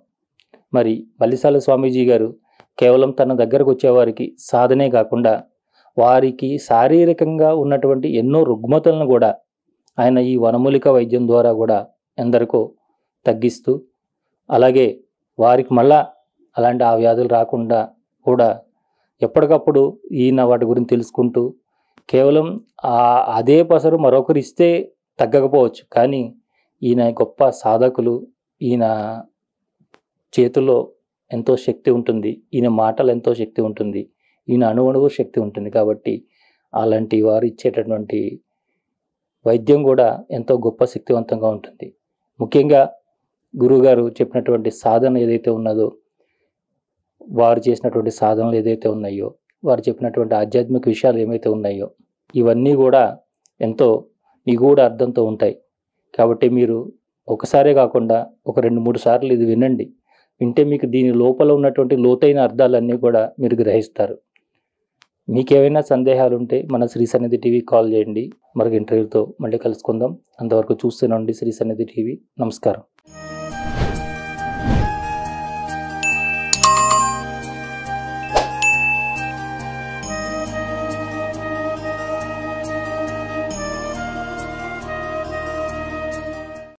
మరి బల్లిసాల స్వామీజీ గారు కేవలం తన దగ్గరకు వచ్చేవారికి సాధనే కాకుండా వారికి శారీరకంగా ఉన్నటువంటి ఎన్నో రుగ్మతలను కూడా ఆయన ఈ వనమూలిక వైద్యం ద్వారా కూడా ఎందరికో తగ్గిస్తూ అలాగే వారికి మళ్ళా అలాంటి ఆ వ్యాధులు రాకుండా కూడా ఎప్పటికప్పుడు ఈయన వాటి గురించి తెలుసుకుంటూ కేవలం ఆ అదే పసరు మరొకరు ఇస్తే తగ్గకపోవచ్చు కానీ ఈయన గొప్ప సాధకులు ఈయన చేతుల్లో ఎంతో శక్తి ఉంటుంది ఈయన మాటలు ఎంతో శక్తి ఉంటుంది ఈయన అణువణువు శక్తి ఉంటుంది కాబట్టి అలాంటి వారు ఇచ్చేటటువంటి వైద్యం కూడా ఎంతో గొప్ప శక్తివంతంగా ఉంటుంది ముఖ్యంగా గురువుగారు చెప్పినటువంటి సాధన ఏదైతే ఉన్నదో వారు చేసినటువంటి సాధనలు ఏదైతే ఉన్నాయో వారు చెప్పినటువంటి ఆధ్యాత్మిక విషయాలు ఏమైతే ఉన్నాయో ఇవన్నీ కూడా ఎంతో నిగూఢ అర్థంతో ఉంటాయి కాబట్టి మీరు ఒకసారే కాకుండా ఒక రెండు మూడు సార్లు ఇది వినండి వింటే మీకు దీని లోపల ఉన్నటువంటి లోతైన అర్థాలన్నీ కూడా మీరు గ్రహిస్తారు మీకేమైనా సందేహాలు ఉంటే మన శ్రీ సన్నిధి టీవీ కాల్ చేయండి మరొక ఇంటర్వ్యూతో మళ్ళీ కలుసుకుందాం అంతవరకు చూస్తూనే ఉండి శ్రీ సన్నిధి టీవీ నమస్కారం